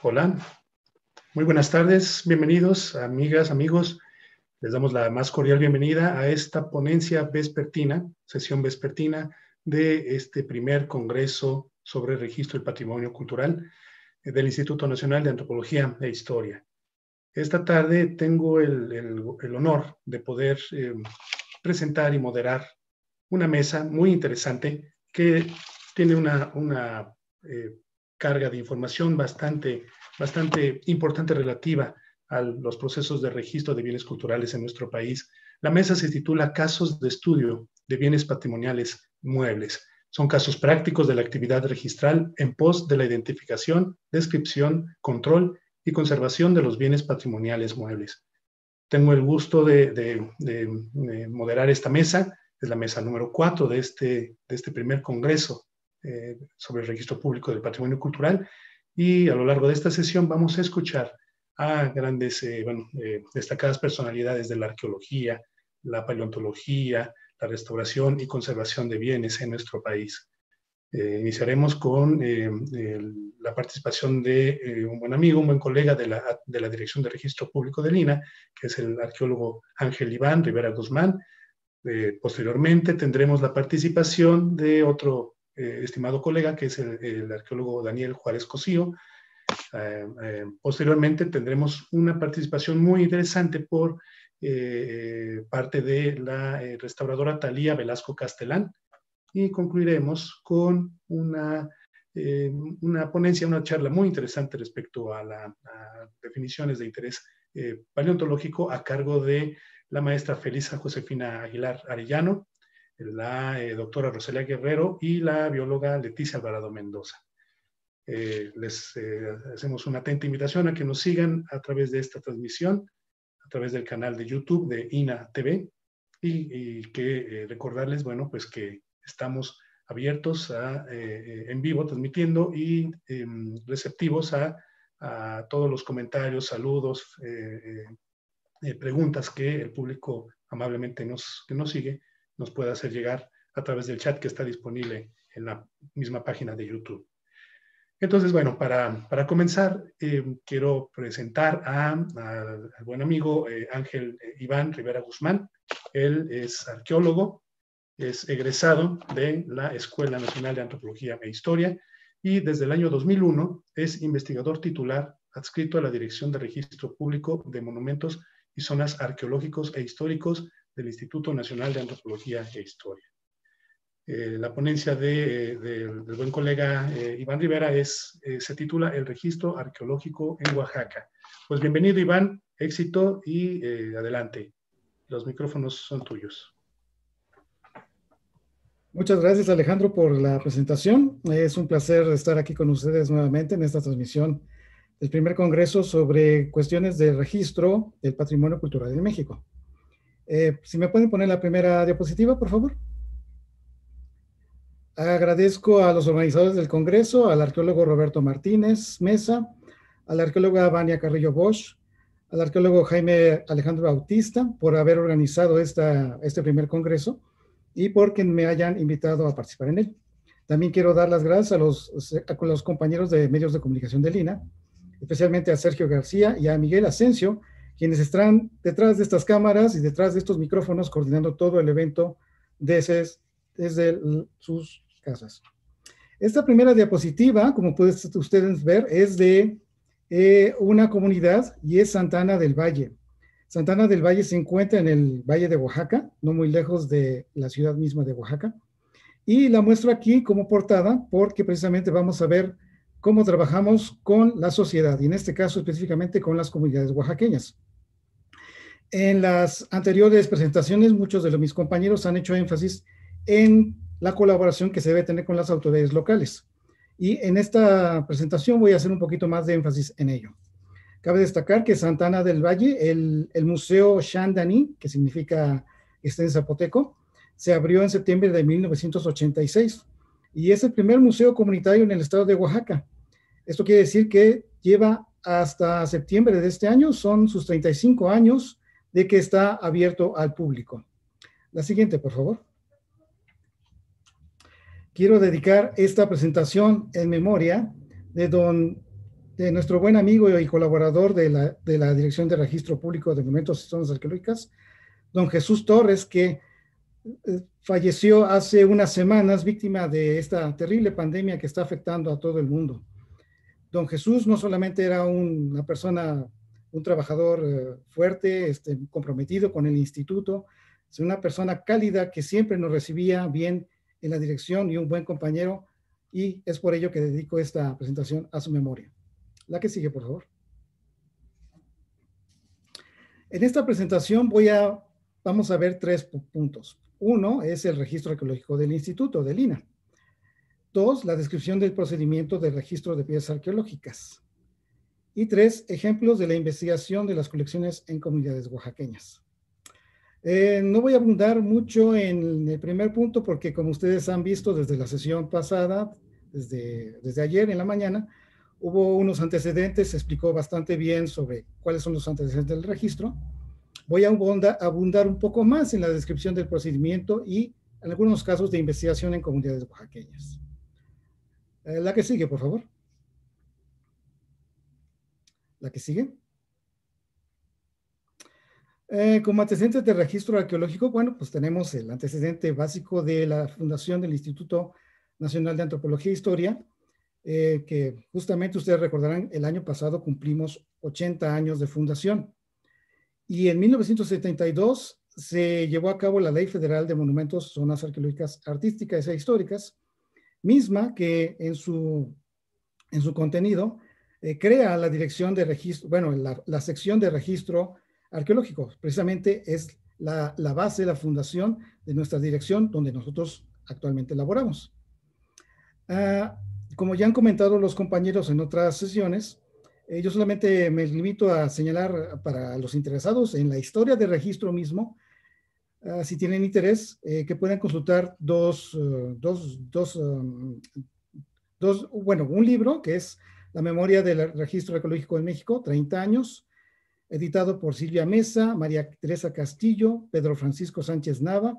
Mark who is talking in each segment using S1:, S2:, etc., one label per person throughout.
S1: Hola, muy buenas tardes, bienvenidos, amigas, amigos. Les damos la más cordial bienvenida a esta ponencia vespertina, sesión vespertina de este primer Congreso sobre Registro del Patrimonio Cultural del Instituto Nacional de Antropología e Historia. Esta tarde tengo el, honor de poder eh, presentar y moderar una mesa muy interesante que tiene una, eh, carga de información bastante, bastante importante relativa a los procesos de registro de bienes culturales en nuestro país. La mesa se titula Casos de estudio de bienes patrimoniales muebles. Son casos prácticos de la actividad registral en pos de la identificación, descripción, control y conservación de los bienes patrimoniales muebles. Tengo el gusto de, moderar esta mesa, es la mesa número cuatro de este, de este primer Congreso eh, sobre el registro público del patrimonio cultural y a lo largo de esta sesión vamos a escuchar a grandes, eh, bueno, eh, destacadas personalidades de la arqueología, la paleontología, la restauración y conservación de bienes en nuestro país. iniciaremos con la participación de un buen amigo, un buen colega de la, Dirección de Registro Público de Lina, que es el arqueólogo Ángel Iván Rivera Guzmán, posteriormente tendremos la participación de otro eh, estimado colega, que es el, arqueólogo Daniel Juárez Cosío. Eh, eh, posteriormente tendremos una participación muy interesante por parte de la restauradora Talía Velasco Castellán y concluiremos con una, una ponencia, una charla muy interesante respecto a las definiciones de interés paleontológico a cargo de la maestra Felisa Josefina Aguilar Arellano la eh, doctora Rosalía Guerrero y la bióloga Leticia Alvarado Mendoza. Eh, les eh, hacemos una atenta invitación a que nos sigan a través de esta transmisión, a través del canal de YouTube de INA TV y, que recordarles, bueno, pues que estamos abiertos en vivo transmitiendo y em, receptivos a, todos los comentarios, saludos, preguntas que el público amablemente nos, que nos sigue nos puede hacer llegar a través del chat que está disponible en la misma página de YouTube. Entonces, bueno, para, para comenzar, eh, quiero presentar al buen amigo eh, Ángel eh, Iván Rivera Guzmán. Él es arqueólogo, es egresado de la Escuela Nacional de Antropología e Historia y desde el año 2001 es investigador titular adscrito a la Dirección de Registro Público de Monumentos y Zonas Arqueológicos e Históricos del Instituto Nacional de Antropología e Historia. Eh, la ponencia del buen colega eh, Iván Rivera eh, se titula El registro arqueológico en Oaxaca. Pues bienvenido Iván, éxito y adelante. Los micrófonos son tuyos. Muchas gracias
S2: Alejandro por la presentación. Es un placer estar aquí con ustedes nuevamente en esta transmisión del primer Congreso sobre cuestiones de registro del patrimonio cultural de México. Eh, si me pueden poner la primera diapositiva, por favor. Agradezco a los organizadores del Congreso, al arqueólogo Roberto Martínez Mesa, a la arqueóloga Vania Carrillo Bosch, al arqueólogo Jaime Alejandro Bautista por haber organizado esta, este primer Congreso y por que me hayan invitado a participar en él. También quiero dar las gracias a los, a los compañeros de medios de comunicación de Lina, especialmente a Sergio García y a Miguel Asensio, quienes están detrás de estas cámaras y detrás de estos micrófonos coordinando todo el evento e desde, desde sus casas. Esta primera diapositiva, como pueden ustedes ver, es de eh, una comunidad y es Santana del Valle. Santana del Valle se encuentra en el Valle de Oaxaca, no muy lejos de la ciudad misma de Oaxaca. Y la muestro aquí como portada porque precisamente vamos a ver cómo trabajamos con la sociedad y en este caso específicamente con las comunidades oaxaqueñas. En las anteriores presentaciones, muchos de mis compañeros han hecho énfasis en la colaboración que se debe tener con las autoridades locales. Y en esta presentación voy a hacer un poquito más de énfasis en ello. Cabe destacar que Santana del Valle, el, Museo Shandani, que significa este en zapoteco, se abrió en septiembre de 1986 y es el primer museo comunitario en el estado de Oaxaca. Esto quiere decir que lleva hasta septiembre de este año, son sus 35 años de que está abierto al público. La siguiente, por favor. Quiero dedicar esta presentación en memoria de don de nuestro buen amigo y colaborador de la, Dirección de Registro Público de Documentos y Zonas Arqueológicas, don Jesús Torres, que eh, falleció hace unas semanas víctima de esta terrible pandemia que está afectando a todo el mundo. Don Jesús no solamente era una persona un trabajador eh, fuerte, este, comprometido con el instituto, una persona cálida que siempre nos recibía bien en la dirección y un buen compañero y es por ello que dedico esta presentación a su memoria. La que sigue, por favor. En esta presentación voy a, vamos a ver tres puntos. Uno es el registro arqueológico del instituto, de Lina. Dos, la descripción del procedimiento de registro de piezas arqueológicas. Y tres, ejemplos de la investigación de las colecciones en comunidades oaxaqueñas. Eh, no voy a abundar mucho en el primer punto porque como ustedes han visto desde la sesión pasada, desde, desde ayer en la mañana, hubo unos antecedentes, se explicó bastante bien sobre cuáles son los antecedentes del registro. Voy a abundar un poco más en la descripción del procedimiento y en algunos casos de investigación en comunidades oaxaqueñas. Eh, la que sigue, por favor. La que sigue. Eh, como antecedentes de registro arqueológico, bueno, pues tenemos el antecedente básico de la fundación del Instituto Nacional de Antropología e Historia, eh, que justamente ustedes recordarán, el año pasado cumplimos 80 años de fundación. Y en 1972 se llevó a cabo la Ley Federal de Monumentos, Zonas Arqueológicas Artísticas e Históricas, misma que en su, en su contenido eh, crea la dirección de registro, bueno, la, sección de registro arqueológico. Precisamente es la, base, la fundación de nuestra dirección donde nosotros actualmente laboramos. Ah, como ya han comentado los compañeros en otras sesiones, ellos eh, yo solamente me limito a señalar para los interesados en la historia de registro mismo, ah, si tienen interés, eh, que puedan consultar dos, dos, um, dos, bueno, un libro que es la memoria del registro ecológico en México, 30 años, editado por Silvia Mesa, María Teresa Castillo, Pedro Francisco Sánchez Nava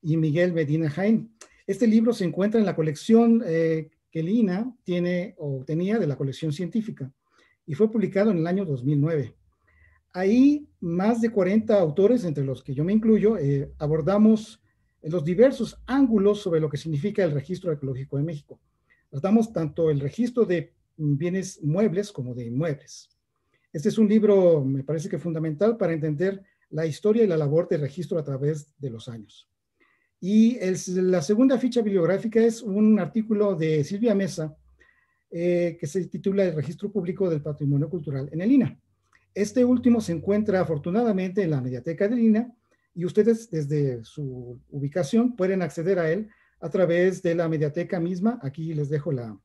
S2: y Miguel Medina Jaén. Este libro se encuentra en la colección eh, que Lina tiene o tenía de la colección científica y fue publicado en el año 2009. Ahí más de 40 autores, entre los que yo me incluyo, eh, abordamos los diversos ángulos sobre lo que significa el registro ecológico de México. Tratamos tanto el registro de bienes muebles como de inmuebles. Este es un libro, me parece que fundamental para entender la historia y la labor de registro a través de los años. Y la segunda ficha bibliográfica es un artículo de Silvia Mesa eh, que se titula El registro público del patrimonio cultural en el INA. Este último se encuentra afortunadamente en la mediateca del INA y ustedes desde su ubicación pueden acceder a él a través de la mediateca misma. Aquí les dejo la,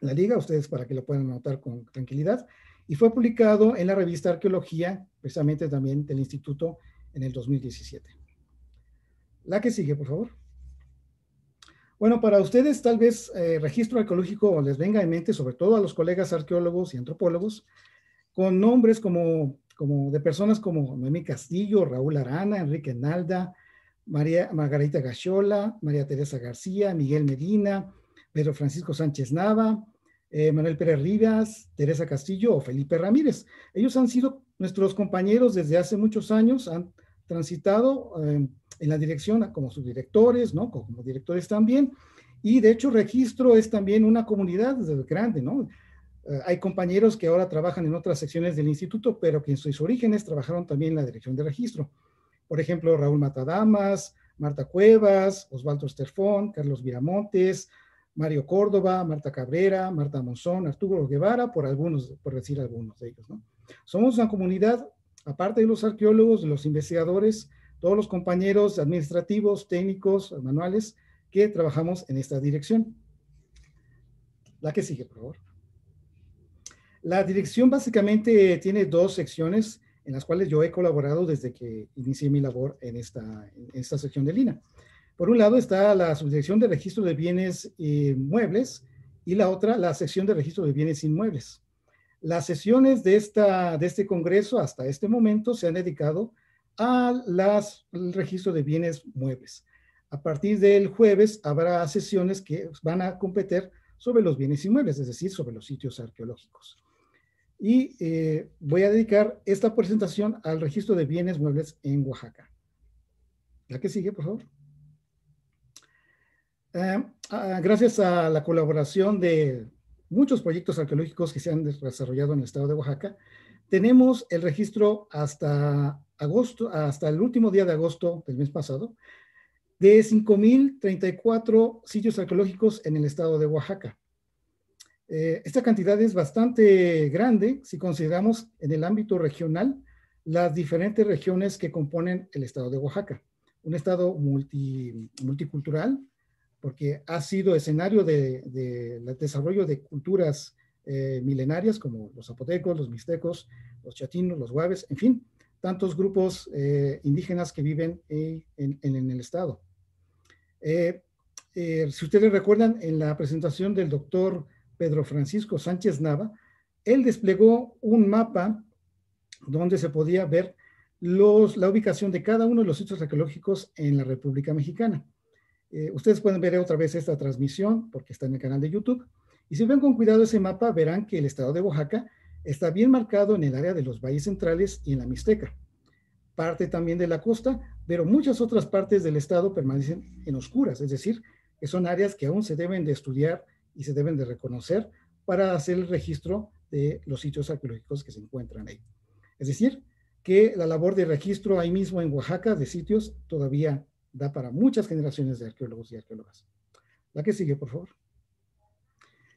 S2: la liga, ustedes para que lo puedan anotar con tranquilidad, y fue publicado en la revista Arqueología, precisamente también del Instituto en el 2017. La que sigue, por favor. Bueno, para ustedes tal vez eh, registro arqueológico les venga en mente, sobre todo a los colegas arqueólogos y antropólogos, con nombres como, como de personas como Noemí Castillo, Raúl Arana, Enrique Nalda, María Margarita Gachola, María Teresa García, Miguel Medina, Pedro Francisco Sánchez Nava, eh, Manuel Pérez Rivas, Teresa Castillo o Felipe Ramírez. Ellos han sido nuestros compañeros desde hace muchos años, han transitado eh, en la dirección como subdirectores, ¿no? Como directores también. Y de hecho, registro es también una comunidad grande, ¿no? Eh, hay compañeros que ahora trabajan en otras secciones del instituto, pero que en sus orígenes trabajaron también en la dirección de registro. Por ejemplo, Raúl Matadamas, Marta Cuevas, Osvaldo Esterfón, Carlos Viramontes, Mario Córdoba, Marta Cabrera, Marta Monzón, Arturo Guevara, por algunos, por decir algunos de ellos. Somos una comunidad, aparte de los arqueólogos, los investigadores, todos los compañeros administrativos, técnicos, manuales, que trabajamos en esta dirección. La que sigue, por favor. La dirección básicamente tiene dos secciones en las cuales yo he colaborado desde que inicié mi labor en esta, en esta sección de Lina. Por un lado está la subsección de registro de bienes eh, muebles y la otra, la sección de registro de bienes inmuebles. Las sesiones de, esta, de este Congreso hasta este momento se han dedicado a las, registro de bienes muebles. A partir del jueves habrá sesiones que van a competir sobre los bienes inmuebles, es decir, sobre los sitios arqueológicos. Y eh, voy a dedicar esta presentación al registro de bienes muebles en Oaxaca. La que sigue, por favor. Eh, ah, gracias a la colaboración de muchos proyectos arqueológicos que se han desarrollado en el estado de Oaxaca, tenemos el registro hasta agosto, hasta el último día de agosto del mes pasado, de 5.034 sitios arqueológicos en el estado de Oaxaca. Eh, esta cantidad es bastante grande si consideramos en el ámbito regional las diferentes regiones que componen el estado de Oaxaca. Un estado multi, multicultural, porque ha sido escenario de, desarrollo de culturas eh, milenarias como los zapotecos, los mixtecos, los chatinos, los guaves, en fin, tantos grupos eh, indígenas que viven en, el estado. Eh, si ustedes recuerdan, en la presentación del doctor Pedro Francisco Sánchez Nava, él desplegó un mapa donde se podía ver la ubicación de cada uno de los sitios arqueológicos en la República Mexicana. Eh, ustedes pueden ver otra vez esta transmisión porque está en el canal de YouTube. Y si ven con cuidado ese mapa, verán que el estado de Oaxaca está bien marcado en el área de los valles centrales y en la Mixteca. Parte también de la costa, pero muchas otras partes del estado permanecen en oscuras, es decir, que son áreas que aún se deben de estudiar y se deben de reconocer para hacer el registro de los sitios arqueológicos que se encuentran ahí. Es decir, que la labor de registro ahí mismo en Oaxaca de sitios todavía da para muchas generaciones de arqueólogos y arqueólogas. La que sigue, por favor.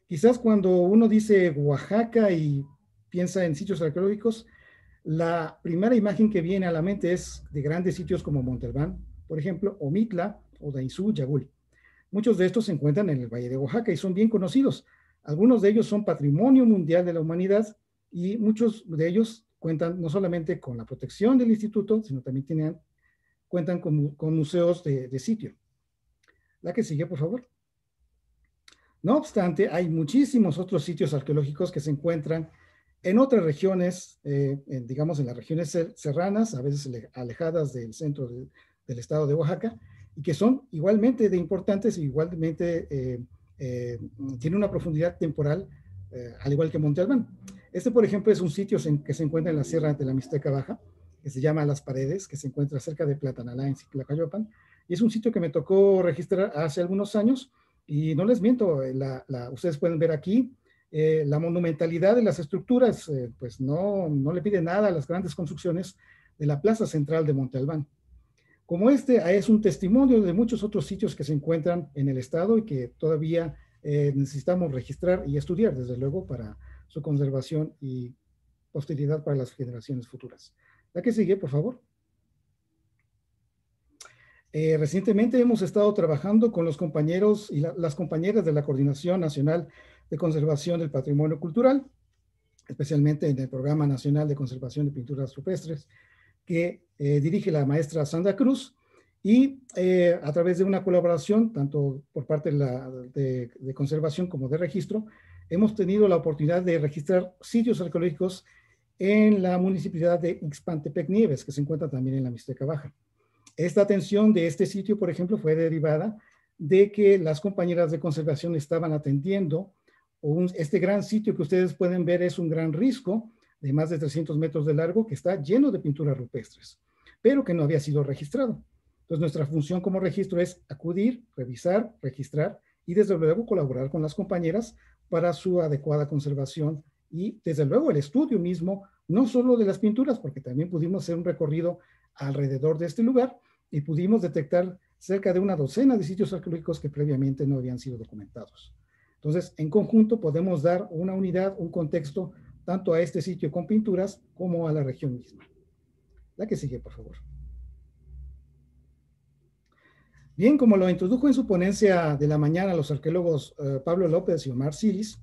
S2: Quizás cuando uno dice Oaxaca y piensa en sitios arqueológicos, la primera imagen que viene a la mente es de grandes sitios como Montalbán, por ejemplo, Omitla o Daizú, Yagul. Muchos de estos se encuentran en el Valle de Oaxaca y son bien conocidos. Algunos de ellos son patrimonio mundial de la humanidad y muchos de ellos cuentan no solamente con la protección del instituto, sino también tienen cuentan con, museos de, sitio. La que sigue, por favor. No obstante, hay muchísimos otros sitios arqueológicos que se encuentran en otras regiones, eh, digamos en las regiones serranas, a veces alejadas del centro del estado de Oaxaca, y que son igualmente de importantes igualmente eh, eh, tienen una profundidad temporal, al igual que Monte Albán. Este, por ejemplo, es un sitio en que se encuentra en la Sierra de la Mixteca Baja, que se llama Las Paredes, que se encuentra cerca de Platanalá, en Ciclacayopan. Y es un sitio que me tocó registrar hace algunos años y no les miento, eh, ustedes pueden ver aquí eh, la monumentalidad de las estructuras, eh, pues no, no le pide nada a las grandes construcciones de la Plaza Central de Monte Albán. Como este ah, es un testimonio de muchos otros sitios que se encuentran en el Estado y que todavía necesitamos registrar y estudiar, desde luego, para su conservación y posteridad para las generaciones futuras. La que sigue, por favor. Eh, recientemente hemos estado trabajando con los compañeros y las compañeras de la Coordinación Nacional de Conservación del Patrimonio Cultural, especialmente en el Programa Nacional de Conservación de Pinturas Rupestres, que eh, dirige la maestra Sandra Cruz, y eh, a través de una colaboración, tanto por parte de, de conservación como de registro, hemos tenido la oportunidad de registrar sitios arqueológicos en la municipalidad de Ixpantepec Nieves, que se encuentra también en la Mixteca Baja. Esta atención de este sitio, por ejemplo, fue derivada de que las compañeras de conservación estaban atendiendo este gran sitio que ustedes pueden ver es un gran risco de más de 300 metros de largo que está lleno de pinturas rupestres, pero que no había sido registrado. Entonces nuestra función como registro es acudir, revisar, registrar y desde luego colaborar con las compañeras para su adecuada conservación y desde luego el estudio mismo, no solo de las pinturas, porque también pudimos hacer un recorrido alrededor de este lugar y pudimos detectar cerca de una docena de sitios arqueológicos que previamente no habían sido documentados. Entonces, en conjunto podemos dar una unidad, un contexto, tanto a este sitio con pinturas como a la región misma. La que sigue, por favor. Bien, como lo introdujo en su ponencia de la mañana los arqueólogos eh, Pablo López y Omar Silis,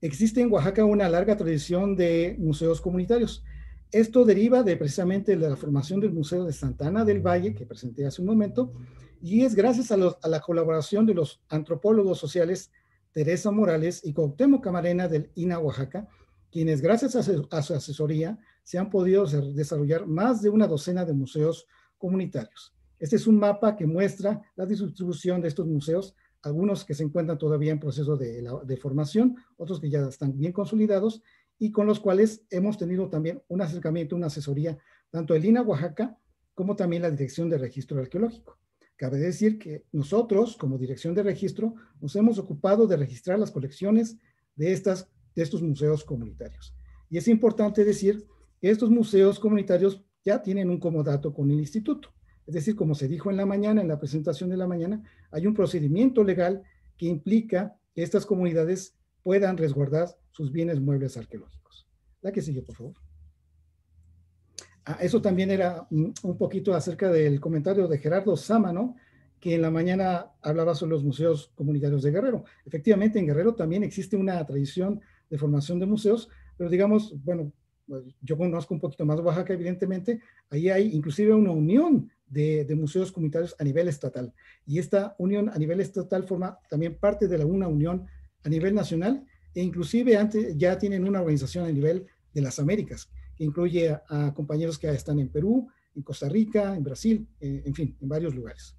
S2: Existe en Oaxaca una larga tradición de museos comunitarios. Esto deriva de precisamente de la formación del Museo de Santana del Valle, que presenté hace un momento, y es gracias a, la colaboración de los antropólogos sociales Teresa Morales y Coctemo Camarena del INA Oaxaca, quienes gracias a su asesoría se han podido desarrollar más de una docena de museos comunitarios. Este es un mapa que muestra la distribución de estos museos algunos que se encuentran todavía en proceso de, formación, otros que ya están bien consolidados y con los cuales hemos tenido también un acercamiento, una asesoría, tanto el INAH Oaxaca como también la Dirección de Registro Arqueológico. Cabe decir que nosotros, como Dirección de Registro, nos hemos ocupado de registrar las colecciones de, estas, de estos museos comunitarios. Y es importante decir que estos museos comunitarios ya tienen un comodato con el instituto. Es decir, como se dijo en la mañana, en la presentación de la mañana, hay un procedimiento legal que implica que estas comunidades puedan resguardar sus bienes muebles arqueológicos. La que sigue, por favor. Ah, eso también era un poquito acerca del comentario de Gerardo Sámano, que en la mañana hablaba sobre los museos comunitarios de Guerrero. Efectivamente, en Guerrero también existe una tradición de formación de museos, pero digamos, bueno, yo conozco un poquito más Oaxaca, evidentemente, ahí hay inclusive una unión de, museos comunitarios a nivel estatal. Y esta unión a nivel estatal forma también parte de la, una unión a nivel nacional e inclusive antes ya tienen una organización a nivel de las Américas, que incluye a, compañeros que están en Perú, en Costa Rica, en Brasil, eh, en fin, en varios lugares.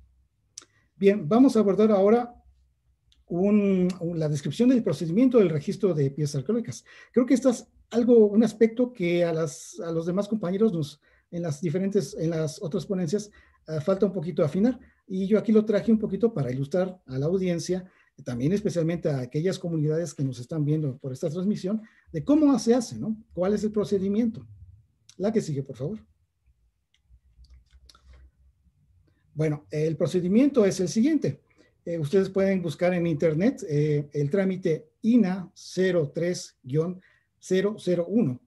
S2: Bien, vamos a abordar ahora la descripción del procedimiento del registro de piezas arqueológicas. Creo que este es algo, un aspecto que a, las, a los demás compañeros nos, en las diferentes, en las otras ponencias, ah, falta un poquito afinar. Y yo aquí lo traje un poquito para ilustrar a la audiencia, también especialmente a aquellas comunidades que nos están viendo por esta transmisión, de cómo se hace, ¿no? ¿Cuál es el procedimiento? La que sigue, por favor. Bueno, el procedimiento es el siguiente. Eh, ustedes pueden buscar en internet eh, el trámite INA 03-001.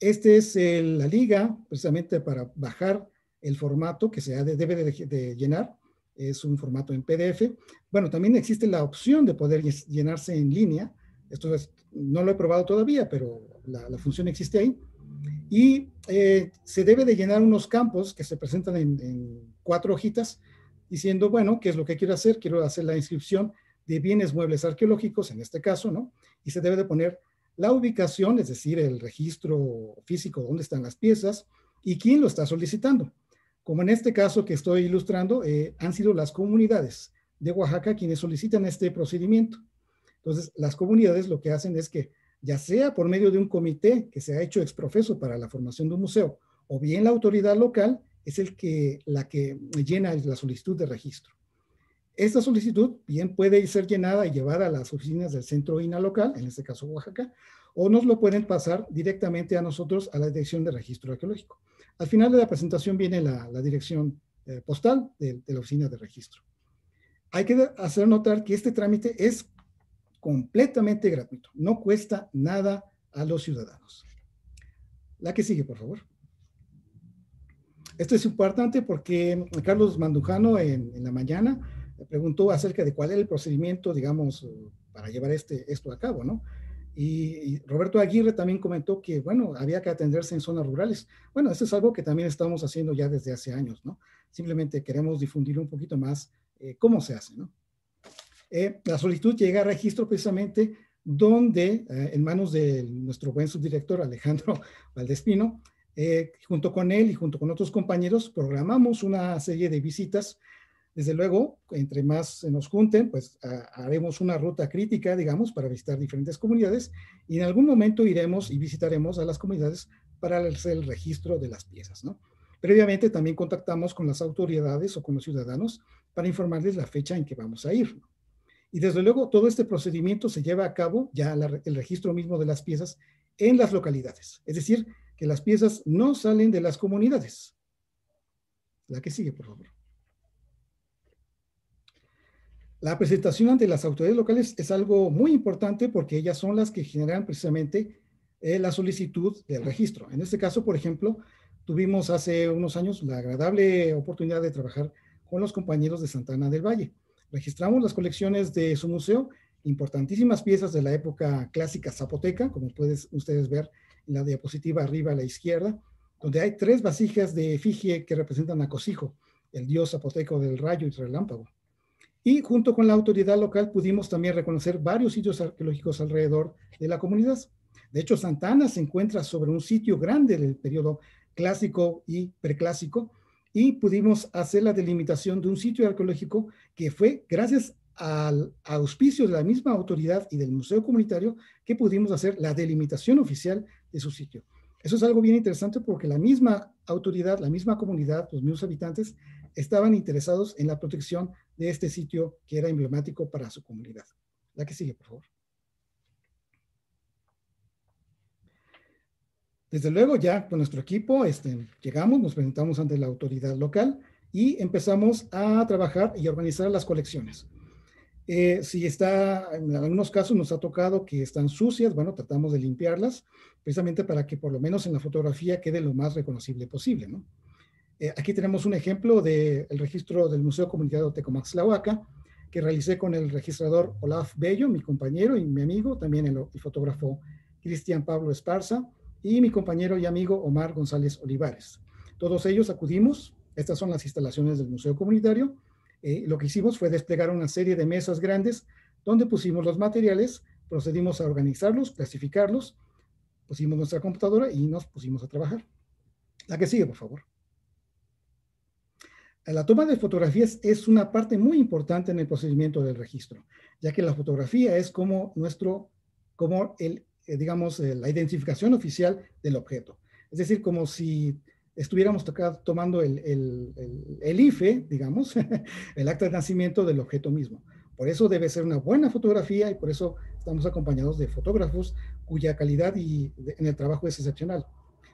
S2: Este es la liga, precisamente para bajar el formato que se debe de, llenar. Es un formato en PDF. Bueno, también existe la opción de poder llenarse en línea. Esto no lo he probado todavía, pero la, función existe ahí. Y eh, se debe de llenar unos campos que se presentan en, en cuatro hojitas, diciendo, bueno, ¿qué es lo que quiero hacer? Quiero hacer la inscripción de bienes muebles arqueológicos, en este caso, ¿no? Y se debe de poner la ubicación, es decir, el registro físico dónde están las piezas y quién lo está solicitando. Como en este caso que estoy ilustrando, eh, han sido las comunidades de Oaxaca quienes solicitan este procedimiento. Entonces, las comunidades lo que hacen es que, ya sea por medio de un comité que se ha hecho exprofeso para la formación de un museo, o bien la autoridad local es el que, la que llena la solicitud de registro. Esta solicitud bien puede ser llenada y llevada a las oficinas del centro INA local, en este caso Oaxaca, o nos lo pueden pasar directamente a nosotros a la dirección de registro arqueológico. Al final de la presentación viene la, dirección eh, postal de, la oficina de registro. Hay que hacer notar que este trámite es completamente gratuito, no cuesta nada a los ciudadanos. La que sigue, por favor. Esto es importante porque Carlos Mandujano en, en la mañana preguntó acerca de cuál era el procedimiento, digamos, para llevar este, esto a cabo, ¿no? Y, Roberto Aguirre también comentó que, bueno, había que atenderse en zonas rurales. Bueno, eso es algo que también estamos haciendo ya desde hace años, ¿no? Simplemente queremos difundir un poquito más eh, cómo se hace, ¿no? Eh, la solicitud llega a registro precisamente donde, eh, en manos de nuestro buen subdirector Alejandro Valdespino, junto con él y junto con otros compañeros, programamos una serie de visitas desde luego, entre más se nos junten, pues haremos una ruta crítica, digamos, para visitar diferentes comunidades y en algún momento iremos y visitaremos a las comunidades para hacer el registro de las piezas, ¿no? Previamente también contactamos con las autoridades o con los ciudadanos para informarles la fecha en que vamos a ir. Y desde luego todo este procedimiento se lleva a cabo ya el registro mismo de las piezas en las localidades. Es decir, que las piezas no salen de las comunidades. La que sigue, por favor. La presentación ante las autoridades locales es algo muy importante porque ellas son las que generan precisamente eh, la solicitud del registro. En este caso, por ejemplo, tuvimos hace unos años la agradable oportunidad de trabajar con los compañeros de Santana del Valle. Registramos las colecciones de su museo, importantísimas piezas de la época clásica zapoteca, como pueden ustedes ver en la diapositiva arriba a la izquierda, donde hay tres vasijas de efigie que representan a Cosijo, el dios zapoteco del rayo y relámpago. Y junto con la autoridad local pudimos también reconocer varios sitios arqueológicos alrededor de la comunidad. De hecho, Santana se encuentra sobre un sitio grande del periodo clásico y preclásico y pudimos hacer la delimitación de un sitio arqueológico que fue gracias al auspicio de la misma autoridad y del Museo Comunitario que pudimos hacer la delimitación oficial de su sitio. Eso es algo bien interesante porque la misma autoridad, la misma comunidad, los mismos habitantes estaban interesados en la protección de este sitio que era emblemático para su comunidad. La que sigue, por favor. Desde luego, ya con nuestro equipo este, llegamos, nos presentamos ante la autoridad local y empezamos a trabajar y organizar las colecciones. Eh, si está, en algunos casos nos ha tocado que están sucias, bueno, tratamos de limpiarlas, precisamente para que por lo menos en la fotografía quede lo más reconocible posible, ¿no? Eh, aquí tenemos un ejemplo del registro del Museo Comunitario Tecomaxlahuaca, que realicé con el registrador Olaf Bello, mi compañero y mi amigo, también el, fotógrafo Cristian Pablo Esparza y mi compañero y amigo Omar González Olivares. Todos ellos acudimos, estas son las instalaciones del Museo Comunitario, eh, lo que hicimos fue desplegar una serie de mesas grandes donde pusimos los materiales, procedimos a organizarlos, clasificarlos, pusimos nuestra computadora y nos pusimos a trabajar. La que sigue, por favor. La toma de fotografías es una parte muy importante en el procedimiento del registro, ya que la fotografía es como nuestro, como el, eh, digamos, eh, la identificación oficial del objeto. Es decir, como si estuviéramos tomando el, el, IFE, digamos, el acta de nacimiento del objeto mismo. Por eso debe ser una buena fotografía y por eso estamos acompañados de fotógrafos cuya calidad y en el trabajo es excepcional.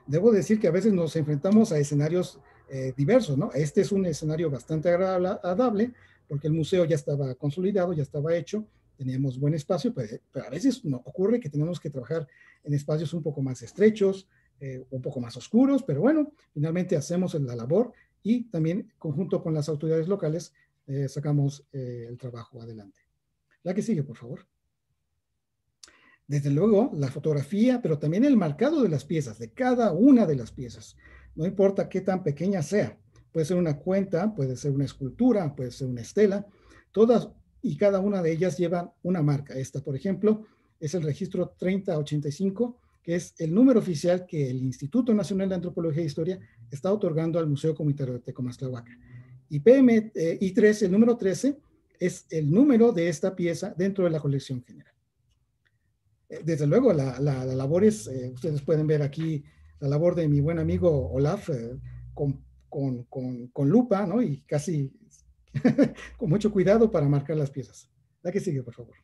S2: Debo decir que a veces nos enfrentamos a escenarios eh, diversos, ¿no? Este es un escenario bastante agradable porque el museo ya estaba consolidado, ya estaba hecho, teníamos buen espacio, pues, pero, a veces no, ocurre que tenemos que trabajar en espacios un poco más estrechos, eh, un poco más oscuros, pero bueno, finalmente hacemos la labor y también conjunto con las autoridades locales eh, sacamos el trabajo adelante. La que sigue, por favor. Desde luego, la fotografía, pero también el marcado de las piezas, de cada una de las piezas no importa qué tan pequeña sea. Puede ser una cuenta, puede ser una escultura, puede ser una estela. Todas y cada una de ellas llevan una marca. Esta, por ejemplo, es el registro 3085, que es el número oficial que el Instituto Nacional de Antropología e Historia está otorgando al Museo Comunitario de Tecomastlahuaca. Y PM, eh, y el número 13, es el número de esta pieza dentro de la colección general. Eh, desde luego, la, la, labor es, eh, ustedes pueden ver aquí la labor de mi buen amigo Olaf eh, con, lupa ¿no? y casi con mucho cuidado para marcar las piezas. La que sigue, por favor.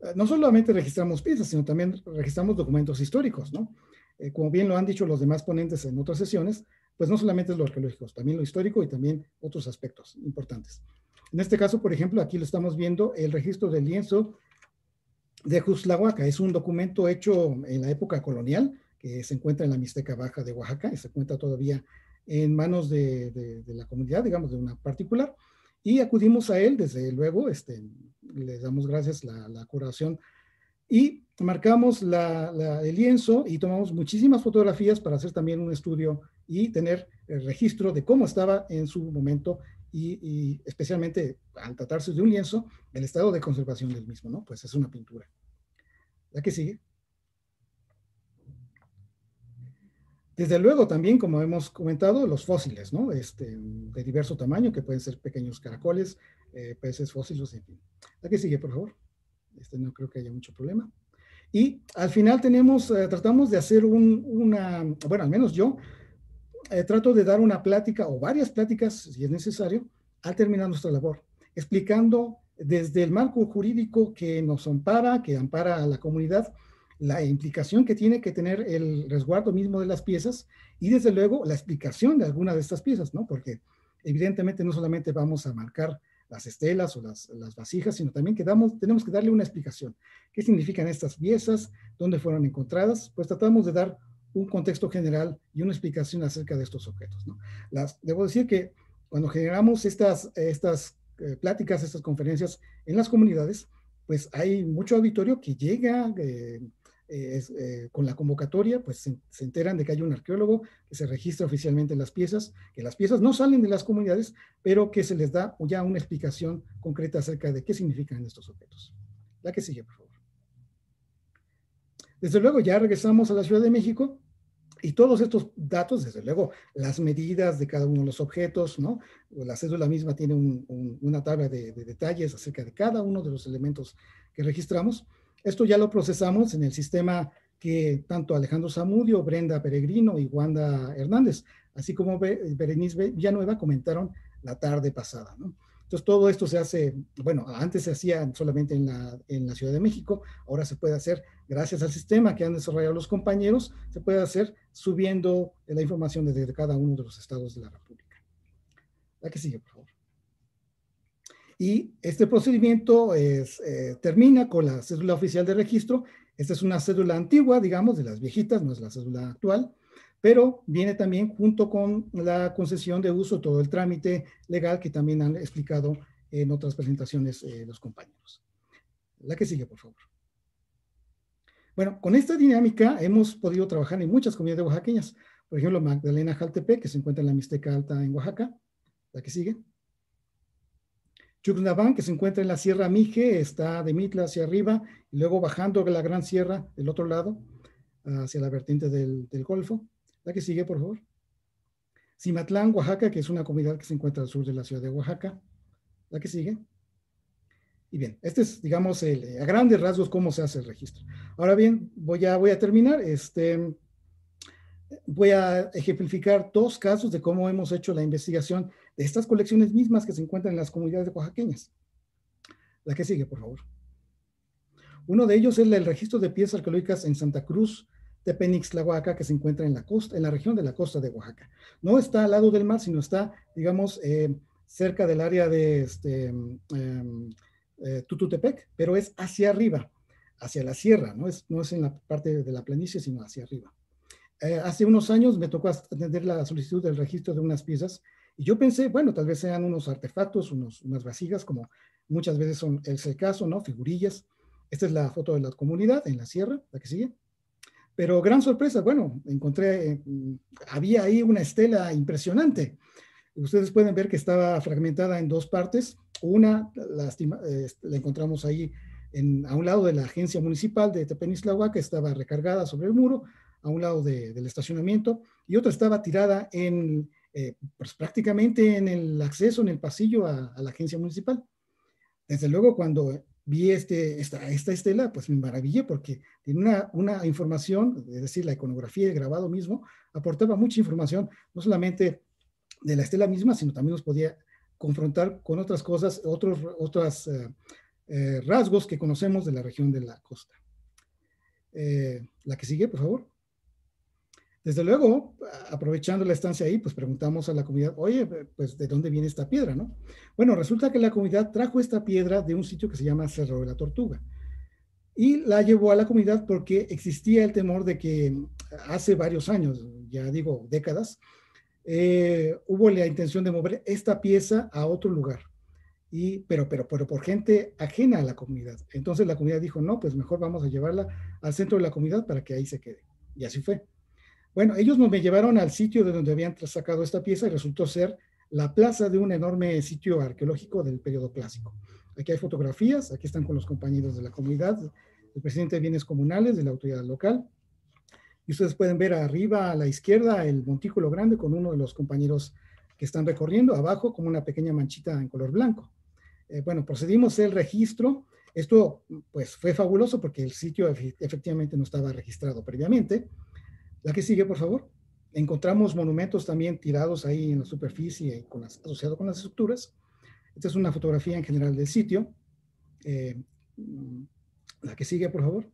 S2: Eh, no solamente registramos piezas, sino también registramos documentos históricos, ¿no? Eh, como bien lo han dicho los demás ponentes en otras sesiones, pues no solamente es lo arqueológico, también lo histórico y también otros aspectos importantes. En este caso, por ejemplo, aquí lo estamos viendo, el registro del lienzo de Juzlahuaca. Es un documento hecho en la época colonial que se encuentra en la Mixteca Baja de Oaxaca y se encuentra todavía en manos de, la comunidad, digamos, de una particular. Y acudimos a él, desde luego, este, le damos gracias la, la curación y marcamos el lienzo y tomamos muchísimas fotografías para hacer también un estudio y tener el eh, registro de cómo estaba en su momento y, especialmente al tratarse de un lienzo, el estado de conservación del mismo, ¿no? Pues es una pintura. La que sigue. Desde luego también, como hemos comentado, los fósiles, ¿no? Este, de diverso tamaño, que pueden ser pequeños caracoles, eh, peces fósiles, en fin. La que sigue, por favor. Este no creo que haya mucho problema. Y al final tenemos, eh, tratamos de hacer una, bueno, al menos yo, eh, trato de dar una plática o varias pláticas, si es necesario, al terminar nuestra labor, explicando desde el marco jurídico que nos ampara, que ampara a la comunidad, la implicación que tiene que tener el resguardo mismo de las piezas y desde luego la explicación de alguna de estas piezas, ¿no? Porque evidentemente no solamente vamos a marcar las estelas o las, las vasijas, sino también que tenemos que darle una explicación. ¿Qué significan estas piezas? ¿Dónde fueron encontradas? Pues tratamos de dar un contexto general y una explicación acerca de estos objetos. Las, debo decir que cuando generamos estas, estas eh, pláticas, estas conferencias en las comunidades, pues hay mucho auditorio que llega eh, eh, con la convocatoria, pues se, se, enteran de que hay un arqueólogo, que se registra oficialmente las piezas, que las piezas no salen de las comunidades, pero que se les da ya una explicación concreta acerca de qué significan estos objetos. La que sigue, por favor. Desde luego, ya regresamos a la Ciudad de México y todos estos datos, desde luego, las medidas de cada uno de los objetos, ¿no? La cédula misma tiene una tabla de, de, detalles acerca de cada uno de los elementos que registramos. Esto ya lo procesamos en el sistema que tanto Alejandro Zamudio, Brenda Peregrino y Wanda Hernández, así como Berenice Villanueva comentaron la tarde pasada, ¿no? Entonces, todo esto se hace, bueno, antes se hacía solamente en la, Ciudad de México, ahora se puede hacer gracias al sistema que han desarrollado los compañeros, se puede hacer subiendo la información desde cada uno de los estados de la República. La que sigue, por favor. Y este procedimiento eh, termina con la cédula oficial de registro. Esta es una cédula antigua, digamos, de las viejitas, no es la cédula actual pero viene también junto con la concesión de uso todo el trámite legal que también han explicado en otras presentaciones eh, los compañeros. La que sigue, por favor. Bueno, con esta dinámica hemos podido trabajar en muchas comunidades oaxaqueñas. Por ejemplo, Magdalena Jaltepec, que se encuentra en la Mixteca Alta en Oaxaca. La que sigue. Chucnaván, que se encuentra en la Sierra Mije, está de Mitla hacia arriba, y luego bajando la Gran Sierra del otro lado, hacia la vertiente del Golfo. La que sigue, por favor. Cimatlán, Oaxaca, que es una comunidad que se encuentra al sur de la ciudad de Oaxaca. La que sigue. Y bien, este es, digamos, eh, a grandes rasgos cómo se hace el registro. Ahora bien, voy a, voy a terminar. Este, voy a ejemplificar dos casos de cómo hemos hecho la investigación de estas colecciones mismas que se encuentran en las comunidades oaxaqueñas. La que sigue, por favor. Uno de ellos es el registro de piezas arqueológicas en Santa Cruz la Oaxaca, que se encuentra en la costa, en la región de la costa de Oaxaca. No está al lado del mar, sino está, digamos, eh, cerca del área de este, em, eh, Tututepec, pero es hacia arriba, hacia la sierra, ¿no? Es, no es en la parte de la planicie, sino hacia arriba. Eh, hace unos años me tocó atender la solicitud del registro de unas piezas y yo pensé, bueno, tal vez sean unos artefactos, unos, unas vasijas, como muchas veces son, es el caso, ¿no? Figurillas. Esta es la foto de la comunidad en la sierra, la que sigue. Pero gran sorpresa, bueno, encontré, mm, había ahí una estela impresionante. Ustedes pueden ver que estaba fragmentada en dos partes. Una la encontramos ahí a un lado de la agencia municipal de Tepenislava, que estaba recargada sobre el muro, a un lado del estacionamiento, y otra estaba tirada en, eh, pues prácticamente en el acceso, en el pasillo a la agencia municipal. Desde luego, cuando vi este, esta, esta estela, pues me maravillé porque tiene una, información, es decir, la iconografía, el grabado mismo, aportaba mucha información, no solamente de la estela misma, sino también nos podía confrontar con otras cosas, otros eh, eh, rasgos que conocemos de la región de la costa. Eh, la que sigue, por favor. Desde luego, aprovechando la estancia ahí, pues preguntamos a la comunidad, oye, pues ¿de dónde viene esta piedra, no? Bueno, resulta que la comunidad trajo esta piedra de un sitio que se llama Cerro de la Tortuga y la llevó a la comunidad porque existía el temor de que hace varios años, ya digo décadas, eh, hubo la intención de mover esta pieza a otro lugar, y, pero, pero, pero por gente ajena a la comunidad. Entonces la comunidad dijo, no, pues mejor vamos a llevarla al centro de la comunidad para que ahí se quede. Y así fue. Bueno, ellos me llevaron al sitio de donde habían sacado esta pieza y resultó ser la plaza de un enorme sitio arqueológico del periodo clásico. Aquí hay fotografías, aquí están con los compañeros de la comunidad, el presidente de bienes comunales de la autoridad local. Y ustedes pueden ver arriba a la izquierda el montículo grande con uno de los compañeros que están recorriendo, abajo como una pequeña manchita en color blanco. Eh, bueno, procedimos el registro. Esto pues fue fabuloso porque el sitio efectivamente no estaba registrado previamente. La que sigue, por favor. Encontramos monumentos también tirados ahí en la superficie con asociado con las estructuras. Esta es una fotografía en general del sitio. Eh, mm, la que sigue, por favor.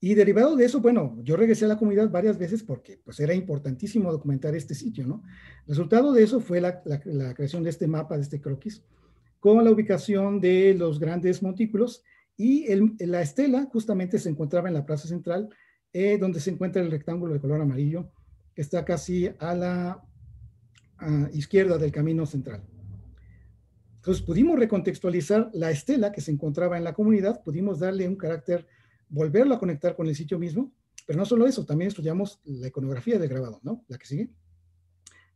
S2: Y derivado de eso, bueno, yo regresé a la comunidad varias veces porque pues era importantísimo documentar este sitio, ¿no? Resultado de eso fue la, creación de este mapa, de este croquis, con la ubicación de los grandes montículos y la estela justamente se encontraba en la plaza central eh, donde se encuentra el rectángulo de color amarillo, que está casi a la izquierda del camino central. Entonces pudimos recontextualizar la estela que se encontraba en la comunidad, pudimos darle un carácter, volverlo a conectar con el sitio mismo, pero no solo eso, también estudiamos la iconografía del grabado, ¿no? La que sigue.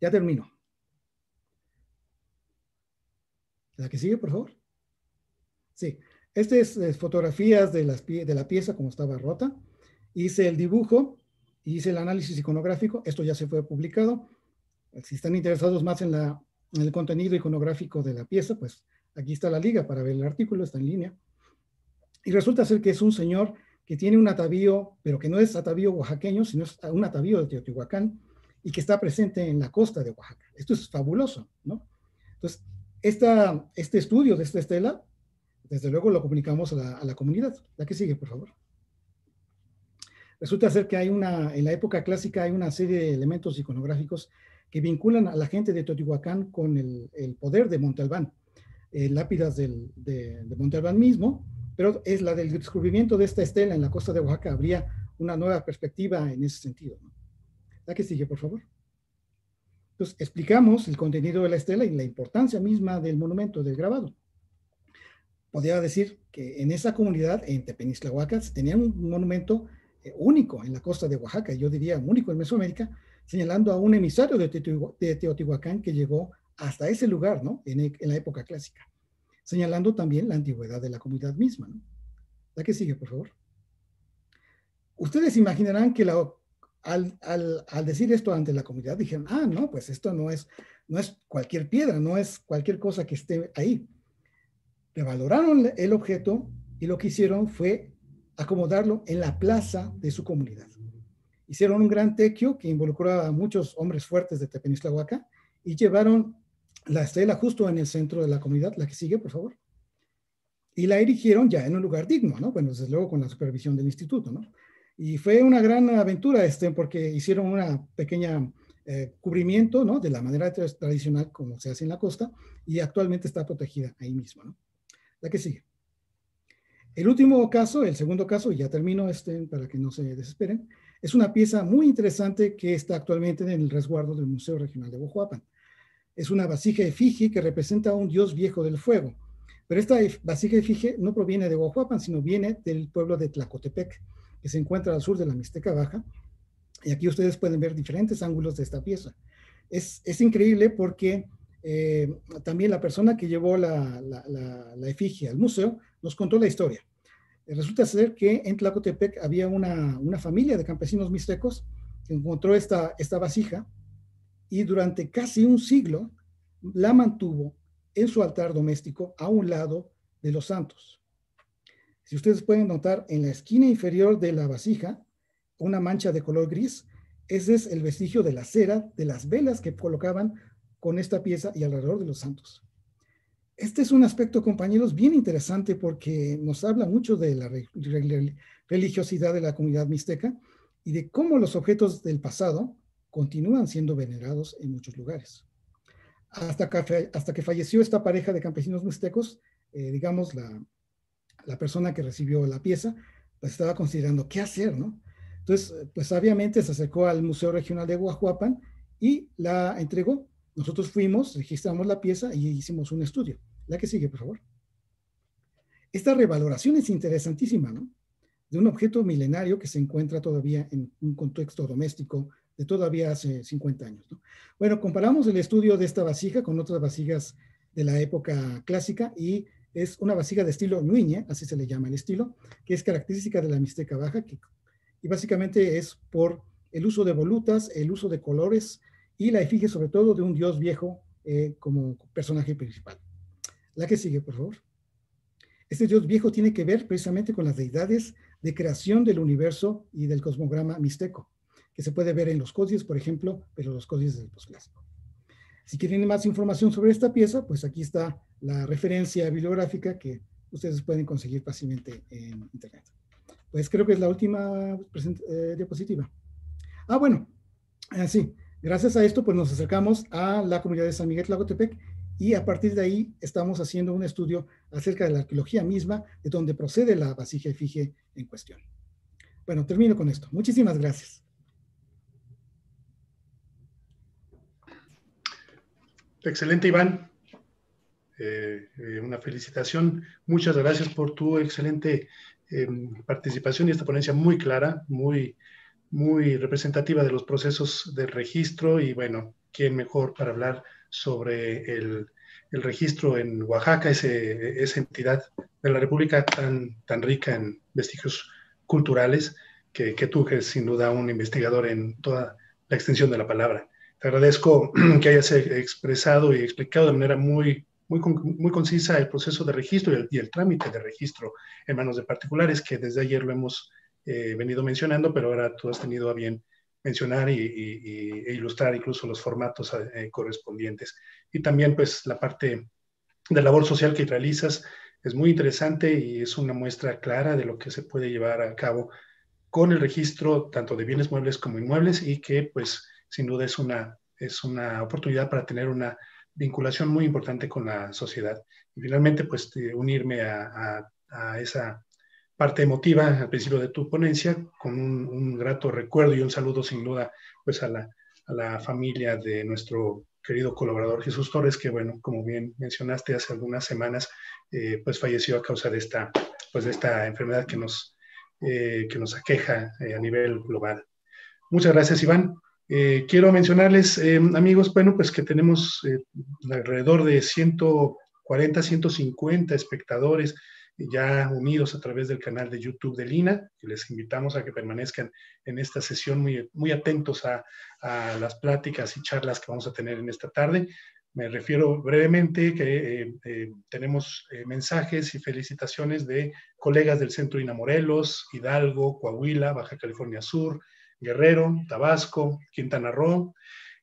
S2: Ya termino. La que sigue, por favor. Sí, estas son fotografías de, de la pieza como estaba rota hice el dibujo, hice el análisis iconográfico, esto ya se fue publicado. Si están interesados más en, la, el contenido iconográfico de la pieza, pues aquí está la liga para ver el artículo, está en línea. Y resulta ser que es un señor que tiene un atavío, pero que no es atavío oaxaqueño, sino es un atavío de Teotihuacán y que está presente en la costa de Oaxaca. Esto es fabuloso, ¿no? Entonces, este estudio de esta estela, desde luego lo comunicamos a a la comunidad. La que sigue, por favor. Resulta ser que hay una, en la época clásica hay una serie de elementos iconográficos que vinculan a la gente de Teotihuacán con el, el poder de Montalbán, eh, lápidas del, de, Montalbán mismo, pero es la del descubrimiento de esta estela en la costa de Oaxaca, habría una nueva perspectiva en ese sentido. La que sigue, por favor. Entonces, explicamos el contenido de la estela y la importancia misma del monumento, del grabado. Podría decir que en esa comunidad, en Tepenislahuacas Oaxaca, tenían un monumento eh, único en la costa de Oaxaca, yo diría único en Mesoamérica, señalando a un emisario de, Teotihuacán que llegó hasta ese lugar, ¿no? E, en, la época clásica, señalando también la antigüedad de la comunidad misma, ¿no? La que sigue, por favor. Ustedes imaginarán que al, al, decir esto ante la comunidad dijeron, ah, no, pues esto no es, no es cualquier piedra, no es cualquier cosa que esté ahí. Revaloraron el objeto y lo que hicieron fue acomodarlo en la plaza de su comunidad. Hicieron un gran tequio que involucró a muchos hombres fuertes de Tepenislahuaca y llevaron la estela justo en el centro de la comunidad, la que sigue, por favor. Y la erigieron ya en un lugar digno, ¿no? Bueno, desde luego con la supervisión del instituto, ¿no? Y fue una gran aventura, este, porque hicieron una pequeña eh, cubrimiento, ¿no? De la manera tradicional como se hace en la costa y actualmente está protegida ahí mismo, ¿no? La que sigue. El último caso, el segundo caso, y ya termino este para que no se desesperen, es una pieza muy interesante que está actualmente en el resguardo del Museo Regional de Bojuapan. Es una vasija efigie que representa a un dios viejo del fuego. Pero esta vasija efigie no proviene de Bojuapan, sino viene del pueblo de Tlacotepec, que se encuentra al sur de la Mixteca Baja. Y aquí ustedes pueden ver diferentes ángulos de esta pieza. Es, es increíble porque eh, también la persona que llevó la, la, efigie al museo nos contó la historia. Eh, resulta ser que en Tlacotepec había una, familia de campesinos mixtecos que encontró esta, esta vasija y durante casi un siglo la mantuvo en su altar doméstico a un lado de los santos. Si ustedes pueden notar en la esquina inferior de la vasija una mancha de color gris, ese es el vestigio de la cera de las velas que colocaban con esta pieza y alrededor de los santos. Este es un aspecto, compañeros, bien interesante porque nos habla mucho de la religiosidad de la comunidad mixteca y de cómo los objetos del pasado continúan siendo venerados en muchos lugares. Hasta que, hasta que falleció esta pareja de campesinos mixtecos, eh, digamos, la, la persona que recibió la pieza, pues estaba considerando qué hacer, ¿no? Entonces, pues sabiamente se acercó al Museo Regional de Guajuapan y la entregó nosotros fuimos, registramos la pieza y hicimos un estudio. La que sigue, por favor. Esta revaloración es interesantísima, ¿no? De un objeto milenario que se encuentra todavía en un contexto doméstico de todavía hace 50 años. ¿no? Bueno, comparamos el estudio de esta vasija con otras vasijas de la época clásica y es una vasija de estilo nuiñe, así se le llama el estilo, que es característica de la Mixteca Baja y básicamente es por el uso de volutas, el uso de colores, y la efigie sobre todo de un dios viejo eh, como personaje principal. La que sigue, por favor. Este dios viejo tiene que ver precisamente con las deidades de creación del universo y del cosmograma mixteco, que se puede ver en los códices, por ejemplo, pero los códices del posclásico. Si quieren más información sobre esta pieza, pues aquí está la referencia bibliográfica que ustedes pueden conseguir fácilmente en Internet. Pues creo que es la última eh, diapositiva. Ah, bueno, así. Ah, Gracias a esto, pues nos acercamos a la comunidad de San Miguel Lagotepec y a partir de ahí estamos haciendo un estudio acerca de la arqueología misma, de donde procede la vasija efigie en cuestión. Bueno, termino con esto. Muchísimas gracias.
S1: Excelente, Iván. Eh, eh, una felicitación. Muchas gracias por tu excelente em, participación y esta ponencia muy clara, muy muy representativa de los procesos del registro y bueno, ¿quién mejor para hablar sobre el, el registro en Oaxaca, ese, esa entidad de la República tan, tan rica en vestigios culturales que, que tú, que sin duda un investigador en toda la extensión de la palabra. Te agradezco que hayas expresado y explicado de manera muy, muy, muy concisa el proceso de registro y el, y el trámite de registro en manos de particulares, que desde ayer lo hemos eh, venido mencionando, pero ahora tú has tenido a bien mencionar y, e ilustrar incluso los formatos eh, eh, correspondientes. Y también pues la parte de labor social que realizas es muy interesante y es una muestra clara de lo que se puede llevar a cabo con el registro tanto de bienes muebles como inmuebles y que pues sin duda es una, es una oportunidad para tener una vinculación muy importante con la sociedad. Y finalmente pues unirme a, a esa parte emotiva al principio de tu ponencia, con un, grato recuerdo y un saludo sin duda pues a la, familia de nuestro querido colaborador Jesús Torres, que bueno, como bien mencionaste hace algunas semanas, eh, pues falleció a causa de esta, pues esta enfermedad que nos, eh, que nos aqueja eh, a nivel global. Muchas gracias, Iván. quiero mencionarles, em, amigos, bueno, pues que tenemos alrededor de 140, 150 espectadores ya unidos a través del canal de YouTube de Lina, les invitamos a que permanezcan en esta sesión muy, atentos a, las pláticas y charlas que vamos a tener en esta tarde. Me refiero brevemente que eh, eh, tenemos eh, mensajes y felicitaciones de colegas del Centro INA Morelos, Hidalgo, Coahuila, Baja California Sur, Guerrero, Tabasco, Quintana Roo,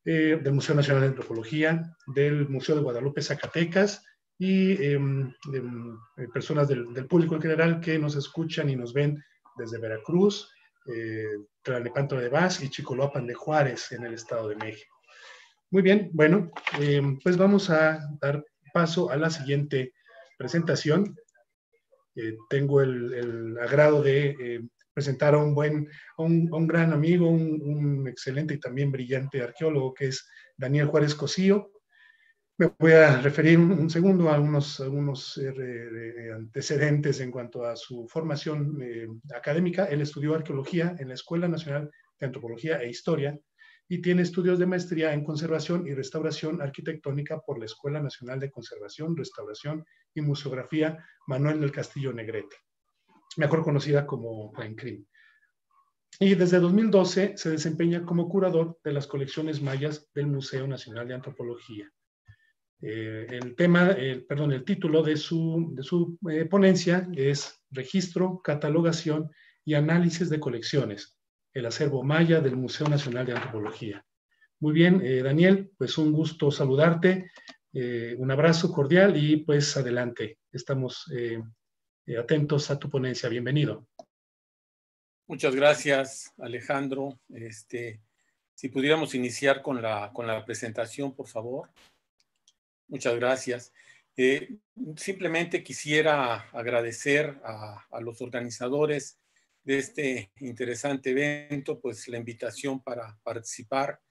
S1: del Museo Nacional de Antropología, del Museo de Guadalupe, Zacatecas, y em, em, eh, personas del, del, público en general que nos escuchan y nos ven desde Veracruz, eh, Tlalnepantla de Vaz y Chicolopan de Juárez en el Estado de México. Muy bien, bueno, em, pues vamos a dar paso a la siguiente presentación. Eh, tengo el, agrado de presentar a un buen, a un, gran amigo, un, un, excelente y también brillante arqueólogo que es Daniel Juárez Cosío. Me voy a referir un segundo a unos, eh, antecedentes en cuanto a su formación eh, académica. Él estudió arqueología en la Escuela Nacional de Antropología e Historia y tiene estudios de maestría en conservación y restauración arquitectónica por la Escuela Nacional de Conservación, Restauración y Museografía Manuel del Castillo Negrete, mejor conocida como Pancrim. Y desde 2012 se desempeña como curador de las colecciones mayas del Museo Nacional de Antropología. Eh, el tema, eh, perdón, el título de su, eh, ponencia es Registro, Catalogación y Análisis de Colecciones, el acervo maya del Museo Nacional de Antropología. Muy bien, Daniel, pues un gusto saludarte, un abrazo cordial y pues adelante, estamos atentos a tu ponencia, bienvenido.
S3: Muchas gracias, Alejandro. Este, si pudiéramos iniciar con la presentación, por favor. Muchas gracias. Eh, simplemente quisiera agradecer a, los organizadores de este interesante evento, pues la invitación para participar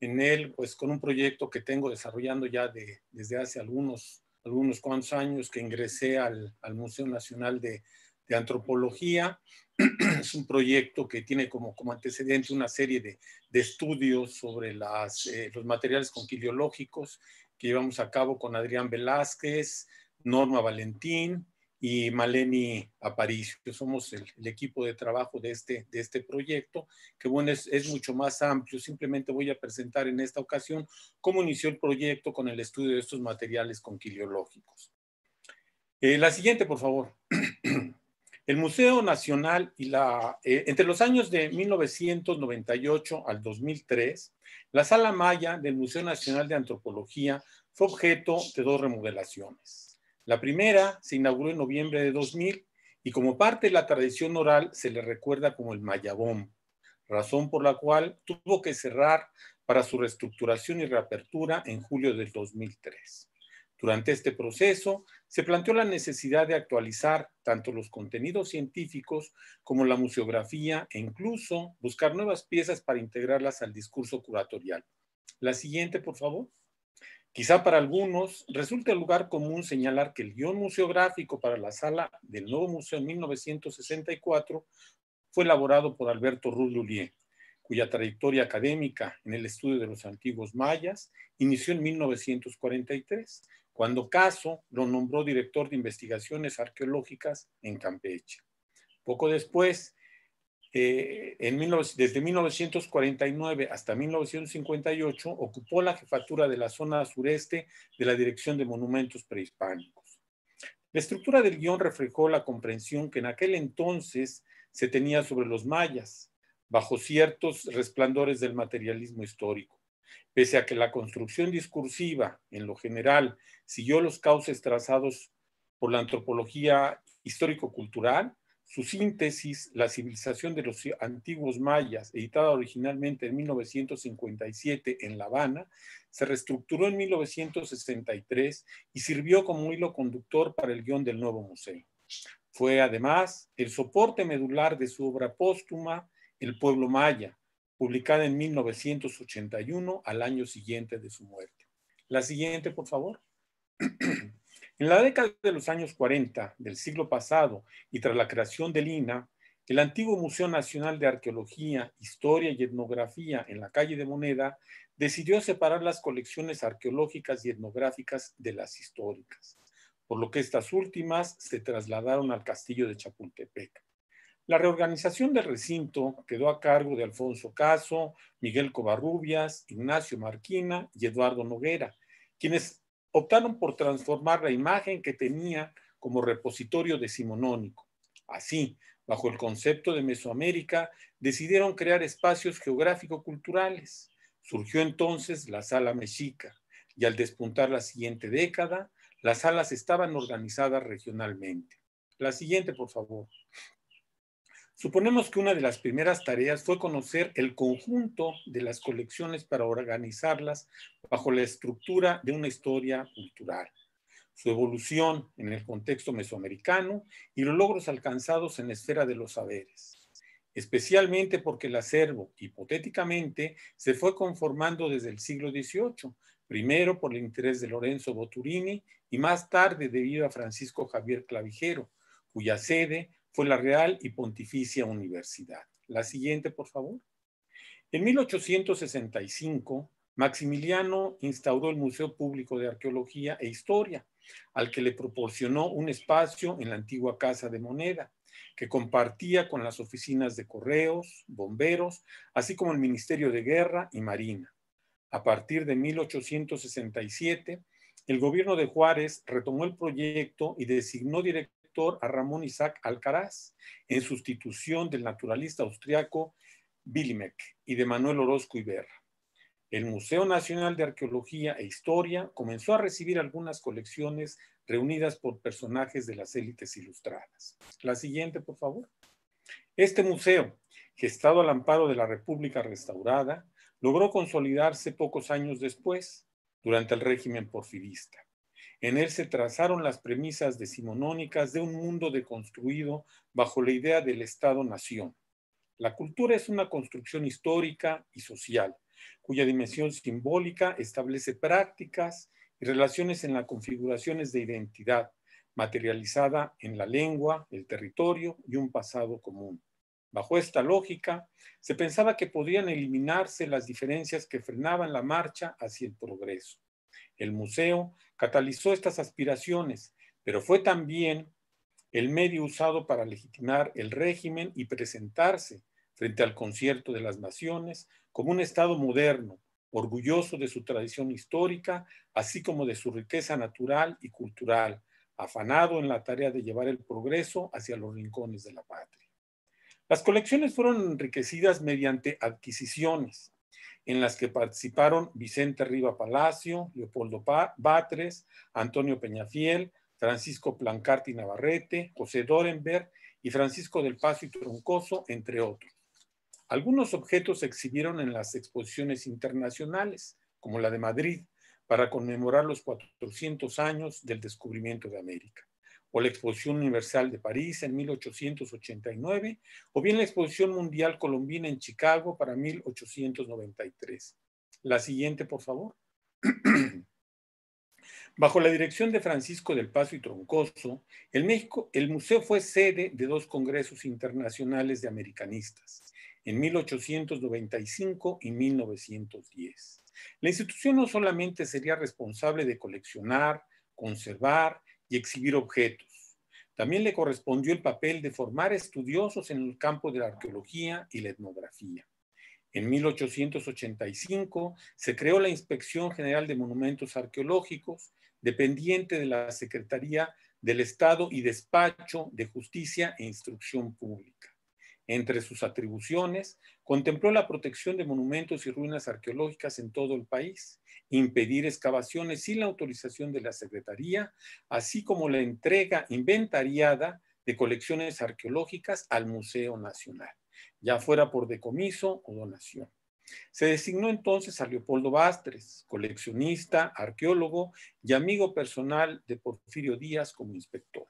S3: en él, pues con un proyecto que tengo desarrollando ya de, desde hace algunos, algunos cuantos años que ingresé al, Museo Nacional de, Antropología. es un proyecto que tiene como, como antecedente una serie de, de estudios sobre las, eh, los materiales conquiliológicos que llevamos a cabo con Adrián Velázquez, Norma Valentín y Maleni Aparicio. Somos el, equipo de trabajo de este, de este proyecto, que bueno, es, mucho más amplio. Simplemente voy a presentar en esta ocasión cómo inició el proyecto con el estudio de estos materiales conquiliológicos. Eh, la siguiente, por favor. El Museo Nacional y la, eh, entre los años de 1998 al 2003, la sala Maya del Museo Nacional de Antropología fue objeto de dos remodelaciones. La primera se inauguró en noviembre de 2000 y como parte de la tradición oral se le recuerda como el Mayabón, razón por la cual tuvo que cerrar para su reestructuración y reapertura en julio del 2003. Durante este proceso, se planteó la necesidad de actualizar tanto los contenidos científicos como la museografía e incluso buscar nuevas piezas para integrarlas al discurso curatorial. La siguiente, por favor. Quizá para algunos resulte lugar común señalar que el guión museográfico para la sala del nuevo museo en 1964 fue elaborado por Alberto Rullulier, cuya trayectoria académica en el estudio de los antiguos mayas inició en 1943 cuando Caso lo nombró director de investigaciones arqueológicas en Campeche. Poco después, eh, en desde 1949 hasta 1958, ocupó la jefatura de la zona sureste de la Dirección de Monumentos Prehispánicos. La estructura del guión reflejó la comprensión que en aquel entonces se tenía sobre los mayas, bajo ciertos resplandores del materialismo histórico Pese a que la construcción discursiva, en lo general, siguió los cauces trazados por la antropología histórico-cultural, su síntesis, La civilización de los antiguos mayas, editada originalmente en 1957 en La Habana, se reestructuró en 1963 y sirvió como hilo conductor para el guión del nuevo museo. Fue además el soporte medular de su obra póstuma, El pueblo maya, publicada en 1981, al año siguiente de su muerte. La siguiente, por favor. en la década de los años 40 del siglo pasado y tras la creación del INAH, el antiguo Museo Nacional de Arqueología, Historia y Etnografía en la calle de Moneda decidió separar las colecciones arqueológicas y etnográficas de las históricas, por lo que estas últimas se trasladaron al castillo de Chapultepec. La reorganización del recinto quedó a cargo de Alfonso Caso, Miguel Covarrubias, Ignacio Marquina y Eduardo Noguera, quienes optaron por transformar la imagen que tenía como repositorio decimonónico. Así, bajo el concepto de Mesoamérica, decidieron crear espacios geográfico-culturales. Surgió entonces la Sala Mexica, y al despuntar la siguiente década, las salas estaban organizadas regionalmente. La siguiente, por favor. Suponemos que una de las primeras tareas fue conocer el conjunto de las colecciones para organizarlas bajo la estructura de una historia cultural, su evolución en el contexto mesoamericano y los logros alcanzados en la esfera de los saberes, especialmente porque el acervo, hipotéticamente, se fue conformando desde el siglo XVIII, primero por el interés de Lorenzo Boturini y más tarde debido a Francisco Javier Clavijero, cuya sede fue la Real y Pontificia Universidad. La siguiente, por favor. En 1865, Maximiliano instauró el Museo Público de Arqueología e Historia, al que le proporcionó un espacio en la antigua Casa de Moneda, que compartía con las oficinas de correos, bomberos, así como el Ministerio de Guerra y Marina. A partir de 1867, el gobierno de Juárez retomó el proyecto y designó director a Ramón Isaac Alcaraz, en sustitución del naturalista austriaco vilimek y de Manuel Orozco Iberra. El Museo Nacional de Arqueología e Historia comenzó a recibir algunas colecciones reunidas por personajes de las élites ilustradas. La siguiente, por favor. Este museo, gestado al amparo de la República restaurada, logró consolidarse pocos años después, durante el régimen porfirista. En él se trazaron las premisas decimonónicas de un mundo deconstruido bajo la idea del Estado-nación. La cultura es una construcción histórica y social, cuya dimensión simbólica establece prácticas y relaciones en las configuraciones de identidad, materializada en la lengua, el territorio y un pasado común. Bajo esta lógica, se pensaba que podían eliminarse las diferencias que frenaban la marcha hacia el progreso el museo, catalizó estas aspiraciones, pero fue también el medio usado para legitimar el régimen y presentarse frente al concierto de las naciones como un Estado moderno, orgulloso de su tradición histórica, así como de su riqueza natural y cultural, afanado en la tarea de llevar el progreso hacia los rincones de la patria. Las colecciones fueron enriquecidas mediante adquisiciones, en las que participaron Vicente Riva Palacio, Leopoldo Batres, Antonio Peñafiel, Francisco Plancarti Navarrete, José Dorenberg y Francisco del Paso y Troncoso, entre otros. Algunos objetos se exhibieron en las exposiciones internacionales, como la de Madrid, para conmemorar los 400 años del descubrimiento de América o la Exposición Universal de París en 1889, o bien la Exposición Mundial Colombina en Chicago para 1893. La siguiente, por favor. Bajo la dirección de Francisco del Paso y Troncoso, el, México, el museo fue sede de dos congresos internacionales de americanistas, en 1895 y 1910. La institución no solamente sería responsable de coleccionar, conservar y exhibir objetos, también le correspondió el papel de formar estudiosos en el campo de la arqueología y la etnografía. En 1885 se creó la Inspección General de Monumentos Arqueológicos, dependiente de la Secretaría del Estado y Despacho de Justicia e Instrucción Pública. Entre sus atribuciones Contempló la protección de monumentos y ruinas arqueológicas en todo el país, impedir excavaciones sin la autorización de la Secretaría, así como la entrega inventariada de colecciones arqueológicas al Museo Nacional, ya fuera por decomiso o donación. Se designó entonces a Leopoldo Bastres, coleccionista, arqueólogo y amigo personal de Porfirio Díaz como inspector.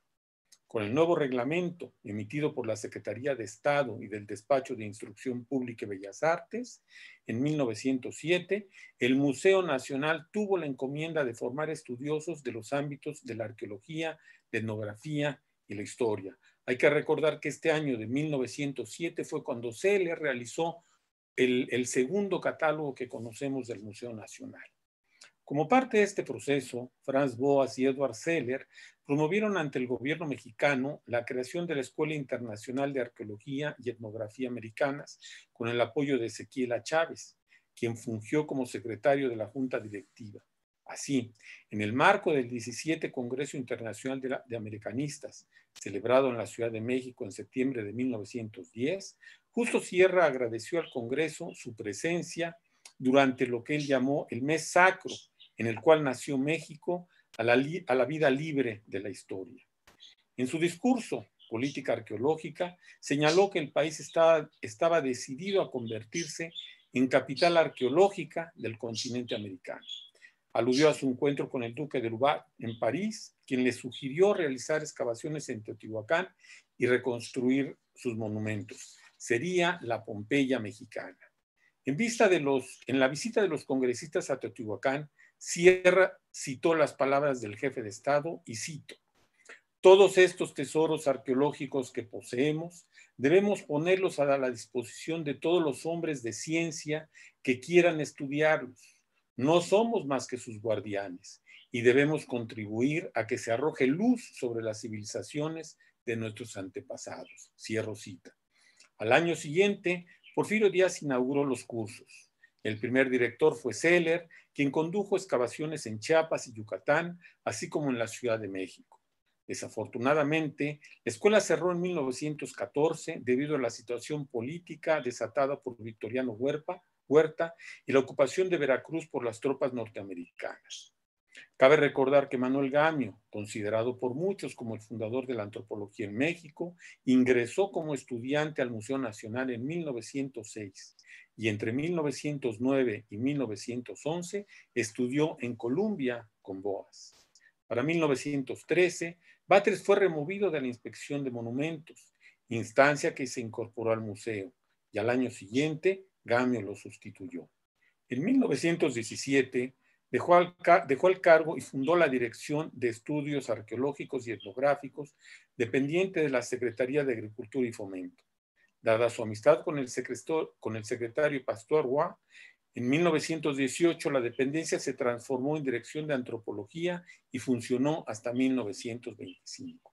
S3: Con el nuevo reglamento emitido por la Secretaría de Estado y del Despacho de Instrucción Pública y Bellas Artes, en 1907, el Museo Nacional tuvo la encomienda de formar estudiosos de los ámbitos de la arqueología, la etnografía y la historia. Hay que recordar que este año de 1907 fue cuando se le realizó el, el segundo catálogo que conocemos del Museo Nacional. Como parte de este proceso, Franz Boas y Edward Seller promovieron ante el gobierno mexicano la creación de la Escuela Internacional de Arqueología y Etnografía Americanas con el apoyo de Ezequiela Chávez, quien fungió como secretario de la Junta Directiva. Así, en el marco del 17 Congreso Internacional de, de Americanistas, celebrado en la Ciudad de México en septiembre de 1910, Justo Sierra agradeció al Congreso su presencia durante lo que él llamó el mes sacro en el cual nació México a la, vida libre de la historia. En su discurso, Política Arqueológica, señaló que el país estaba, decidido a convertirse en capital arqueológica del continente americano. Aludió a su encuentro con el duque de Lubac en París, quien le sugirió realizar excavaciones en Teotihuacán y reconstruir sus monumentos. Sería la Pompeya mexicana. En vista de los, en la visita de los congresistas a Teotihuacán, Sierra citó las palabras del jefe de Estado y cito, todos estos tesoros arqueológicos que poseemos debemos ponerlos a la disposición de todos los hombres de ciencia que quieran estudiarlos. No somos más que sus guardianes y debemos contribuir a que se arroje luz sobre las civilizaciones de nuestros antepasados. Cierro cita. Al año siguiente, Porfirio Díaz inauguró los cursos. El primer director fue Seller, quien condujo excavaciones en Chiapas y Yucatán, así como en la Ciudad de México. Desafortunadamente, la escuela cerró en 1914 debido a la situación política desatada por Victoriano Huerta y la ocupación de Veracruz por las tropas norteamericanas. Cabe recordar que Manuel Gamio, considerado por muchos como el fundador de la antropología en México, ingresó como estudiante al Museo Nacional en 1906 y entre 1909 y 1911 estudió en Columbia con Boas. Para 1913, Batres fue removido de la inspección de monumentos, instancia que se incorporó al museo, y al año siguiente Gamio lo sustituyó. En 1917 dejó, dejó el cargo y fundó la Dirección de Estudios Arqueológicos y Etnográficos, dependiente de la Secretaría de Agricultura y Fomento. Dada su amistad con el, secretario Pastor Hua, en 1918 la dependencia se transformó en dirección de antropología y funcionó hasta 1925.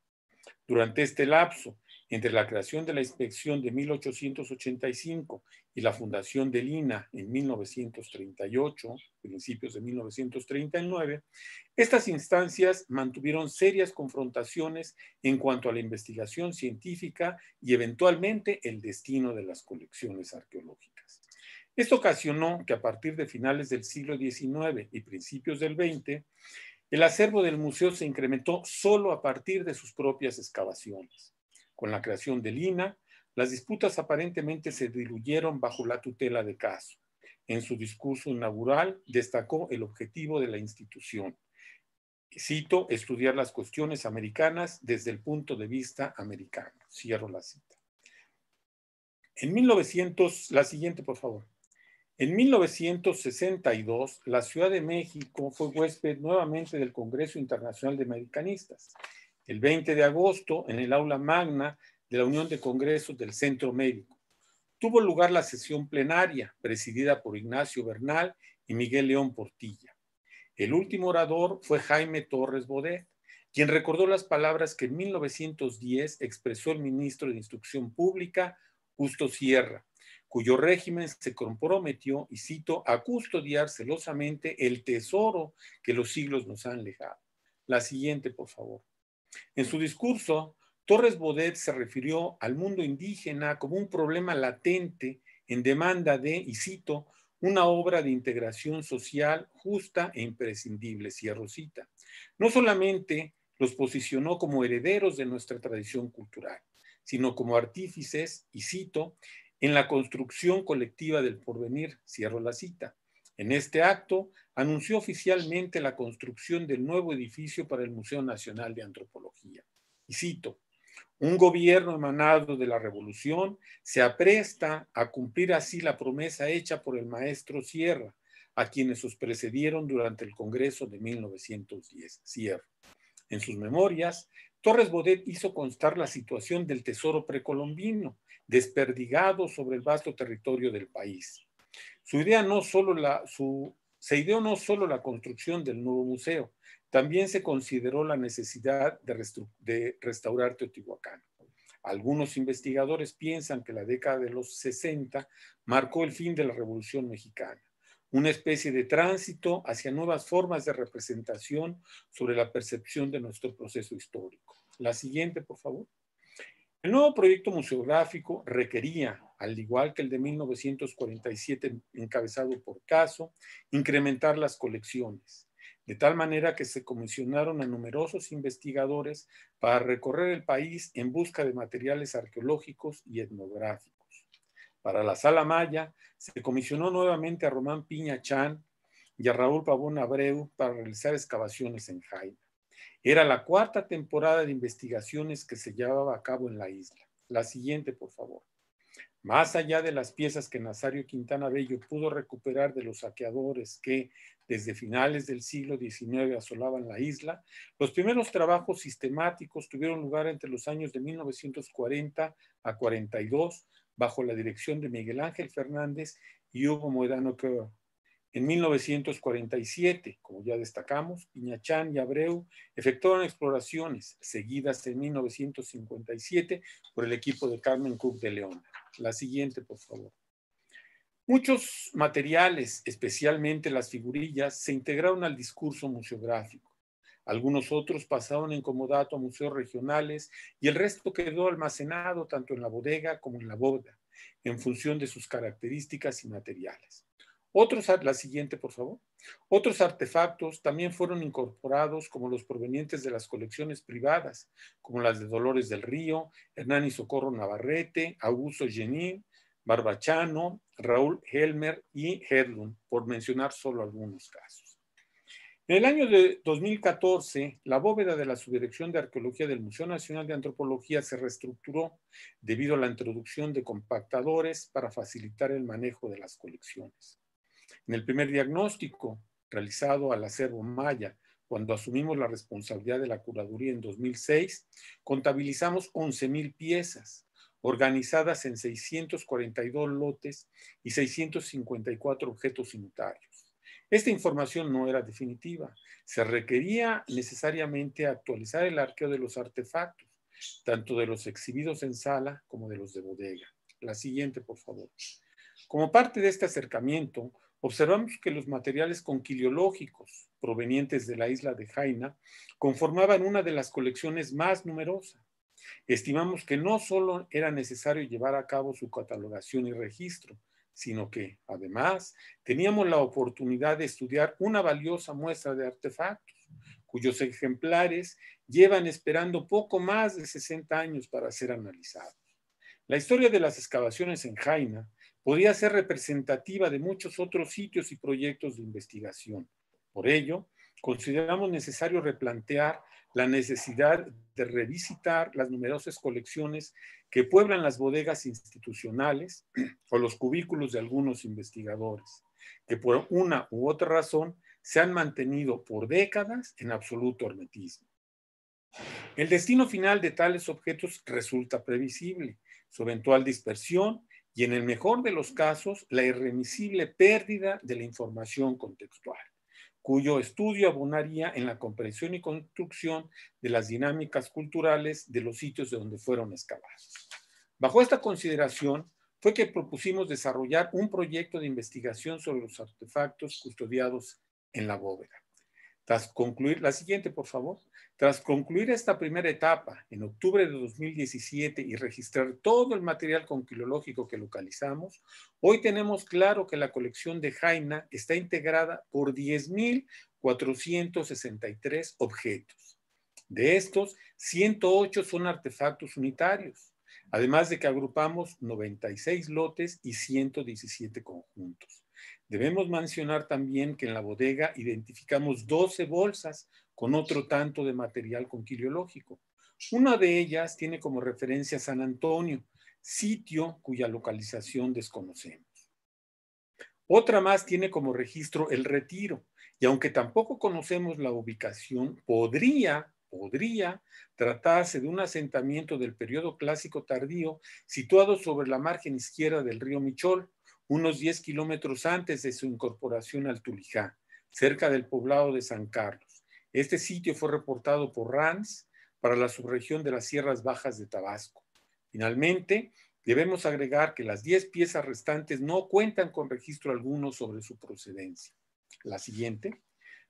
S3: Durante este lapso, entre la creación de la inspección de 1885 y la fundación del INA en 1938, principios de 1939, estas instancias mantuvieron serias confrontaciones en cuanto a la investigación científica y eventualmente el destino de las colecciones arqueológicas. Esto ocasionó que a partir de finales del siglo XIX y principios del XX, el acervo del museo se incrementó solo a partir de sus propias excavaciones. Con la creación del INA, las disputas aparentemente se diluyeron bajo la tutela de Caso. En su discurso inaugural destacó el objetivo de la institución. Cito, estudiar las cuestiones americanas desde el punto de vista americano. Cierro la cita. En 1900, la siguiente, por favor. En 1962, la Ciudad de México fue huésped nuevamente del Congreso Internacional de Americanistas el 20 de agosto en el aula magna de la Unión de Congresos del Centro Médico. Tuvo lugar la sesión plenaria presidida por Ignacio Bernal y Miguel León Portilla. El último orador fue Jaime Torres Bodet, quien recordó las palabras que en 1910 expresó el ministro de Instrucción Pública, Justo Sierra, cuyo régimen se comprometió, y cito, a custodiar celosamente el tesoro que los siglos nos han legado. La siguiente, por favor. En su discurso, Torres Bodet se refirió al mundo indígena como un problema latente en demanda de, y cito, una obra de integración social justa e imprescindible, cierro cita. No solamente los posicionó como herederos de nuestra tradición cultural, sino como artífices, y cito, en la construcción colectiva del porvenir, cierro la cita. En este acto anunció oficialmente la construcción del nuevo edificio para el Museo Nacional de Antropología. Y cito, un gobierno emanado de la revolución se apresta a cumplir así la promesa hecha por el maestro Sierra, a quienes sus precedieron durante el Congreso de 1910. Sierra. En sus memorias, Torres Bodet hizo constar la situación del tesoro precolombino, desperdigado sobre el vasto territorio del país. Su idea no solo la, su se ideó no solo la construcción del nuevo museo, también se consideró la necesidad de, restaurar Teotihuacán. Algunos investigadores piensan que la década de los 60 marcó el fin de la Revolución Mexicana, una especie de tránsito hacia nuevas formas de representación sobre la percepción de nuestro proceso histórico. La siguiente, por favor. El nuevo proyecto museográfico requería, al igual que el de 1947 encabezado por Caso, incrementar las colecciones, de tal manera que se comisionaron a numerosos investigadores para recorrer el país en busca de materiales arqueológicos y etnográficos. Para la Sala Maya, se comisionó nuevamente a Román Piña Chan y a Raúl Pavón Abreu para realizar excavaciones en Jaime. Era la cuarta temporada de investigaciones que se llevaba a cabo en la isla. La siguiente, por favor. Más allá de las piezas que Nazario Quintana Bello pudo recuperar de los saqueadores que desde finales del siglo XIX asolaban la isla, los primeros trabajos sistemáticos tuvieron lugar entre los años de 1940 a 42 bajo la dirección de Miguel Ángel Fernández y Hugo Moedano Kerr, en 1947, como ya destacamos, Iñachán y Abreu efectuaron exploraciones seguidas en 1957 por el equipo de Carmen Cook de León. La siguiente, por favor. Muchos materiales, especialmente las figurillas, se integraron al discurso museográfico. Algunos otros pasaron en comodato a museos regionales y el resto quedó almacenado tanto en la bodega como en la boda, en función de sus características y materiales. Otros, la siguiente, por favor. Otros artefactos también fueron incorporados como los provenientes de las colecciones privadas, como las de Dolores del Río, Hernán y Socorro Navarrete, Augusto Genín, Barbachano, Raúl Helmer y Hedlund, por mencionar solo algunos casos. En el año de 2014, la bóveda de la Subdirección de Arqueología del Museo Nacional de Antropología se reestructuró debido a la introducción de compactadores para facilitar el manejo de las colecciones. En el primer diagnóstico realizado al acervo Maya, cuando asumimos la responsabilidad de la curaduría en 2006, contabilizamos 11.000 piezas organizadas en 642 lotes y 654 objetos unitarios. Esta información no era definitiva. Se requería necesariamente actualizar el arqueo de los artefactos, tanto de los exhibidos en sala como de los de bodega. La siguiente, por favor. Como parte de este acercamiento, observamos que los materiales conquiliológicos provenientes de la isla de Jaina conformaban una de las colecciones más numerosas. Estimamos que no solo era necesario llevar a cabo su catalogación y registro, sino que, además, teníamos la oportunidad de estudiar una valiosa muestra de artefactos, cuyos ejemplares llevan esperando poco más de 60 años para ser analizados. La historia de las excavaciones en Jaina podía ser representativa de muchos otros sitios y proyectos de investigación. Por ello, consideramos necesario replantear la necesidad de revisitar las numerosas colecciones que pueblan las bodegas institucionales o los cubículos de algunos investigadores, que por una u otra razón se han mantenido por décadas en absoluto hermetismo. El destino final de tales objetos resulta previsible, su eventual dispersión y en el mejor de los casos, la irremisible pérdida de la información contextual, cuyo estudio abonaría en la comprensión y construcción de las dinámicas culturales de los sitios de donde fueron excavados. Bajo esta consideración, fue que propusimos desarrollar un proyecto de investigación sobre los artefactos custodiados en la bóveda. Tras concluir, la siguiente, por favor. Tras concluir esta primera etapa en octubre de 2017 y registrar todo el material conquilológico que localizamos, hoy tenemos claro que la colección de Jaina está integrada por 10.463 objetos. De estos, 108 son artefactos unitarios, además de que agrupamos 96 lotes y 117 conjuntos. Debemos mencionar también que en la bodega identificamos 12 bolsas con otro tanto de material conquiliológico. Una de ellas tiene como referencia San Antonio, sitio cuya localización desconocemos. Otra más tiene como registro el retiro, y aunque tampoco conocemos la ubicación, podría, podría tratarse de un asentamiento del periodo clásico tardío situado sobre la margen izquierda del río Michol, unos 10 kilómetros antes de su incorporación al Tulijá, cerca del poblado de San Carlos. Este sitio fue reportado por Rans para la subregión de las Sierras Bajas de Tabasco. Finalmente, debemos agregar que las 10 piezas restantes no cuentan con registro alguno sobre su procedencia. La siguiente.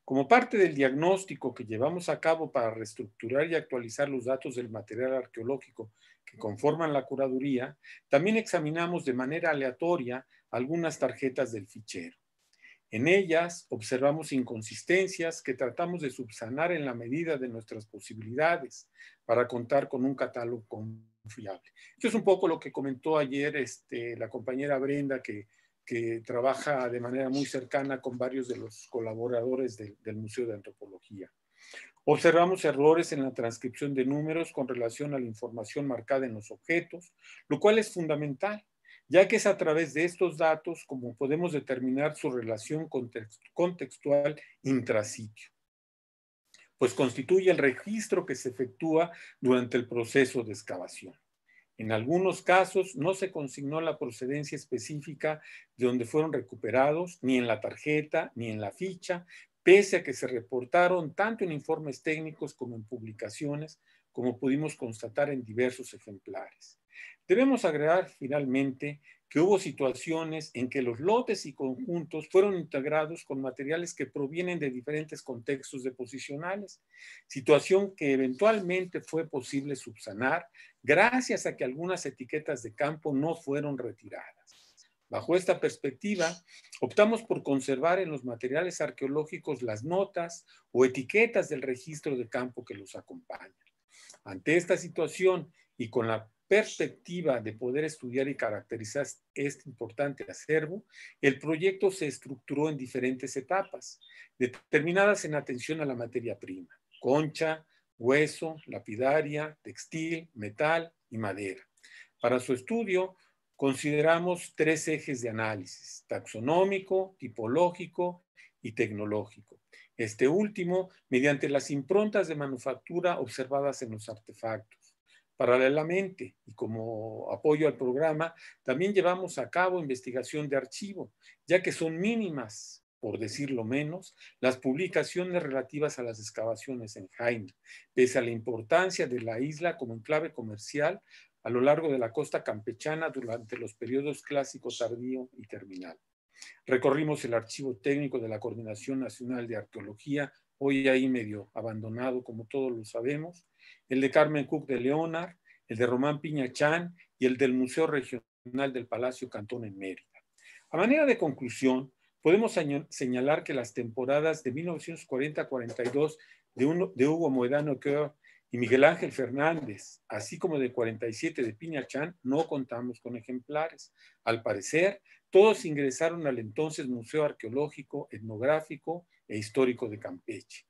S3: Como parte del diagnóstico que llevamos a cabo para reestructurar y actualizar los datos del material arqueológico que conforman la curaduría, también examinamos de manera aleatoria algunas tarjetas del fichero. En ellas observamos inconsistencias que tratamos de subsanar en la medida de nuestras posibilidades para contar con un catálogo confiable. Esto es un poco lo que comentó ayer este, la compañera Brenda, que, trabaja de manera muy cercana con varios de los colaboradores del Museo de Antropología. Observamos errores en la transcripción de números con relación a la información marcada en los objetos, lo cual es fundamental, ya que es a través de estos datos como podemos determinar su relación contextual intrasitio, pues constituye el registro que se efectúa durante el proceso de excavación. En algunos casos no se consignó la procedencia específica de donde fueron recuperados, ni en la tarjeta, ni en la ficha, pese a que se reportaron tanto en informes técnicos como en publicaciones, como pudimos constatar en diversos ejemplares. Debemos agregar finalmente que hubo situaciones en que los lotes y conjuntos fueron integrados con materiales que provienen de diferentes contextos deposicionales, situación que eventualmente fue posible subsanar gracias a que algunas etiquetas de campo no fueron retiradas. Bajo esta perspectiva, optamos por conservar en los materiales arqueológicos las notas o etiquetas del registro de campo que los acompaña Ante esta situación y con la perspectiva de poder estudiar y caracterizar este importante acervo, el proyecto se estructuró en diferentes etapas, determinadas en atención a la materia prima, concha, hueso, lapidaria, textil, metal y madera. Para su estudio, consideramos tres ejes de análisis, taxonómico, tipológico y tecnológico. Este último, mediante las improntas de manufactura observadas en los artefactos. Paralelamente, y como apoyo al programa, también llevamos a cabo investigación de archivo, ya que son mínimas por decirlo menos, las publicaciones relativas a las excavaciones en hain pese a la importancia de la isla como enclave comercial a lo largo de la costa campechana durante los periodos clásicos tardío y terminal. Recorrimos el archivo técnico de la Coordinación Nacional de Arqueología, hoy ahí medio abandonado, como todos lo sabemos, el de Carmen Cook de Leonard, el de Román piñachan y el del Museo Regional del Palacio Cantón en Mérida. A manera de conclusión, podemos señalar que las temporadas de 1940-42 de, de, Hugo Moedano y Miguel Ángel Fernández, así como de 47 de Chan, no contamos con ejemplares. Al parecer, todos ingresaron al entonces Museo Arqueológico, Etnográfico e Histórico de Campeche.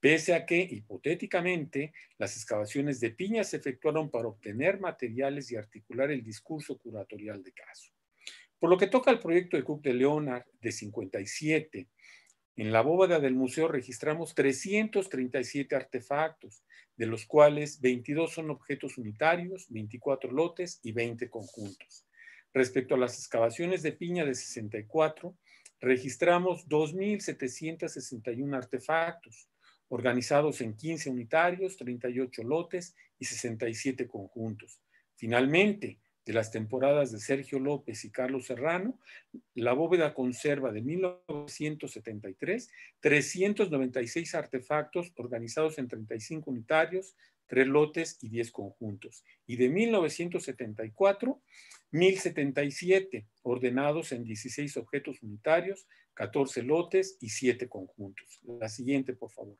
S3: Pese a que, hipotéticamente, las excavaciones de Piña se efectuaron para obtener materiales y articular el discurso curatorial de caso. Por lo que toca al proyecto de Cook de Leonard de 57, en la bóveda del museo registramos 337 artefactos, de los cuales 22 son objetos unitarios, 24 lotes y 20 conjuntos. Respecto a las excavaciones de piña de 64, registramos 2.761 artefactos, organizados en 15 unitarios, 38 lotes y 67 conjuntos. Finalmente, de las temporadas de Sergio López y Carlos Serrano, la bóveda conserva de 1973 396 artefactos organizados en 35 unitarios, 3 lotes y 10 conjuntos. Y de 1974, 1077 ordenados en 16 objetos unitarios, 14 lotes y 7 conjuntos. La siguiente, por favor.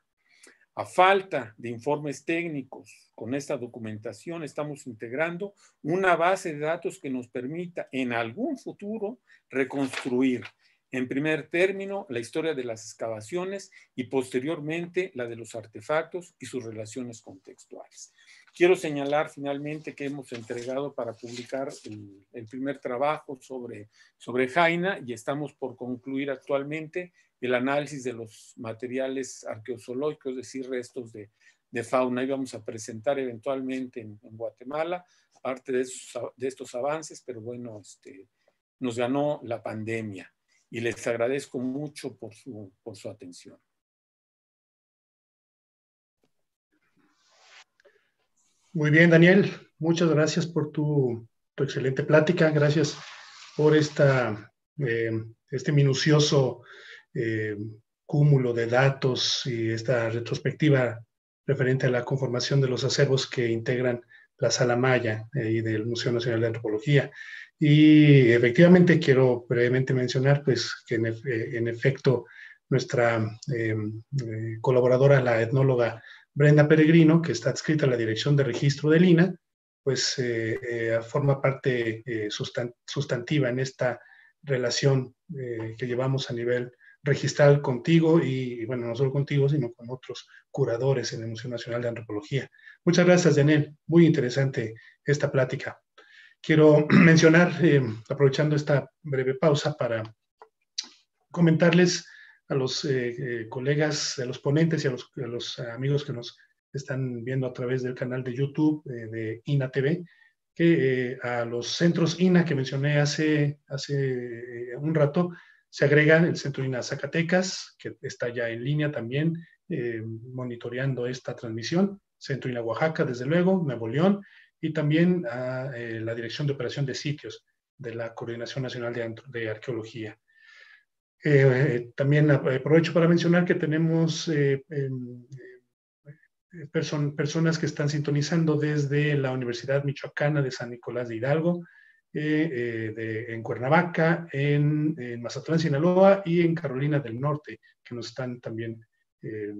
S3: A falta de informes técnicos, con esta documentación estamos integrando una base de datos que nos permita en algún futuro reconstruir, en primer término, la historia de las excavaciones y posteriormente la de los artefactos y sus relaciones contextuales. Quiero señalar finalmente que hemos entregado para publicar el, primer trabajo sobre Jaina y estamos por concluir actualmente el análisis de los materiales arqueozoológicos, es decir, restos de, fauna, fauna. vamos a presentar eventualmente en, Guatemala parte de, estos avances, pero bueno, este, nos ganó la pandemia y les agradezco mucho por su, atención.
S1: Muy bien, Daniel, muchas gracias por tu, excelente plática, gracias por eh, este minucioso eh, cúmulo de datos y esta retrospectiva referente a la conformación de los acervos que integran la Sala Maya eh, y del Museo Nacional de Antropología. Y efectivamente quiero brevemente mencionar pues, que en, efecto nuestra eh, colaboradora, la etnóloga Brenda Peregrino, que está adscrita a la Dirección de Registro del lina pues forma parte sustantiva en esta relación que llevamos a nivel registrar contigo y, bueno, no solo contigo, sino con otros curadores en el Museo Nacional de Antropología. Muchas gracias, Daniel, Muy interesante esta plática. Quiero mencionar, eh, aprovechando esta breve pausa, para comentarles a los eh, eh, colegas, a los ponentes y a los, a los, amigos que nos están viendo a través del canal de YouTube de INA TV, que a los centros INA que mencioné hace, hace un rato, se agrega el Centro INA Zacatecas, que está ya en línea también eh, monitoreando esta transmisión, Centro INA Oaxaca, desde luego, Nuevo León, y también eh, la Dirección de Operación de Sitios de la Coordinación Nacional de, Arqueología. Eh, también aprovecho para mencionar que tenemos em, personas que están sintonizando desde la Universidad Michoacana de San Nicolás de Hidalgo, eh, en Cuernavaca, en, en, Mazatlán, Sinaloa y en Carolina del Norte, que nos están también eh,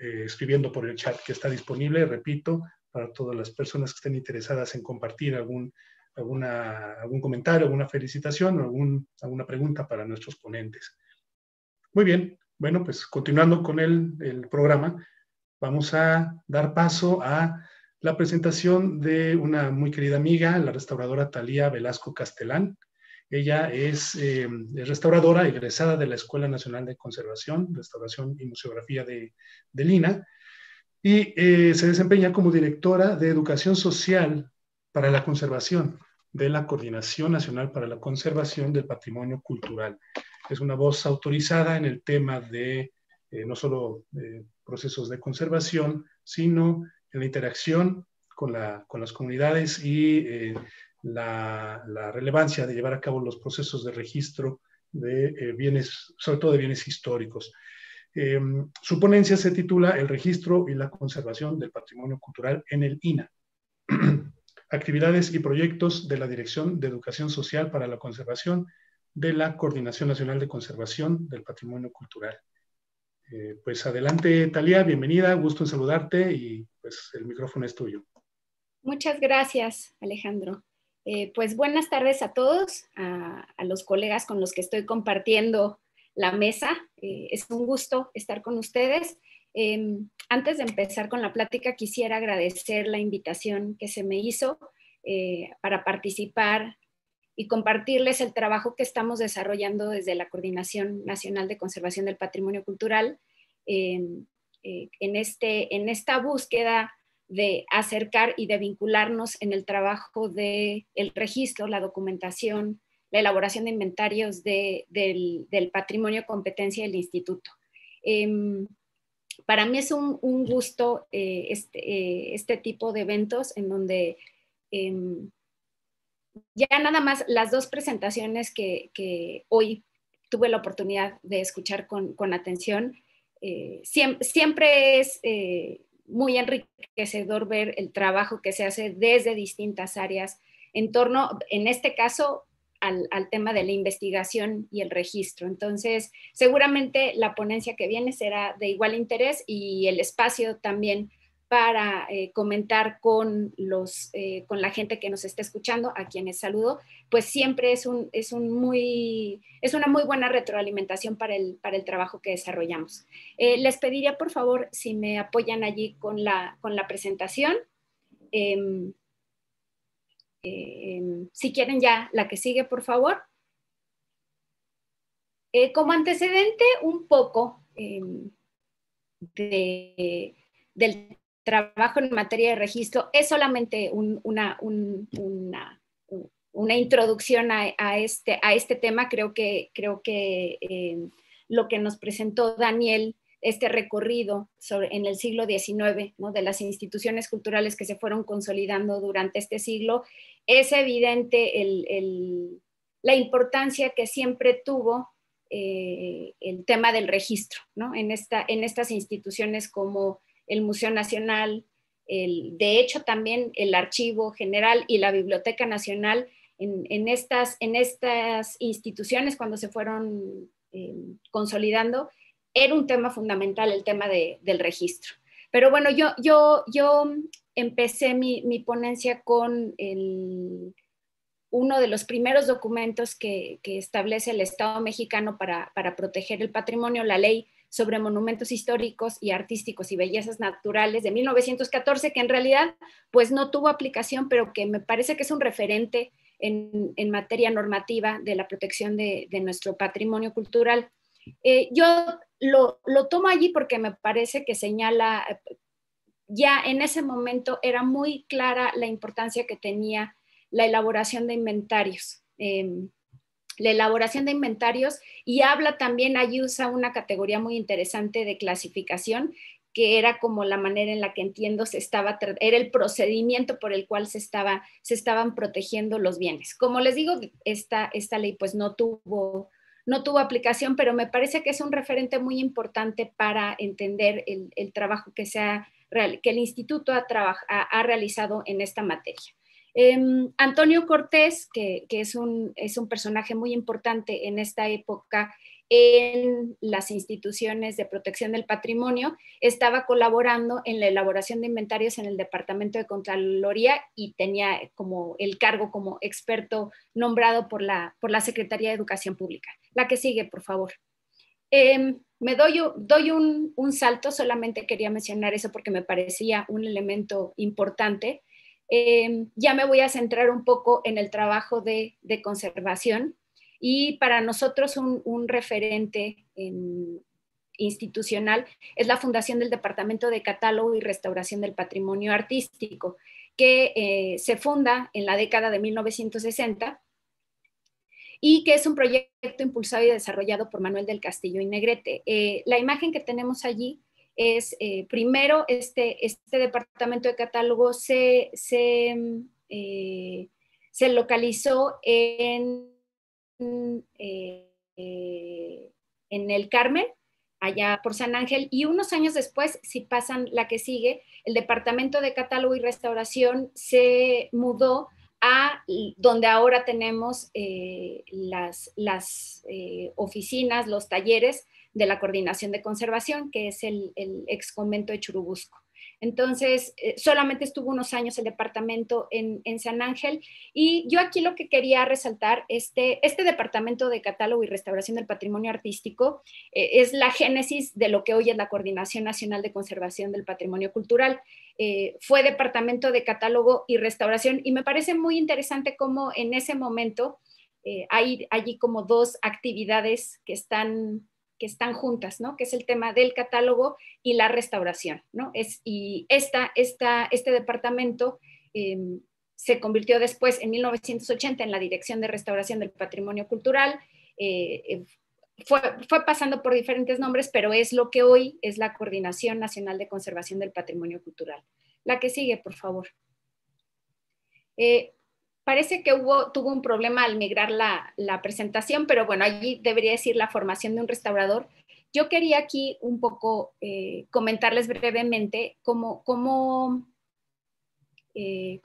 S1: eh, escribiendo por el chat que está disponible, repito, para todas las personas que estén interesadas en compartir algún, alguna, algún comentario, alguna felicitación o algún, alguna pregunta para nuestros ponentes. Muy bien, bueno, pues continuando con el, el programa, vamos a dar paso a la presentación de una muy querida amiga, la restauradora Talía Velasco Castelán. Ella es em, restauradora egresada de la Escuela Nacional de Conservación, Restauración y Museografía de, Lina y eh, se desempeña como directora de Educación Social para la Conservación de la Coordinación Nacional para la Conservación del Patrimonio Cultural. Es una voz autorizada en el tema de eh, no solo eh, procesos de conservación, sino en la interacción con, las comunidades y eh, la, relevancia de llevar a cabo los procesos de registro de eh, bienes, sobre todo de bienes históricos. Eh, su ponencia se titula El registro y la conservación del patrimonio cultural en el INA. Actividades y proyectos de la Dirección de Educación Social para la Conservación de la Coordinación Nacional de Conservación del Patrimonio Cultural. Eh, pues adelante, Talía, bienvenida, gusto en saludarte y pues el micrófono es tuyo.
S4: Muchas gracias, Alejandro. Eh, pues buenas tardes a todos, a, los colegas con los que estoy compartiendo la mesa. Eh, es un gusto estar con ustedes. Em, antes de empezar con la plática, quisiera agradecer la invitación que se me hizo para participar y compartirles el trabajo que estamos desarrollando desde la Coordinación Nacional de Conservación del Patrimonio Cultural en, eh, este, en esta búsqueda de acercar y de vincularnos en el trabajo del el registro, la documentación, la elaboración de inventarios del, patrimonio competencia del instituto. Em, para mí es un, gusto eh, este, eh, este, tipo de eventos en donde em, ya nada más las dos presentaciones que, hoy tuve la oportunidad de escuchar con, atención, eh, siempre, es eh, muy enriquecedor ver el trabajo que se hace desde distintas áreas en torno, en este caso, al, tema de la investigación y el registro. Entonces, seguramente la ponencia que viene será de igual interés y el espacio también para eh, comentar con, los, eh, con la gente que nos está escuchando, a quienes saludo, pues siempre es, un, es, un muy, es una muy buena retroalimentación para el, para el trabajo que desarrollamos. Eh, les pediría, por favor, si me apoyan allí con la, con la presentación. Em, em, si quieren ya la que sigue, por favor. como antecedente, un poco em, de, del trabajo en materia de registro es solamente una, una, introducción a, este, a este tema. Creo que, creo que eh, lo que nos presentó Daniel, este recorrido sobre, en el siglo XIX, de las instituciones culturales que se fueron consolidando durante este siglo, es evidente la importancia que siempre tuvo eh, el tema del registro en, esta, en estas instituciones como el Museo Nacional, de hecho también el Archivo General y la Biblioteca Nacional, en, estas, en estas instituciones cuando se fueron eh, consolidando, era un tema fundamental el tema del registro. Pero bueno, yo, empecé mi, ponencia con uno de los primeros documentos que, establece el Estado mexicano para, proteger el patrimonio, la ley sobre monumentos históricos y artísticos y bellezas naturales de 1914, que en realidad pues no tuvo aplicación, pero que me parece que es un referente en, materia normativa de la protección de, nuestro patrimonio cultural. Eh, yo lo, tomo allí porque me parece que señala, eh, ya en ese momento era muy clara la importancia que tenía la elaboración de inventarios. Em, la elaboración de inventarios y habla también, ahí usa una categoría muy interesante de clasificación, que era como la manera en la que entiendo se estaba, era el procedimiento por el cual se, estaba, se estaban protegiendo los bienes. Como les digo, esta, esta ley pues no tuvo, no tuvo aplicación, pero me parece que es un referente muy importante para entender el, trabajo que, se ha, que el instituto ha, ha realizado en esta materia. Em, Antonio Cortés, que, es, un, personaje muy importante en esta época en las instituciones de protección del patrimonio, estaba colaborando en la elaboración de inventarios en el Departamento de Contraloría y tenía como el cargo como experto nombrado por la, Secretaría de Educación Pública. La que sigue, por favor. Em, me doy, un, salto, solamente quería mencionar eso porque me parecía un elemento importante. Em, ya me voy a centrar un poco en el trabajo de, conservación y para nosotros un, referente institucional es la fundación del Departamento de Catálogo y Restauración del Patrimonio Artístico, que eh, se funda en la década de 1960 y que es un proyecto impulsado y desarrollado por Manuel del Castillo y Negrete. Eh, la imagen que tenemos allí es, eh, primero, este, este departamento de catálogo se, mm, eh, localizó en, mm, eh, en el Carmen, allá por San Ángel, y unos años después, si pasan la que sigue, el departamento de catálogo y restauración se mudó a donde ahora tenemos las oficinas, los talleres de la Coordinación de Conservación, que es el, el ex convento de Churubusco. Entonces, eh, solamente estuvo unos años el departamento en, San Ángel y yo aquí lo que quería resaltar, este, este departamento de catálogo y restauración del patrimonio artístico eh, es la génesis de lo que hoy es la Coordinación Nacional de Conservación del Patrimonio Cultural. Eh, fue departamento de catálogo y restauración y me parece muy interesante cómo en ese momento hay allí como dos actividades que están que están juntas, ¿no? Que es el tema del catálogo y la restauración, ¿no? Es, y esta, esta, este departamento em, se convirtió después, en 1980, en la Dirección de Restauración del Patrimonio Cultural. Eh, eh, fue, fue, pasando por diferentes nombres, pero es lo que hoy es la Coordinación Nacional de Conservación del Patrimonio Cultural. La que sigue, por favor. Eh, parece que hubo, tuvo un problema al migrar la, presentación, pero bueno, allí debería decir la formación de un restaurador. Yo quería aquí un poco eh, comentarles brevemente cómo, cómo, eh,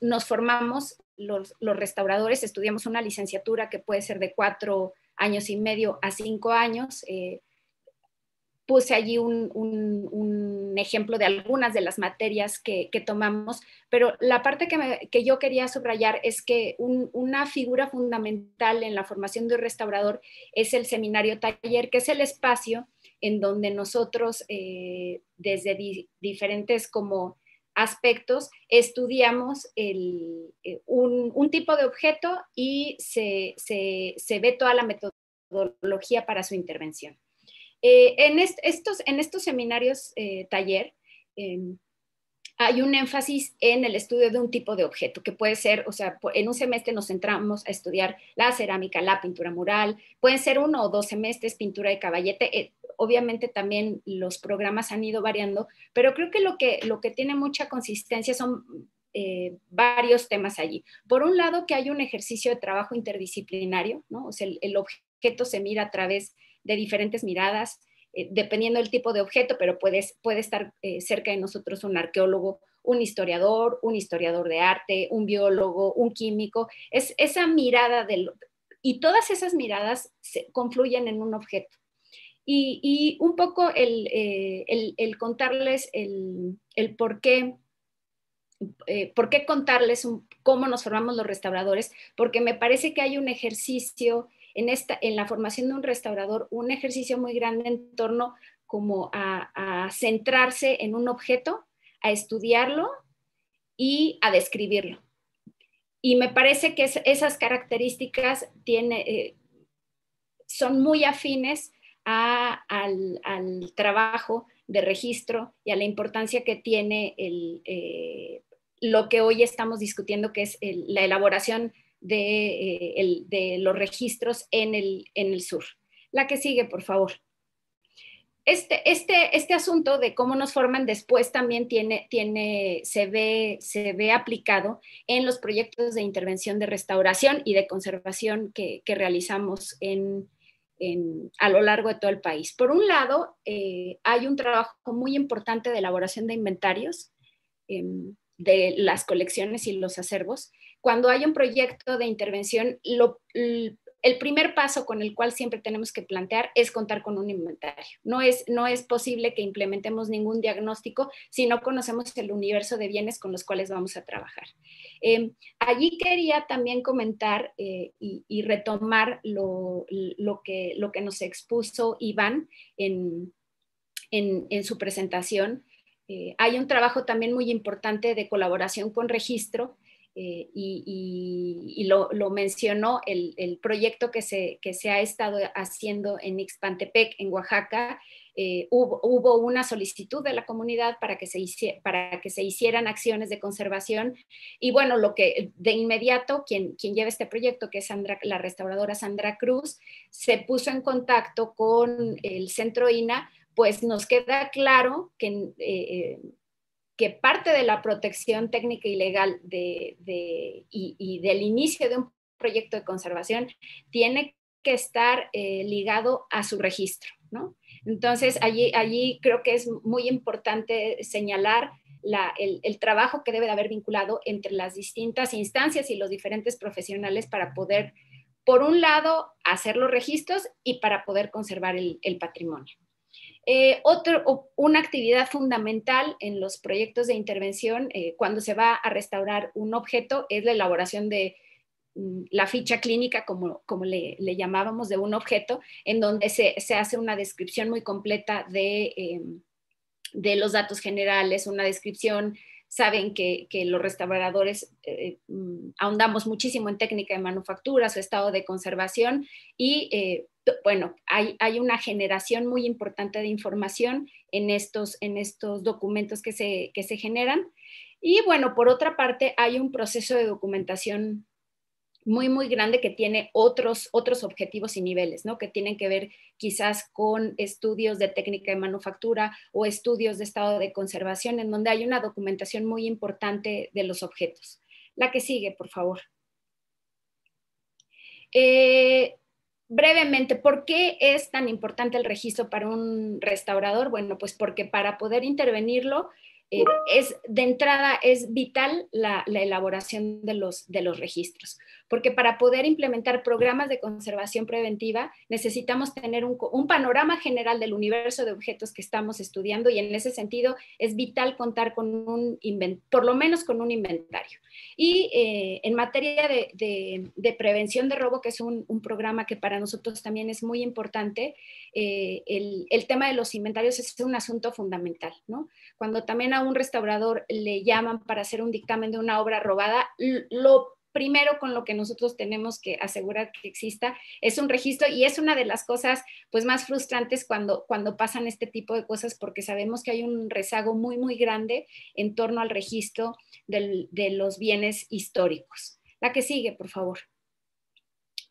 S4: nos, formamos los, restauradores. Estudiamos una licenciatura que puede ser de cuatro años y medio a cinco años. Eh, puse allí un, ejemplo de algunas de las materias que, tomamos, pero la parte que, yo quería subrayar es que una figura fundamental en la formación de un restaurador es el seminario taller, que es el espacio en donde nosotros eh, desde diferentes como aspectos estudiamos eh, un, tipo de objeto y se, se ve toda la metodología para su intervención. Eh, en, estos, en estos seminarios eh, taller em, hay un énfasis en el estudio de un tipo de objeto, que puede ser, o sea, en un semestre nos centramos a estudiar la cerámica, la pintura mural, pueden ser uno o dos semestres, pintura de caballete. Eh, obviamente también los programas han ido variando, pero creo que lo que, lo que tiene mucha consistencia son varios temas allí. Por un lado, que hay un ejercicio de trabajo interdisciplinario, ¿no? O sea, el, el objeto se mira a través de diferentes miradas, eh, dependiendo del tipo de objeto, pero puedes puede estar eh, cerca de nosotros un arqueólogo, un historiador, un historiador de arte, un biólogo, un químico. Es esa mirada del, y todas esas miradas se confluyen en un objeto. Y, y un poco el, eh, el, contarles el, el por qué ¿por qué contarles cómo nos formamos los restauradores? Porque me parece que hay un ejercicio en, la formación de un restaurador un ejercicio muy grande en torno como a, centrarse en un objeto, a estudiarlo y a describirlo. Y me parece que esas características tiene, eh, son muy afines al, trabajo de registro y a la importancia que tiene el, eh, lo que hoy estamos discutiendo, que es la elaboración eh, de, los registros en el, sur. La que sigue, por favor. Este, este, este asunto de cómo nos forman después también tiene, se, ve, aplicado en los proyectos de intervención de restauración y de conservación que, realizamos a lo largo de todo el país. Por un lado, eh, hay un trabajo muy importante de elaboración de inventarios em, de las colecciones y los acervos cuando hay un proyecto de intervención, el primer paso con el cual siempre tenemos que plantear es contar con un inventario. No es, posible que implementemos ningún diagnóstico si no conocemos el universo de bienes con los cuales vamos a trabajar. Em, allí quería también comentar eh, y, retomar lo, que, nos expuso Iván en, su presentación. Eh, hay un trabajo también muy importante de colaboración con registro eh, y, lo, mencionó el, proyecto que se, se, ha estado haciendo en Ixpantepec, en Oaxaca. Eh, hubo, una solicitud de la comunidad para que, se para que, se hicieran acciones de conservación. Y bueno, lo que de inmediato quien, quien lleva este proyecto, que es Sandra, la restauradora Sandra Cruz, se puso en contacto con el centro INA pues nos queda claro que eh, que parte de la protección técnica y legal de, y, del inicio de un proyecto de conservación tiene que estar eh, ligado a su registro, ¿no? Entonces, allí, allí creo que es muy importante señalar el, trabajo que debe de haber vinculado entre las distintas instancias y los diferentes profesionales para poder, por un lado, hacer los registros y para poder conservar el patrimonio. Eh, Otra una actividad fundamental en los proyectos de intervención eh, cuando se va a restaurar un objeto es la elaboración de mm, la ficha clínica, como, como le, llamábamos, de un objeto, en donde se, se hace una descripción muy completa de, em, de los datos generales, una descripción saben que, los restauradores eh, eh, mm, ahondamos muchísimo en técnica de manufactura, su estado de conservación y, eh, bueno, hay, hay, una generación muy importante de información en estos, en estos documentos que se, que se generan. Y bueno, por otra parte, hay un proceso de documentación muy, muy grande que tiene otros, otros objetivos y niveles, ¿no? Que tienen que ver quizás con estudios de técnica de manufactura o estudios de estado de conservación, en donde hay una documentación muy importante de los objetos. La que sigue, por favor. Eh, brevemente, ¿por qué es tan importante el registro para un restaurador? Bueno, pues porque para poder intervenirlo eh, es de entrada es vital la, elaboración de los, de los registros, porque para poder implementar programas de conservación preventiva necesitamos tener un, panorama general del universo de objetos que estamos estudiando y en ese sentido es vital contar con un por lo menos con un inventario. Y eh, en materia de, prevención de robo, que es un programa que para nosotros también es muy importante, eh, el, tema de los inventarios es un asunto fundamental, ¿no? Cuando también a un restaurador le llaman para hacer un dictamen de una obra robada, lo primero con lo que nosotros tenemos que asegurar que exista es un registro y es una de las cosas pues más frustrantes cuando, cuando pasan este tipo de cosas porque sabemos que hay un rezago muy muy grande en torno al registro de los bienes históricos. La que sigue, por favor.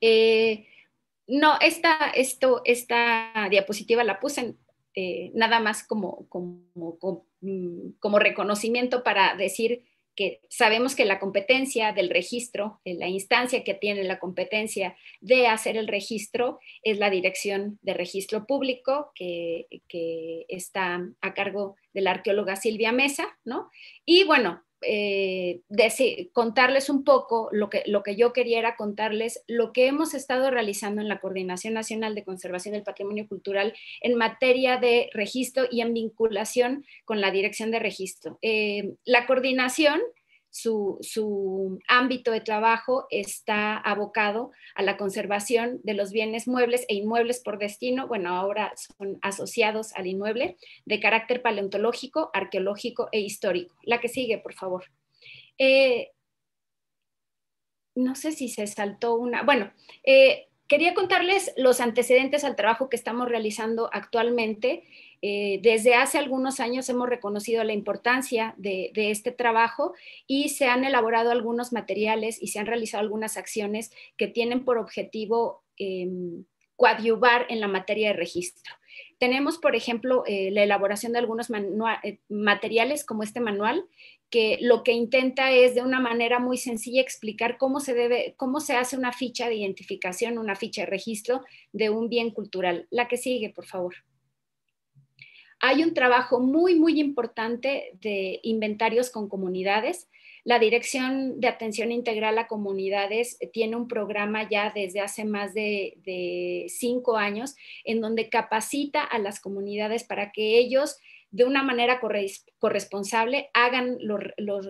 S4: Eh, no, esta, esto, esta diapositiva la puse eh, nada más como, mm, como, reconocimiento para decir que sabemos que la competencia del registro, eh, la instancia que tiene la competencia de hacer el registro es la Dirección de Registro Público, que, que está a cargo de la arqueóloga Silvia Mesa, ¿no? Y bueno, eh, decir, contarles un poco lo que, lo que yo quería era contarles lo que hemos estado realizando en la Coordinación Nacional de Conservación del Patrimonio Cultural en materia de registro y en vinculación con la Dirección de Registro. Eh, la coordinación su, ámbito de trabajo está abocado a la conservación de los bienes muebles e inmuebles por destino, bueno, ahora son asociados al inmueble, de carácter paleontológico, arqueológico e histórico. La que sigue, por favor. Eh, no sé si se saltó una, bueno, eh, quería contarles los antecedentes al trabajo que estamos realizando actualmente eh, desde hace algunos años hemos reconocido la importancia de, este trabajo y se han elaborado algunos materiales y se han realizado algunas acciones que tienen por objetivo em, coadyuvar en la materia de registro. Tenemos, por ejemplo, eh, la elaboración de algunos eh, materiales como este manual, que lo que intenta es de una manera muy sencilla explicar cómo se cómo se hace una ficha de identificación, una ficha de registro de un bien cultural. La que sigue, por favor. Hay un trabajo muy, muy importante de inventarios con comunidades. La Dirección de Atención Integral a Comunidades eh, tiene un programa ya desde hace más de, cinco años en donde capacita a las comunidades para que ellos de una manera corresponsable hagan los,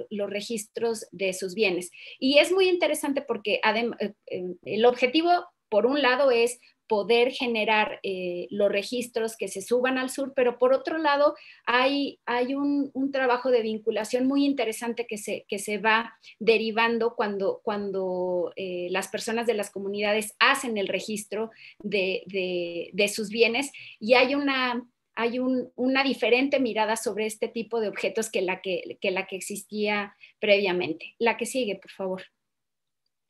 S4: registros de sus bienes. Y es muy interesante porque eh, eh, el objetivo, por un lado, es poder generar eh, los registros que se suban al sur, pero por otro lado hay, hay un, trabajo de vinculación muy interesante que se, que se va derivando cuando, cuando eh, las personas de las comunidades hacen el registro de, de, sus bienes y hay una hay una diferente mirada sobre este tipo de objetos que la que, que la que existía previamente. La que sigue, por favor.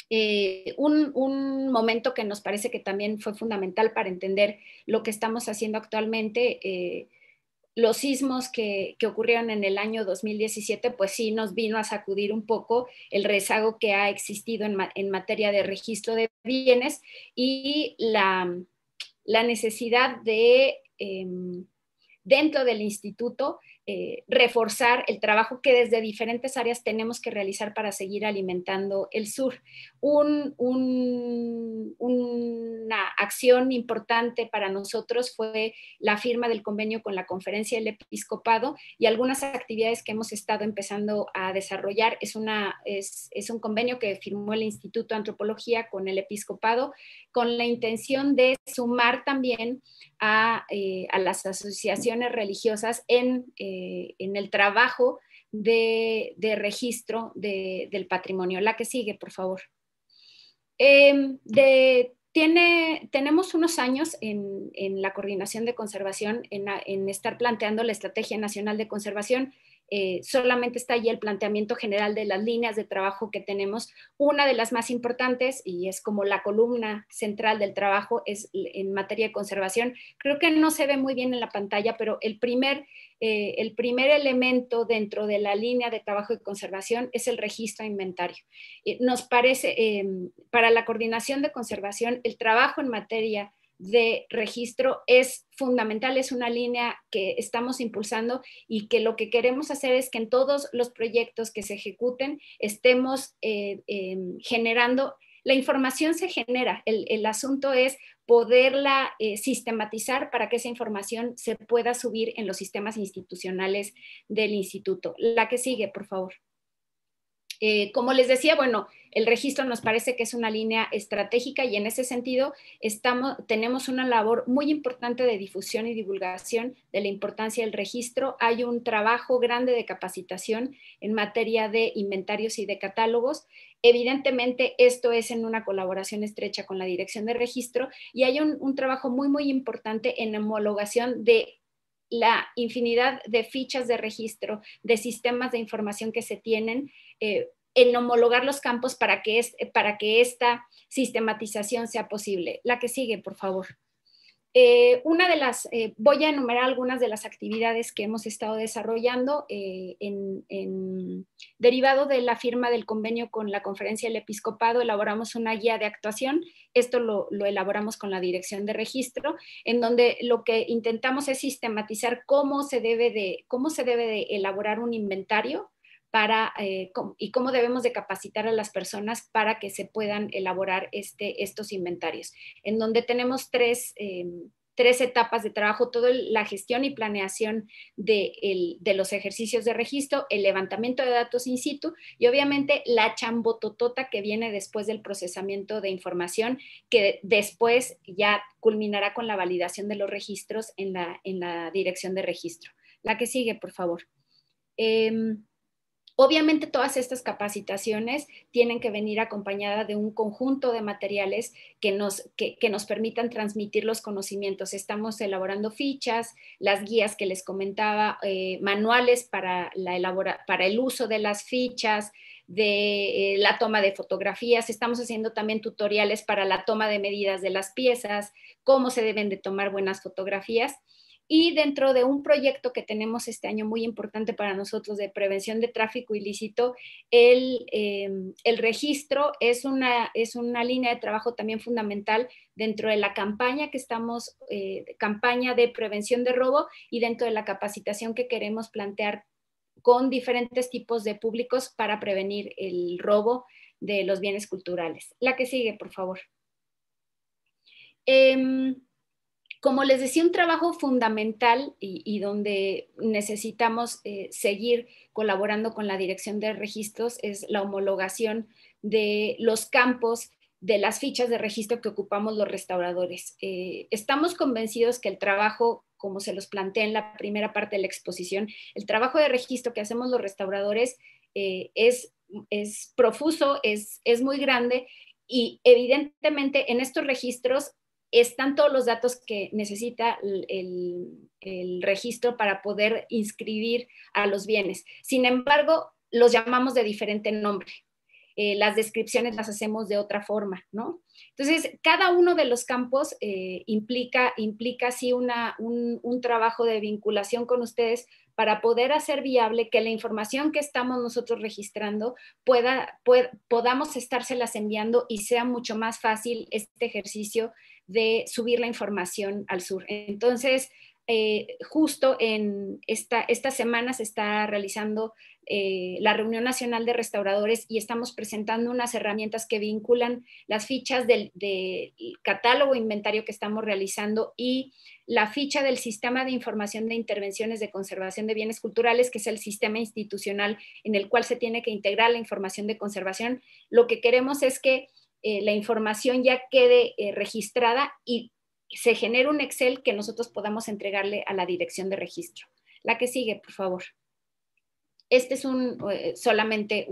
S4: Eh, un, momento que nos parece que también fue fundamental para entender lo que estamos haciendo actualmente. Eh, los sismos que, ocurrieron en el año 2017, pues sí nos vino a sacudir un poco el rezago que ha existido en, materia de registro de bienes y la, necesidad de, em, dentro del instituto, eh, reforzar el trabajo que desde diferentes áreas tenemos que realizar para seguir alimentando el sur. una acción importante para nosotros fue la firma del convenio con la conferencia del episcopado y algunas actividades que hemos estado empezando a desarrollar. Es, una, es, es un convenio que firmó el Instituto de Antropología con el episcopado con la intención de sumar también eh, a, las asociaciones religiosas en, eh, el trabajo de, registro del patrimonio. La que sigue, por favor. Em, tenemos unos años en, la coordinación de conservación, en, en estar planteando la Estrategia Nacional de Conservación eh, solamente está allí el planteamiento general de las líneas de trabajo que tenemos. Una de las más importantes, y es como la columna central del trabajo, es en materia de conservación. Creo que no se ve muy bien en la pantalla, pero el primer, eh, el primer elemento dentro de la línea de trabajo de conservación es el registro de inventario. Eh, nos parece, em, para la coordinación de conservación, el trabajo en materia de registro es fundamental, es una línea que estamos impulsando y que lo que queremos hacer es que en todos los proyectos que se ejecuten estemos eh, em, generando, la información se genera, el, asunto es poderla eh, sistematizar para que esa información se pueda subir en los sistemas institucionales del instituto. La que sigue, por favor. Eh, como les decía, bueno, el registro nos parece que es una línea estratégica y en ese sentido estamos, tenemos una labor muy importante de difusión y divulgación de la importancia del registro. Hay un trabajo grande de capacitación en materia de inventarios y de catálogos. Evidentemente, esto es en una colaboración estrecha con la Dirección de Registro y hay un, un trabajo muy, muy importante en homologación de la infinidad de fichas de registro, de sistemas de información que se tienen, eh, en homologar los campos para que, es, para que esta sistematización sea posible. La que sigue, por favor. Eh, una de las, eh, voy a enumerar algunas de las actividades que hemos estado desarrollando eh, derivado de la firma del convenio con la Conferencia del Episcopado, elaboramos una guía de actuación. Esto lo, lo elaboramos con la Dirección de Registro, en donde lo que intentamos es sistematizar cómo se debe de, cómo se debe de elaborar un inventario para, eh, y cómo debemos de capacitar a las personas para que se puedan elaborar este, estos inventarios, en donde tenemos tres, eh, etapas de trabajo, toda la gestión y planeación de, los ejercicios de registro, el levantamiento de datos in situ y obviamente la chambototota que viene después del procesamiento de información, que después ya culminará con la validación de los registros en la, en la dirección de registro. La que sigue, por favor. Em, Obviamente todas estas capacitaciones tienen que venir acompañada de un conjunto de materiales que nos, permitan transmitir los conocimientos. Estamos elaborando fichas, las guías que les comentaba, eh, manuales para, el uso de las fichas, de eh, la toma de fotografías, estamos haciendo también tutoriales para la toma de medidas de las piezas, cómo se deben de tomar buenas fotografías. Y dentro de un proyecto que tenemos este año muy importante para nosotros de prevención de tráfico ilícito, el, em, registro es una, es una línea de trabajo también fundamental dentro de la campaña que estamos, eh, campaña de prevención de robo y dentro de la capacitación que queremos plantear con diferentes tipos de públicos para prevenir el robo de los bienes culturales. La que sigue, por favor. Em, como les decía, un trabajo fundamental y, donde necesitamos eh, seguir colaborando con la Dirección de Registros es la homologación de los campos de las fichas de registro que ocupamos los restauradores. Eh, estamos convencidos que el trabajo, como se los planteé en la primera parte de la exposición, el trabajo de registro que hacemos los restauradores eh, es, profuso, es muy grande y evidentemente en estos registros están todos los datos que necesita el, registro para poder inscribir a los bienes. Sin embargo, los llamamos de diferente nombre. Eh, las descripciones las hacemos de otra forma, ¿no? Entonces, cada uno de los campos eh, implica, implica un, trabajo de vinculación con ustedes para poder hacer viable que la información que estamos nosotros registrando pueda, podamos estárselas enviando y sea mucho más fácil este ejercicio de subir la información al sur. Entonces, eh, justo en esta, esta semana se está realizando eh, la reunión nacional de restauradores y estamos presentando unas herramientas que vinculan las fichas del catálogo inventario que estamos realizando y la ficha del sistema de información de intervenciones de conservación de bienes culturales, que es el sistema institucional en el cual se tiene que integrar la información de conservación. Lo que queremos es que eh, la información ya quede eh, registrada y se genera un Excel que nosotros podamos entregarle a la dirección de registro. La que sigue, por favor. Este es un, eh, solamente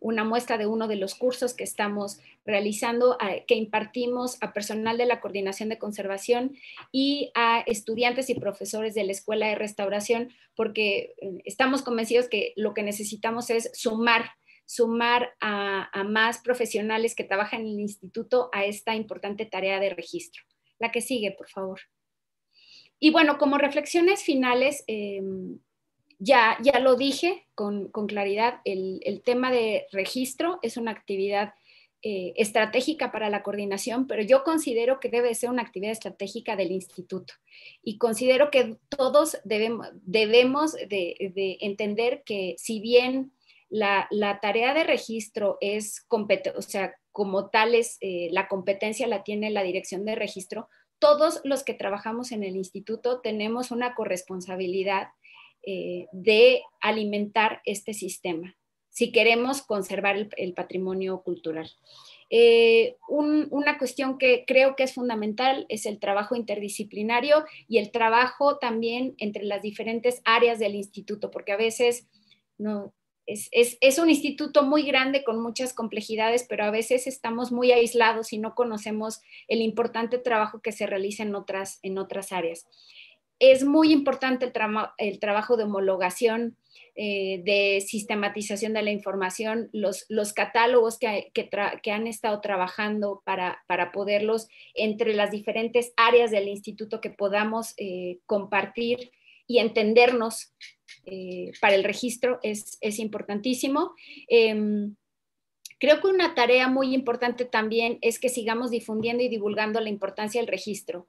S4: una muestra de uno de los cursos que estamos realizando, que impartimos a personal de la Coordinación de Conservación y a estudiantes y profesores de la Escuela de Restauración, porque estamos convencidos que lo que necesitamos es sumar sumar a, más profesionales que trabajan en el instituto a esta importante tarea de registro. La que sigue, por favor. Y bueno, como reflexiones finales, em, ya, ya lo dije con, claridad, el, tema de registro es una actividad eh, estratégica para la coordinación, pero yo considero que debe ser una actividad estratégica del instituto. Y considero que todos debemos, debemos de entender que si bien la, tarea de registro es, o sea, como tal eh, la competencia la tiene la dirección de registro, todos los que trabajamos en el instituto tenemos una corresponsabilidad eh, de alimentar este sistema si queremos conservar el, patrimonio cultural. Eh, una cuestión que creo que es fundamental es el trabajo interdisciplinario y el trabajo también entre las diferentes áreas del instituto, porque a veces no, es, un instituto muy grande con muchas complejidades, pero a veces estamos muy aislados y no conocemos el importante trabajo que se realiza en otras, en otras áreas. Es muy importante el, trabajo de homologación, eh, de sistematización de la información, los, catálogos que, han estado trabajando para, poderlos entre las diferentes áreas del instituto que podamos eh, compartir y entendernos eh, para el registro es, importantísimo. Em, creo que una tarea muy importante también es que sigamos difundiendo y divulgando la importancia del registro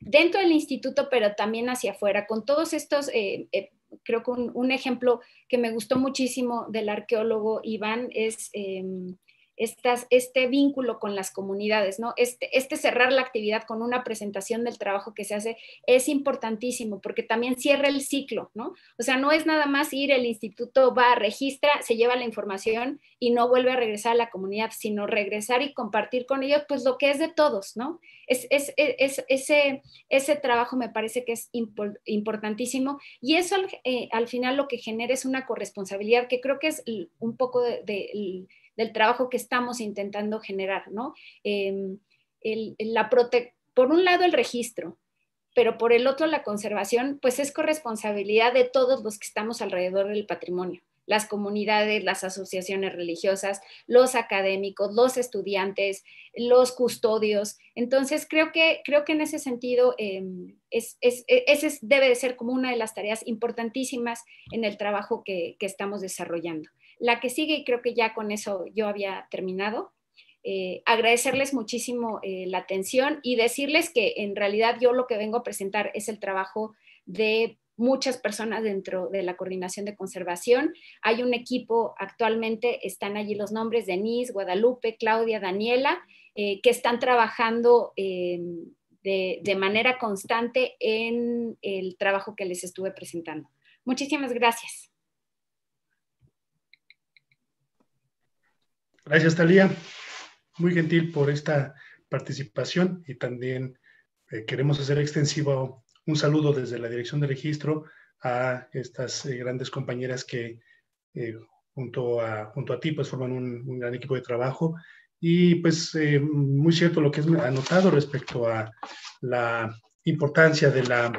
S4: dentro del instituto, pero también hacia afuera, con todos estos, eh, eh, creo que un, ejemplo que me gustó muchísimo del arqueólogo Iván es em, este vínculo con las comunidades, ¿no? Este, este, cerrar la actividad con una presentación del trabajo que se hace es importantísimo porque también cierra el ciclo, ¿no? O sea, no es nada más ir, el instituto va, registra, se lleva la información y no vuelve a regresar a la comunidad, sino regresar y compartir con ellos, pues lo que es de todos, ¿no? Es, e, ese, trabajo me parece que es importantísimo y eso eh, al final lo que genera es una corresponsabilidad que creo que es un poco de del trabajo que estamos intentando generar, ¿no? Em, la prote por un lado el registro, pero por el otro la conservación, pues es corresponsabilidad de todos los que estamos alrededor del patrimonio las comunidades, las asociaciones religiosas, los académicos, los estudiantes, los custodios. Entonces, creo que, creo que en ese sentido, em, es, es, e, ese debe de ser como una de las tareas importantísimas en el trabajo que estamos desarrollando. La que sigue, y creo que ya con eso yo había terminado, eh, agradecerles muchísimo eh, la atención y decirles que en realidad yo lo que vengo a presentar es el trabajo de muchas personas dentro de la coordinación de conservación. Hay un equipo actualmente, están allí los nombres, Denise, Guadalupe, Claudia, Daniela, eh, que están trabajando de manera constante en el trabajo que les estuve presentando. Muchísimas gracias.
S1: Gracias, Talía. Muy gentil por esta participación y también eh, queremos hacer extensivo un saludo desde la Dirección de Registro a estas eh, grandes compañeras que eh, junto, a, junto a ti pues forman un, gran equipo de trabajo y pues muy cierto lo que has anotado respecto a la importancia de la,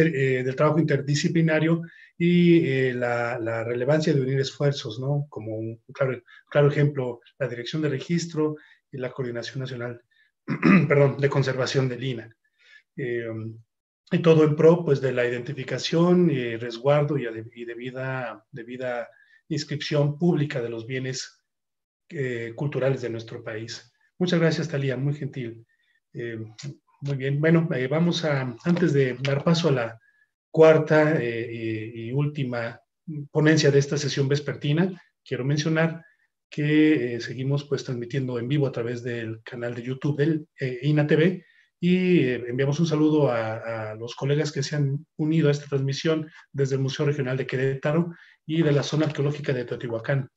S1: del trabajo interdisciplinario y eh, la, relevancia de unir esfuerzos, ¿no? Como un claro, ejemplo, la Dirección de Registro y la Coordinación Nacional, perdón, de Conservación del INA. Eh, y todo en pro, pues, de la identificación, y eh, resguardo y, debida, inscripción pública de los bienes culturales de nuestro país. Muchas gracias, Talía, muy gentil. muy bien, bueno, vamos a, antes de dar paso a la cuarta eh, y última ponencia de esta sesión vespertina, quiero mencionar que eh, seguimos pues transmitiendo en vivo a través del canal de YouTube del eh, TV y eh, enviamos un saludo a, los colegas que se han unido a esta transmisión desde el Museo Regional de Querétaro y de la Zona Arqueológica de Teotihuacán.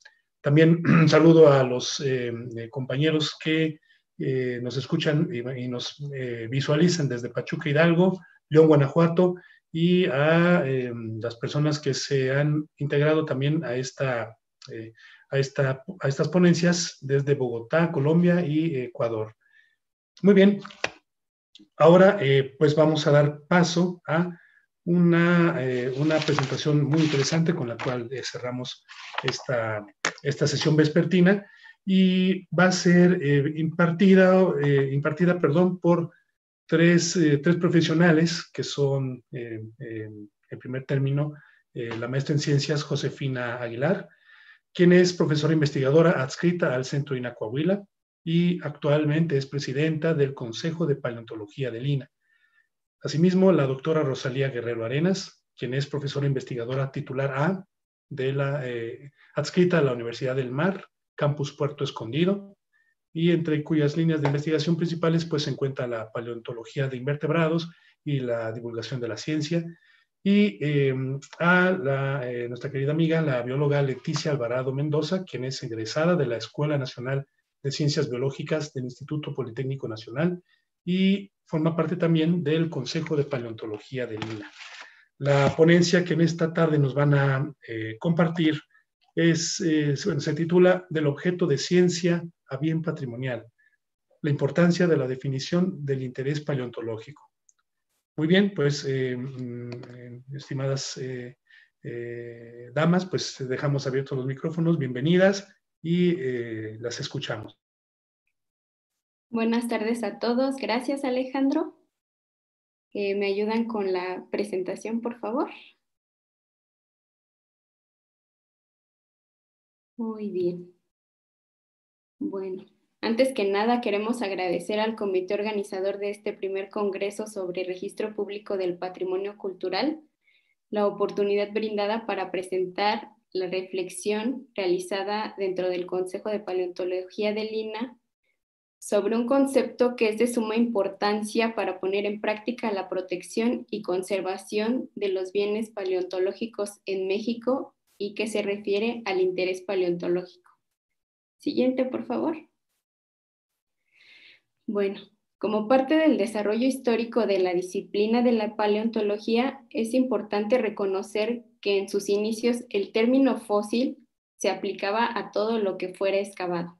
S1: También un saludo a los compañeros que nos escuchan y, y nos visualizan desde Pachuca Hidalgo, León, Guanajuato y a eh, las personas que se han integrado también a, esta, eh, a, esta, a estas ponencias desde Bogotá, Colombia y Ecuador. Muy bien, ahora eh, pues vamos a dar paso a una, una presentación muy interesante con la cual cerramos esta, sesión vespertina y va a ser impartida, impartida perdón, por eh, tres, profesionales que son, eh, en primer término, eh, la maestra en ciencias Josefina Aguilar, quien es profesora investigadora adscrita al Centro inacoahuila y actualmente es presidenta del Consejo de Paleontología del INA. Asimismo, la doctora Rosalía Guerrero Arenas, quien es profesora investigadora titular A de la adscrita a la Universidad del Mar, Campus Puerto Escondido, y entre cuyas líneas de investigación principales pues, se encuentra la paleontología de invertebrados y la divulgación de la ciencia, y em, a eh, nuestra querida amiga, la bióloga Leticia Alvarado Mendoza, quien es egresada de la Escuela Nacional de Ciencias Biológicas del Instituto Politécnico Nacional y forma parte también del Consejo de Paleontología de Lina. La ponencia que en esta tarde nos van a eh, compartir es, eh, se titula Del objeto de ciencia a bien patrimonial, la importancia de la definición del interés paleontológico. Muy bien, pues, eh, mm, eh, estimadas eh, damas, pues dejamos abiertos los micrófonos, bienvenidas y las escuchamos.
S5: Buenas tardes a todos, gracias Alejandro.
S3: ¿Me ayudan con la presentación, por favor?
S5: Muy bien. Bueno, antes que nada queremos agradecer al comité organizador de este primer Congreso sobre Registro Público del Patrimonio Cultural la oportunidad brindada para presentar la reflexión realizada dentro del Consejo de Paleontología de Lina sobre un concepto que es de suma importancia para poner en práctica la protección y conservación de los bienes paleontológicos en México y que se refiere al interés paleontológico. Siguiente, por favor. Bueno, como parte del desarrollo histórico de la disciplina de la paleontología, es importante reconocer que en sus inicios el término fósil se aplicaba a todo lo que fuera excavado.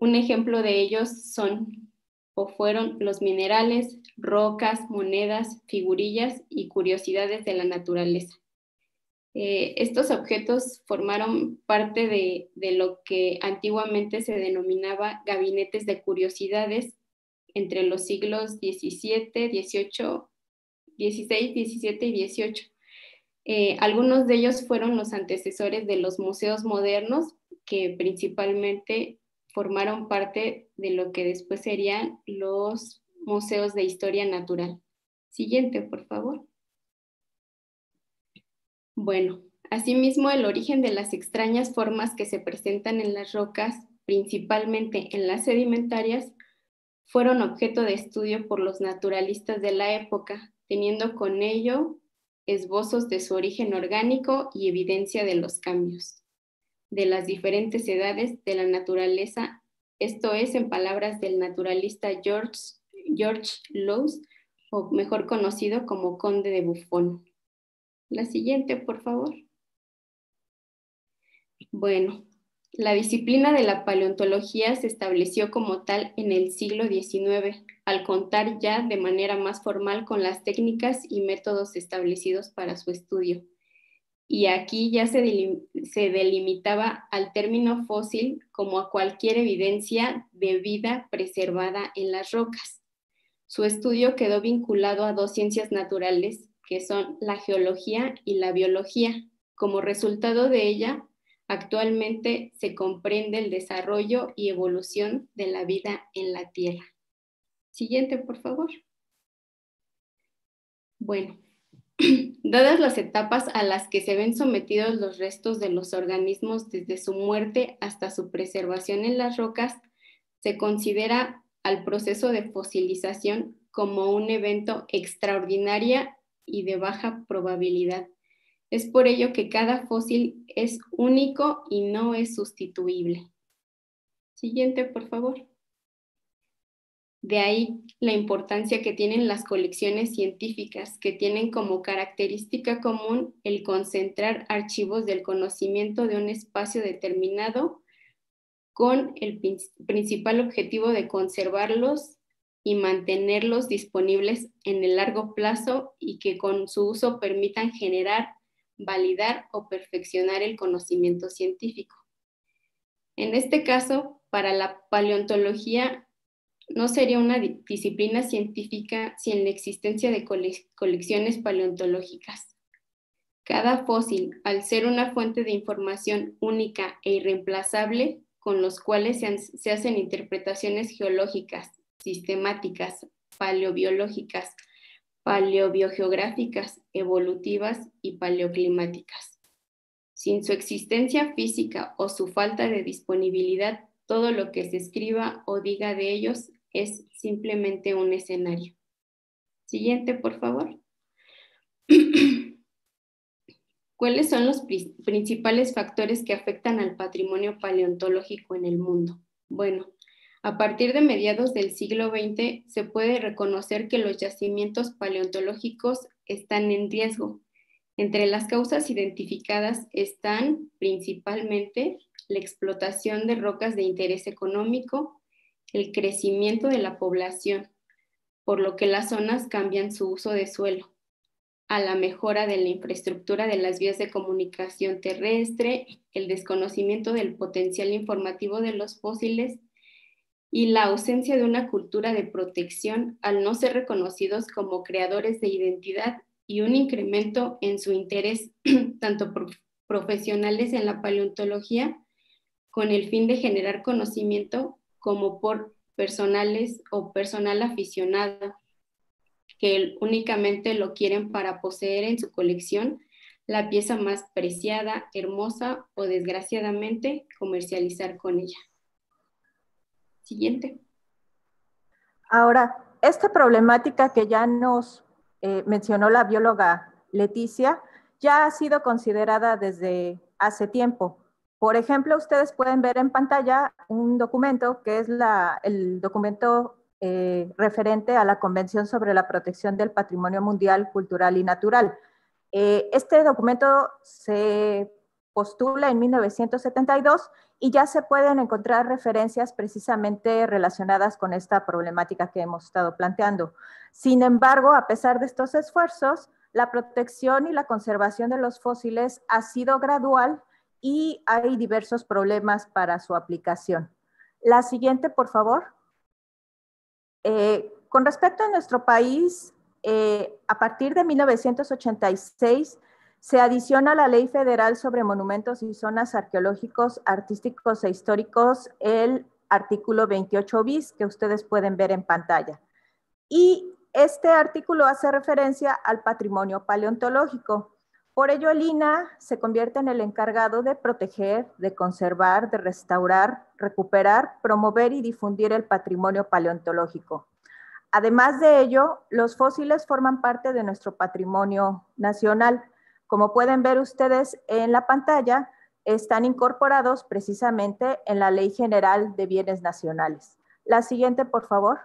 S5: Un ejemplo de ellos son o fueron los minerales, rocas, monedas, figurillas y curiosidades de la naturaleza. Eh, estos objetos formaron parte de, lo que antiguamente se denominaba gabinetes de curiosidades entre los siglos XVII, XVIII, XVI, XVII y XVIII. Eh, algunos de ellos fueron los antecesores de los museos modernos, que principalmente formaron parte de lo que después serían los museos de historia natural. Siguiente, por favor. Bueno, asimismo el origen de las extrañas formas que se presentan en las rocas, principalmente en las sedimentarias, fueron objeto de estudio por los naturalistas de la época, teniendo con ello esbozos de su origen orgánico y evidencia de los cambios de las diferentes edades de la naturaleza, esto es en palabras del naturalista George, George Lowes, o mejor conocido como Conde de Buffon. La siguiente, por favor. Bueno, la disciplina de la paleontología se estableció como tal en el siglo XIX, al contar ya de manera más formal con las técnicas y métodos establecidos para su estudio. Y aquí ya se, delimitaba al término fósil como a cualquier evidencia de vida preservada en las rocas. Su estudio quedó vinculado a dos ciencias naturales que son la geología y la biología. Como resultado de ella, actualmente se comprende el desarrollo y evolución de la vida en la Tierra. Siguiente, por favor. Bueno, dadas las etapas a las que se ven sometidos los restos de los organismos desde su muerte hasta su preservación en las rocas, se considera al proceso de fosilización como un evento extraordinario y de baja probabilidad. Es por ello que cada fósil es único y no es sustituible. Siguiente, por favor. De ahí la importancia que tienen las colecciones científicas, que tienen como característica común el concentrar archivos del conocimiento de un espacio determinado con el principal objetivo de conservarlos y mantenerlos disponibles en el largo plazo y que con su uso permitan generar, validar o perfeccionar el conocimiento científico. En este caso, para la paleontología no sería una disciplina científica sin la existencia de colecciones paleontológicas. Cada fósil, al ser una fuente de información única e irreemplazable, con los cuales se hacen interpretaciones geológicas, sistemáticas, paleobiológicas, paleobiogeográficas, evolutivas y paleoclimáticas. Sin su existencia física o su falta de disponibilidad, todo lo que se escriba o diga de ellos es simplemente un escenario. Siguiente, por favor. ¿Cuáles son los principales factores que afectan al patrimonio paleontológico en el mundo? Bueno, a partir de mediados del siglo XX se puede reconocer que los yacimientos paleontológicos están en riesgo. Entre las causas identificadas están principalmente la explotación de rocas de interés económico, el crecimiento de la población, por lo que las zonas cambian su uso de suelo, a la mejora de la infraestructura de las vías de comunicación terrestre, el desconocimiento del potencial informativo de los fósiles y la ausencia de una cultura de protección al no ser reconocidos como creadores de identidad y un incremento en su interés tanto por profesionales en la paleontología con el fin de generar conocimiento como por personales o personal aficionado que únicamente lo quieren para poseer en su colección la pieza más preciada, hermosa o desgraciadamente comercializar con ella.
S6: Siguiente. Ahora, esta problemática que ya nos eh, mencionó la bióloga Leticia ya ha sido considerada desde hace tiempo. Por ejemplo, ustedes pueden ver en pantalla un documento que es el documento eh, referente a la Convención sobre la Protección del Patrimonio Mundial Cultural y Natural. Eh, este documento se postula en 1972 y ya se pueden encontrar referencias precisamente relacionadas con esta problemática que hemos estado planteando. Sin embargo, a pesar de estos esfuerzos, la protección y la conservación de los fósiles ha sido gradual y hay diversos problemas para su aplicación. La siguiente, por favor. Eh, con respecto a nuestro país, eh, a partir de 1986, se adiciona a la Ley Federal sobre Monumentos y Zonas Arqueológicos, Artísticos e Históricos el artículo 28 bis que ustedes pueden ver en pantalla. Y este artículo hace referencia al patrimonio paleontológico. Por ello, el INA se convierte en el encargado de proteger, de conservar, de restaurar, recuperar, promover y difundir el patrimonio paleontológico. Además de ello, los fósiles forman parte de nuestro patrimonio nacional. Como pueden ver ustedes en la pantalla, están incorporados precisamente en la Ley General de Bienes Nacionales. La siguiente, por favor.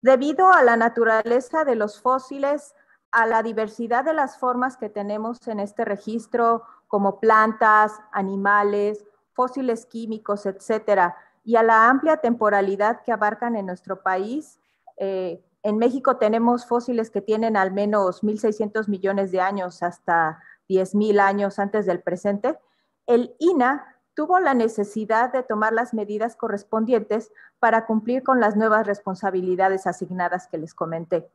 S6: Debido a la naturaleza de los fósiles, a la diversidad de las formas que tenemos en este registro, como plantas, animales, fósiles químicos, etcétera, y a la amplia temporalidad que abarcan en nuestro país, eh, en México tenemos fósiles que tienen al menos 1.600 millones de años hasta 10.000 años antes del presente, el INA tuvo la necesidad de tomar las medidas correspondientes para cumplir con las nuevas responsabilidades asignadas que les comenté.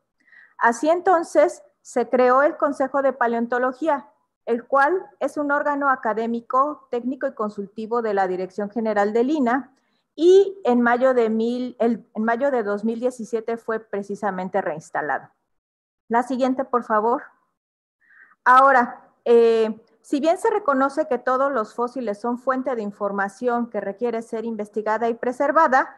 S6: Así entonces se creó el Consejo de Paleontología, el cual es un órgano académico, técnico y consultivo de la Dirección General del INA, y en mayo de, mil, en mayo de 2017 fue precisamente reinstalado. La siguiente, por favor. Ahora, eh, si bien se reconoce que todos los fósiles son fuente de información que requiere ser investigada y preservada,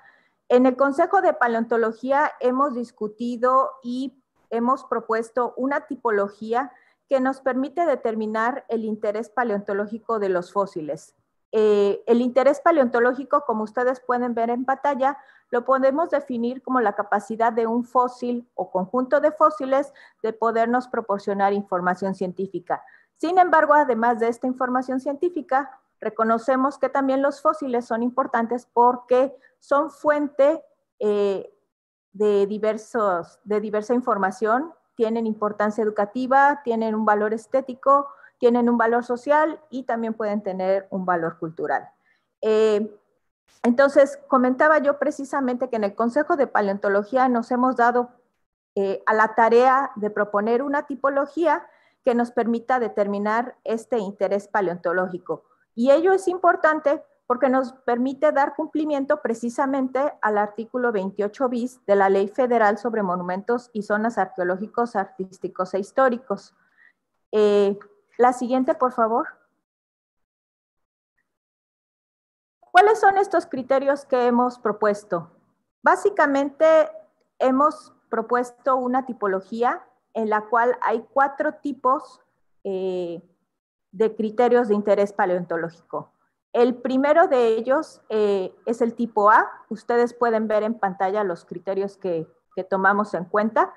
S6: en el Consejo de Paleontología hemos discutido y hemos propuesto una tipología que nos permite determinar el interés paleontológico de los fósiles. Eh, el interés paleontológico, como ustedes pueden ver en pantalla, lo podemos definir como la capacidad de un fósil o conjunto de fósiles de podernos proporcionar información científica. Sin embargo, además de esta información científica, reconocemos que también los fósiles son importantes porque son fuente eh, de, de diversa información, tienen importancia educativa, tienen un valor estético, tienen un valor social y también pueden tener un valor cultural. Eh, entonces, comentaba yo precisamente que en el Consejo de Paleontología nos hemos dado eh, a la tarea de proponer una tipología que nos permita determinar este interés paleontológico. Y ello es importante porque nos permite dar cumplimiento precisamente al artículo 28 bis de la Ley Federal sobre Monumentos y Zonas Arqueológicos, Artísticos e Históricos. Eh, la siguiente, por favor. ¿Cuáles son estos criterios que hemos propuesto? Básicamente hemos propuesto una tipología en la cual hay cuatro tipos eh, de criterios de interés paleontológico. El primero de ellos eh, es el tipo A. Ustedes pueden ver en pantalla los criterios que, que tomamos en cuenta.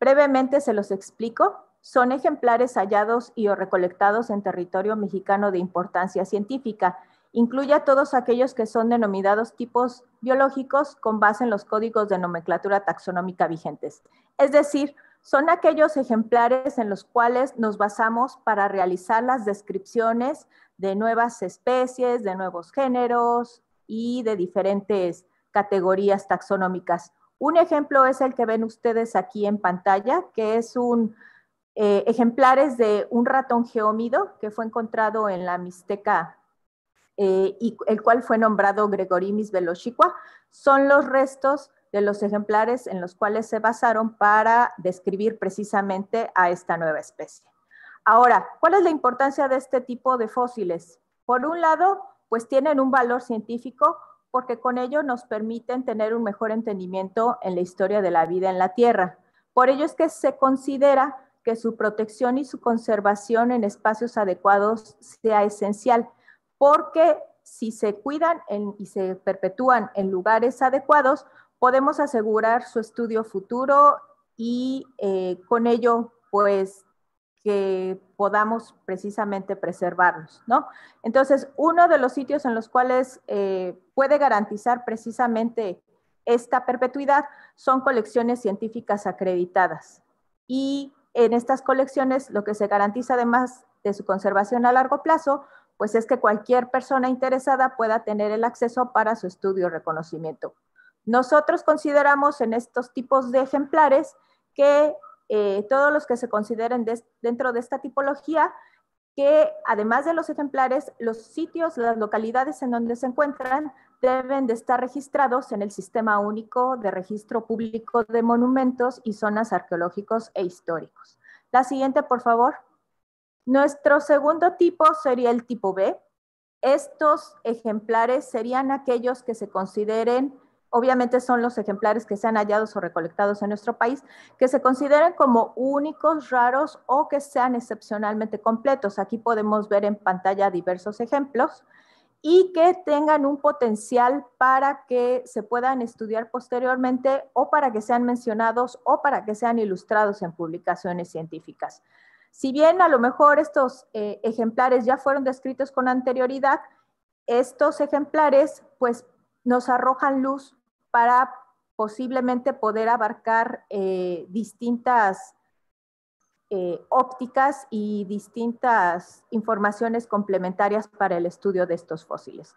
S6: Brevemente se los explico son ejemplares hallados y o recolectados en territorio mexicano de importancia científica. Incluye a todos aquellos que son denominados tipos biológicos con base en los códigos de nomenclatura taxonómica vigentes. Es decir, son aquellos ejemplares en los cuales nos basamos para realizar las descripciones de nuevas especies, de nuevos géneros y de diferentes categorías taxonómicas. Un ejemplo es el que ven ustedes aquí en pantalla, que es un eh, ejemplares de un ratón geómido que fue encontrado en la Mixteca eh, y el cual fue nombrado Gregorimis velochiqua, son los restos de los ejemplares en los cuales se basaron para describir precisamente a esta nueva especie. Ahora, ¿cuál es la importancia de este tipo de fósiles? Por un lado, pues tienen un valor científico porque con ello nos permiten tener un mejor entendimiento en la historia de la vida en la Tierra. Por ello es que se considera que su protección y su conservación en espacios adecuados sea esencial, porque si se cuidan y se perpetúan en lugares adecuados, podemos asegurar su estudio futuro y eh, con ello, pues, que podamos precisamente preservarlos, ¿no? Entonces, uno de los sitios en los cuales eh, puede garantizar precisamente esta perpetuidad son colecciones científicas acreditadas. Y en estas colecciones lo que se garantiza además de su conservación a largo plazo, pues es que cualquier persona interesada pueda tener el acceso para su estudio y reconocimiento. Nosotros consideramos en estos tipos de ejemplares que eh, todos los que se consideren dentro de esta tipología, que además de los ejemplares, los sitios, las localidades en donde se encuentran deben de estar registrados en el Sistema Único de Registro Público de Monumentos y Zonas Arqueológicos e Históricos. La siguiente, por favor. Nuestro segundo tipo sería el tipo B. Estos ejemplares serían aquellos que se consideren, obviamente son los ejemplares que se han hallados o recolectados en nuestro país, que se consideren como únicos, raros o que sean excepcionalmente completos. Aquí podemos ver en pantalla diversos ejemplos y que tengan un potencial para que se puedan estudiar posteriormente o para que sean mencionados o para que sean ilustrados en publicaciones científicas. Si bien a lo mejor estos eh, ejemplares ya fueron descritos con anterioridad, estos ejemplares pues nos arrojan luz para posiblemente poder abarcar eh, distintas eh, ópticas y distintas informaciones complementarias para el estudio de estos fósiles.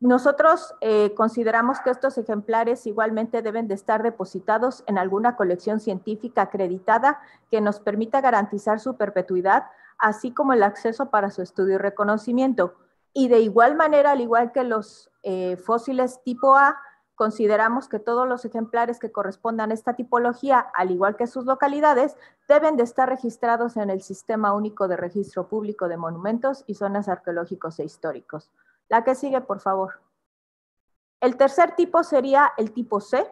S6: Nosotros eh, consideramos que estos ejemplares igualmente deben de estar depositados en alguna colección científica acreditada que nos permita garantizar su perpetuidad, así como el acceso para su estudio y reconocimiento. Y de igual manera, al igual que los eh, fósiles tipo A, consideramos que todos los ejemplares que correspondan a esta tipología, al igual que sus localidades, deben de estar registrados en el Sistema Único de Registro Público de Monumentos y Zonas Arqueológicos e Históricos. La que sigue, por favor. El tercer tipo sería el tipo C.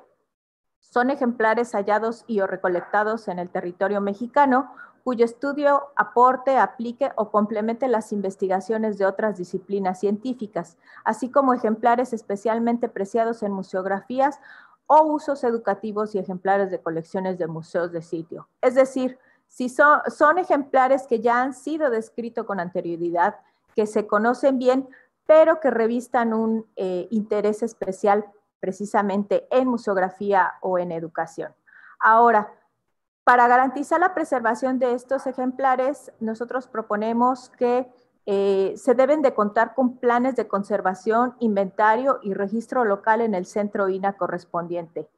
S6: Son ejemplares hallados y o recolectados en el territorio mexicano cuyo estudio aporte, aplique o complemente las investigaciones de otras disciplinas científicas, así como ejemplares especialmente preciados en museografías o usos educativos y ejemplares de colecciones de museos de sitio. Es decir, si son, ejemplares que ya han sido descritos con anterioridad, que se conocen bien, pero que revistan un eh, interés especial precisamente en museografía o en educación. Ahora, para garantizar la preservación de estos ejemplares, nosotros proponemos que eh, se deben de contar con planes de conservación, inventario y registro local en el centro INA correspondiente.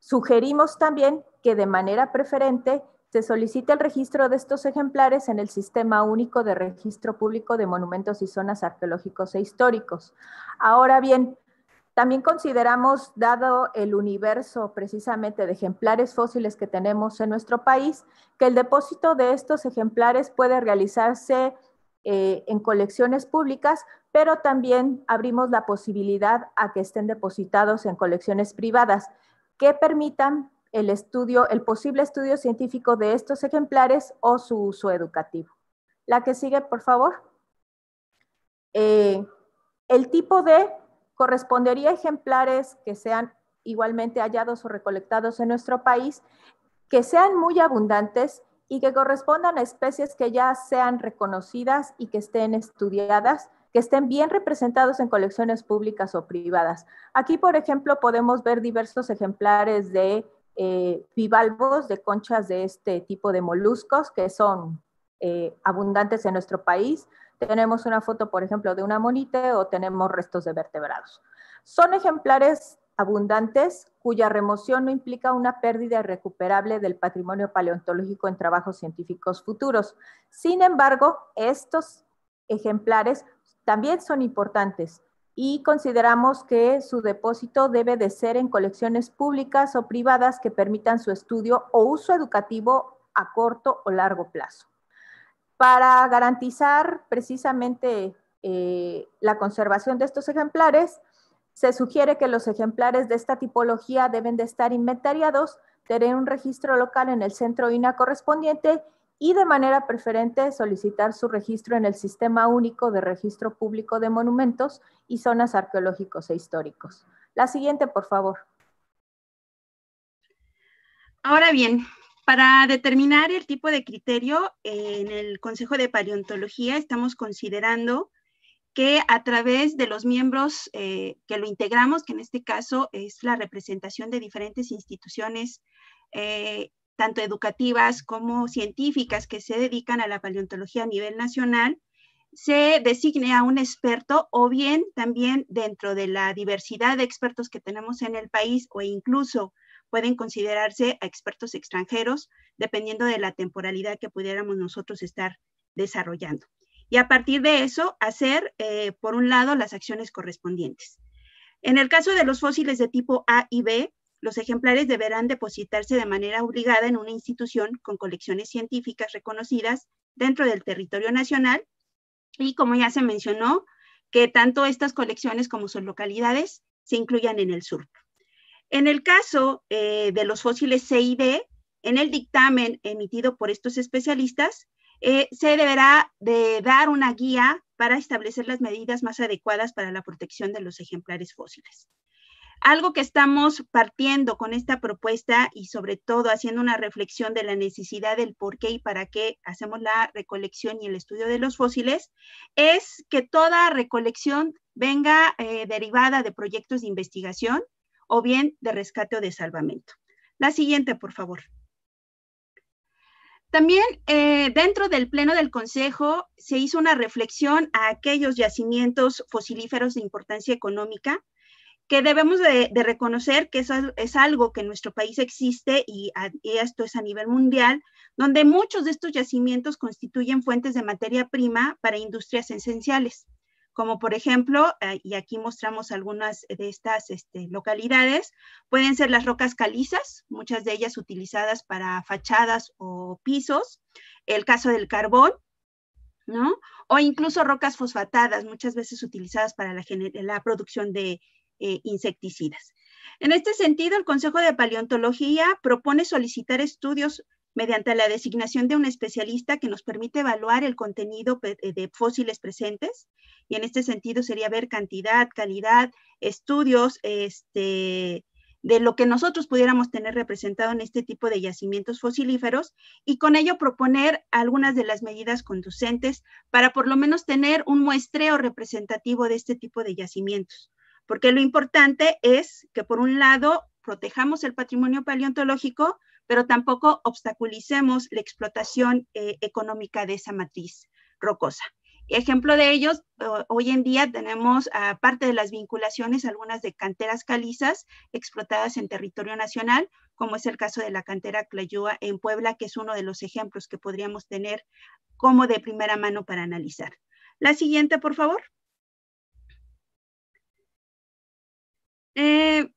S6: Sugerimos también que de manera preferente se solicite el registro de estos ejemplares en el Sistema Único de Registro Público de Monumentos y Zonas Arqueológicos e Históricos. Ahora bien, también consideramos, dado el universo precisamente de ejemplares fósiles que tenemos en nuestro país, que el depósito de estos ejemplares puede realizarse eh, en colecciones públicas, pero también abrimos la posibilidad a que estén depositados en colecciones privadas que permitan el estudio, el posible estudio científico de estos ejemplares o su uso educativo. La que sigue, por favor. Eh, el tipo de correspondería a ejemplares que sean igualmente hallados o recolectados en nuestro país, que sean muy abundantes y que correspondan a especies que ya sean reconocidas y que estén estudiadas, que estén bien representados en colecciones públicas o privadas. Aquí, por ejemplo, podemos ver diversos ejemplares de eh, bivalvos, de conchas de este tipo de moluscos, que son eh, abundantes en nuestro país tenemos una foto, por ejemplo, de una monite o tenemos restos de vertebrados. Son ejemplares abundantes cuya remoción no implica una pérdida irrecuperable del patrimonio paleontológico en trabajos científicos futuros. Sin embargo, estos ejemplares también son importantes y consideramos que su depósito debe de ser en colecciones públicas o privadas que permitan su estudio o uso educativo a corto o largo plazo. Para garantizar precisamente eh, la conservación de estos ejemplares, se sugiere que los ejemplares de esta tipología deben de estar inventariados, tener un registro local en el centro INA correspondiente y de manera preferente solicitar su registro en el Sistema Único de Registro Público de Monumentos y Zonas Arqueológicos e Históricos. La siguiente, por favor.
S7: Ahora bien, para determinar el tipo de criterio, en el Consejo de Paleontología estamos considerando que a través de los miembros eh, que lo integramos, que en este caso es la representación de diferentes instituciones, eh, tanto educativas como científicas, que se dedican a la paleontología a nivel nacional, se designe a un experto o bien también dentro de la diversidad de expertos que tenemos en el país o incluso pueden considerarse a expertos extranjeros, dependiendo de la temporalidad que pudiéramos nosotros estar desarrollando. Y a partir de eso, hacer, eh, por un lado, las acciones correspondientes. En el caso de los fósiles de tipo A y B, los ejemplares deberán depositarse de manera obligada en una institución con colecciones científicas reconocidas dentro del territorio nacional y, como ya se mencionó, que tanto estas colecciones como sus localidades se incluyan en el sur en el caso eh, de los fósiles C y en el dictamen emitido por estos especialistas, eh, se deberá de dar una guía para establecer las medidas más adecuadas para la protección de los ejemplares fósiles. Algo que estamos partiendo con esta propuesta y sobre todo haciendo una reflexión de la necesidad del por qué y para qué hacemos la recolección y el estudio de los fósiles es que toda recolección venga eh, derivada de proyectos de investigación o bien de rescate o de salvamento. La siguiente, por favor. También eh, dentro del Pleno del Consejo se hizo una reflexión a aquellos yacimientos fosilíferos de importancia económica que debemos de, reconocer que eso es algo que en nuestro país existe y esto es a nivel mundial, donde muchos de estos yacimientos constituyen fuentes de materia prima para industrias esenciales como por ejemplo, eh, y aquí mostramos algunas de estas este, localidades, pueden ser las rocas calizas, muchas de ellas utilizadas para fachadas o pisos, el caso del carbón, O incluso rocas fosfatadas, muchas veces utilizadas para la, producción de eh, insecticidas. En este sentido, el Consejo de Paleontología propone solicitar estudios mediante la designación de un especialista que nos permite evaluar el contenido eh, de fósiles presentes. Y en este sentido sería ver cantidad, calidad, estudios este, de lo que nosotros pudiéramos tener representado en este tipo de yacimientos fosilíferos y con ello proponer algunas de las medidas conducentes para por lo menos tener un muestreo representativo de este tipo de yacimientos. Porque lo importante es que por un lado protejamos el patrimonio paleontológico, pero tampoco obstaculicemos la explotación eh, económica de esa matriz rocosa. Ejemplo de ellos, hoy en día tenemos, aparte de las vinculaciones, algunas de canteras calizas explotadas en territorio nacional, como es el caso de la cantera Clayúa en Puebla, que es uno de los ejemplos que podríamos tener como de primera mano para analizar. La siguiente, por favor. Eh,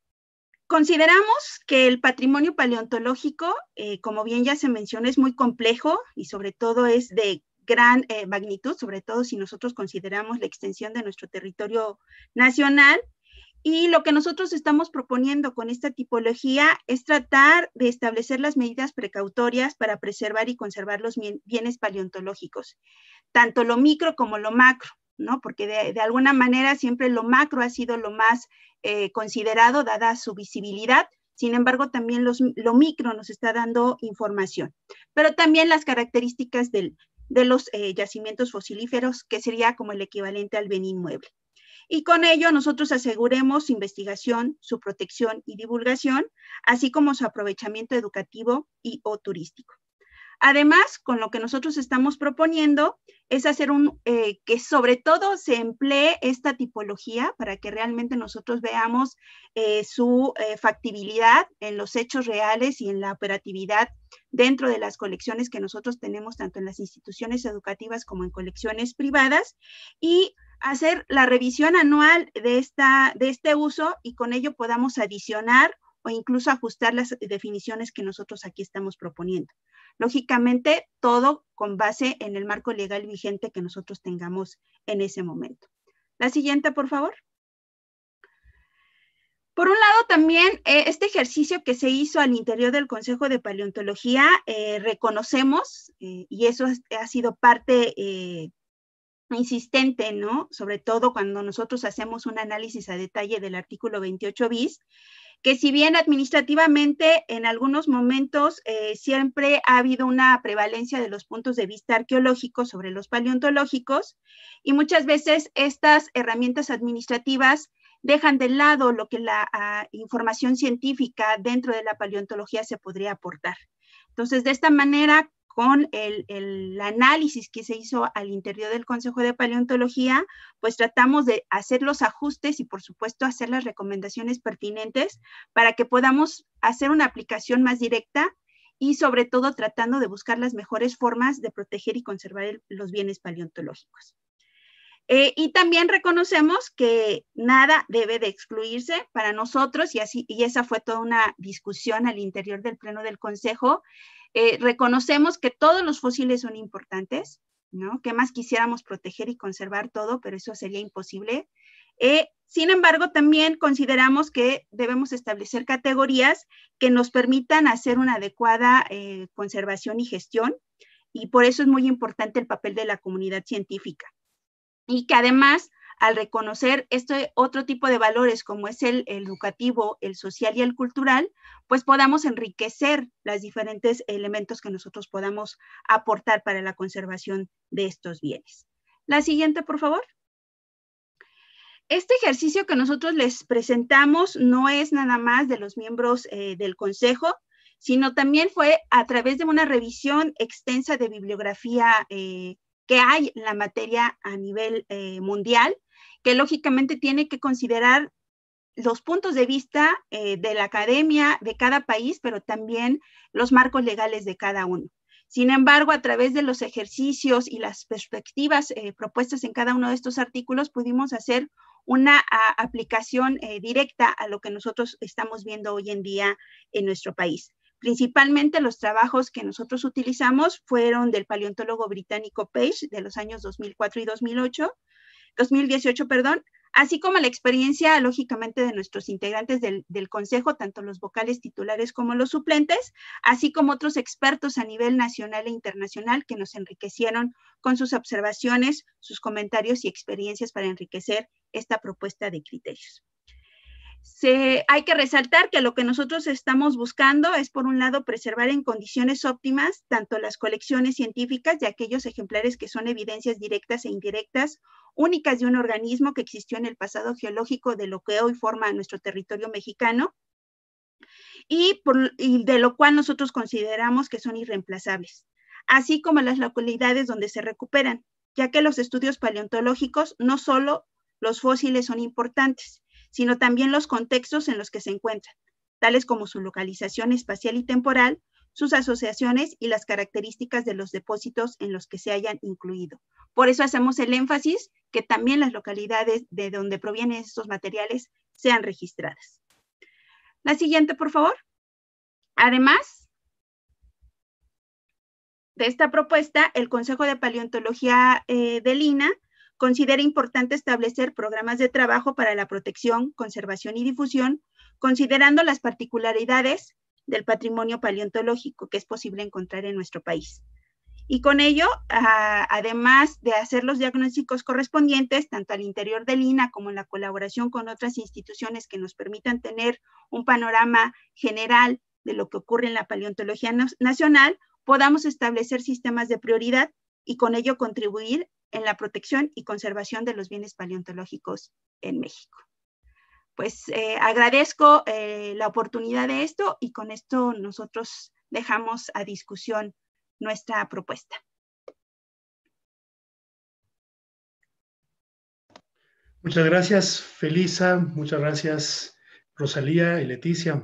S7: Consideramos que el patrimonio paleontológico, eh, como bien ya se menciona, es muy complejo y sobre todo es de gran eh, magnitud, sobre todo si nosotros consideramos la extensión de nuestro territorio nacional. Y lo que nosotros estamos proponiendo con esta tipología es tratar de establecer las medidas precautorias para preservar y conservar los bienes paleontológicos, tanto lo micro como lo macro, ¿no? Porque de, de alguna manera siempre lo macro ha sido lo más eh, considerado dada su visibilidad. Sin embargo, también lo micro nos está dando información, pero también las características de los eh, yacimientos fosilíferos, que sería como el equivalente al bien inmueble. Y con ello nosotros aseguremos investigación, su protección y divulgación, así como su aprovechamiento educativo y o turístico. Además, con lo que nosotros estamos proponiendo es hacer un, eh, que sobre todo se emplee esta tipología para que realmente nosotros veamos eh, su eh, factibilidad en los hechos reales y en la operatividad dentro de las colecciones que nosotros tenemos, tanto en las instituciones educativas como en colecciones privadas, y hacer la revisión anual de, esta, de este uso y con ello podamos adicionar o incluso ajustar las definiciones que nosotros aquí estamos proponiendo. Lógicamente, todo con base en el marco legal vigente que nosotros tengamos en ese momento. La siguiente, por favor. Por un lado, también eh, este ejercicio que se hizo al interior del Consejo de Paleontología, eh, reconocemos, eh, y eso ha sido parte insistente, ¿no? Sobre todo cuando nosotros hacemos un análisis a detalle del artículo 28 bis, que si bien administrativamente en algunos momentos eh, siempre ha habido una prevalencia de los puntos de vista arqueológicos sobre los paleontológicos y muchas veces estas herramientas administrativas dejan de lado lo que la ah, información científica dentro de la paleontología se podría aportar. Entonces, de esta manera con el, análisis que se hizo al interior del Consejo de Paleontología, pues tratamos de hacer los ajustes y por supuesto hacer las recomendaciones pertinentes para que podamos hacer una aplicación más directa y sobre todo tratando de buscar las mejores formas de proteger y conservar los bienes paleontológicos. Eh, y también reconocemos que nada debe de excluirse para nosotros y, así, y esa fue toda una discusión al interior del Pleno del Consejo eh, reconocemos que todos los fósiles son importantes, ¿no? Que más quisiéramos proteger y conservar todo? Pero eso sería imposible. Eh, sin embargo, también consideramos que debemos establecer categorías que nos permitan hacer una adecuada eh, conservación y gestión, y por eso es muy importante el papel de la comunidad científica. Y que además al reconocer este otro tipo de valores como es el, educativo, el social y el cultural, pues podamos enriquecer los diferentes elementos que nosotros podamos aportar para la conservación de estos bienes. La siguiente, por favor. Este ejercicio que nosotros les presentamos no es nada más de los miembros eh, del Consejo, sino también fue a través de una revisión extensa de bibliografía eh, que hay en la materia a nivel eh, mundial que lógicamente tiene que considerar los puntos de vista eh, de la academia de cada país, pero también los marcos legales de cada uno. Sin embargo, a través de los ejercicios y las perspectivas eh, propuestas en cada uno de estos artículos, pudimos hacer una aplicación eh, directa a lo que nosotros estamos viendo hoy en día en nuestro país. Principalmente los trabajos que nosotros utilizamos fueron del paleontólogo británico Page de los años 2004 y 2008, 2018, perdón, así como la experiencia, lógicamente, de nuestros integrantes del, del, Consejo, tanto los vocales titulares como los suplentes, así como otros expertos a nivel nacional e internacional que nos enriquecieron con sus observaciones, sus comentarios y experiencias para enriquecer esta propuesta de criterios hay que resaltar que lo que nosotros estamos buscando es, por un lado, preservar en condiciones óptimas tanto las colecciones científicas de aquellos ejemplares que son evidencias directas e indirectas únicas de un organismo que existió en el pasado geológico de lo que hoy forma nuestro territorio mexicano y, y de lo cual nosotros consideramos que son irreemplazables, así como las localidades donde se recuperan, ya que los estudios paleontológicos no solo los fósiles son importantes, sino también los contextos en los que se encuentran, tales como su localización espacial y temporal, sus asociaciones y las características de los depósitos en los que se hayan incluido. Por eso hacemos el énfasis que también las localidades de donde provienen estos materiales sean registradas. La siguiente, por favor. Además de esta propuesta, el Consejo de Paleontología eh, de Lina Considera importante establecer programas de trabajo para la protección, conservación y difusión, considerando las particularidades del patrimonio paleontológico que es posible encontrar en nuestro país. Y con ello, ah, además de hacer los diagnósticos correspondientes, tanto al interior del INA como en la colaboración con otras instituciones que nos permitan tener un panorama general de lo que ocurre en la paleontología nacional, podamos establecer sistemas de prioridad y con ello contribuir en la protección y conservación de los bienes paleontológicos en México. Pues eh, agradezco eh, la oportunidad de esto y con esto nosotros dejamos a discusión nuestra propuesta.
S1: Muchas gracias, Felisa. Muchas gracias, Rosalía y Leticia.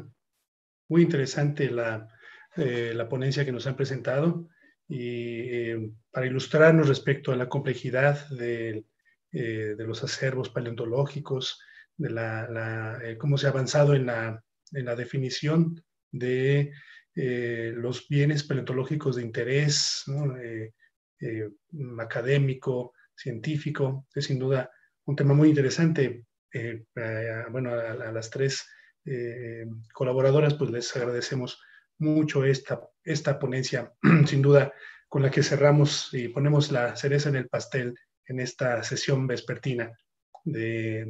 S1: Muy interesante la eh, ponencia que nos han presentado y, eh, para ilustrarnos respecto a la complejidad eh, de, los acervos paleontológicos, de eh, cómo se ha avanzado en la, definición de los bienes paleontológicos de interés académico, científico. Es sin duda un tema muy interesante. bueno, a, las tres colaboradoras pues les agradecemos mucho esta esta ponencia, sin duda, con la que cerramos y ponemos la cereza en el pastel en esta sesión vespertina de,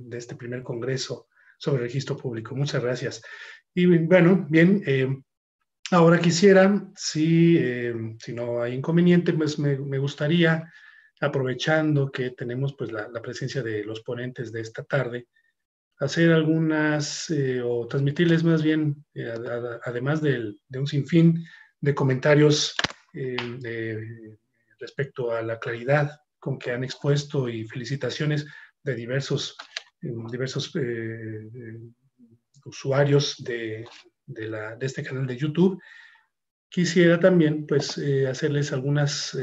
S1: de, este primer congreso sobre registro público. Muchas gracias. Y bueno, bien, eh, ahora quisiera, si, eh, si no hay inconveniente, pues me, gustaría, aprovechando que tenemos pues la, la, presencia de los ponentes de esta tarde, hacer algunas eh, o transmitirles más bien, eh, además de un sinfín de comentarios eh, respecto a la claridad con que han expuesto y felicitaciones de diversos, diversos usuarios de, este canal de YouTube. Quisiera también pues, hacerles algunas,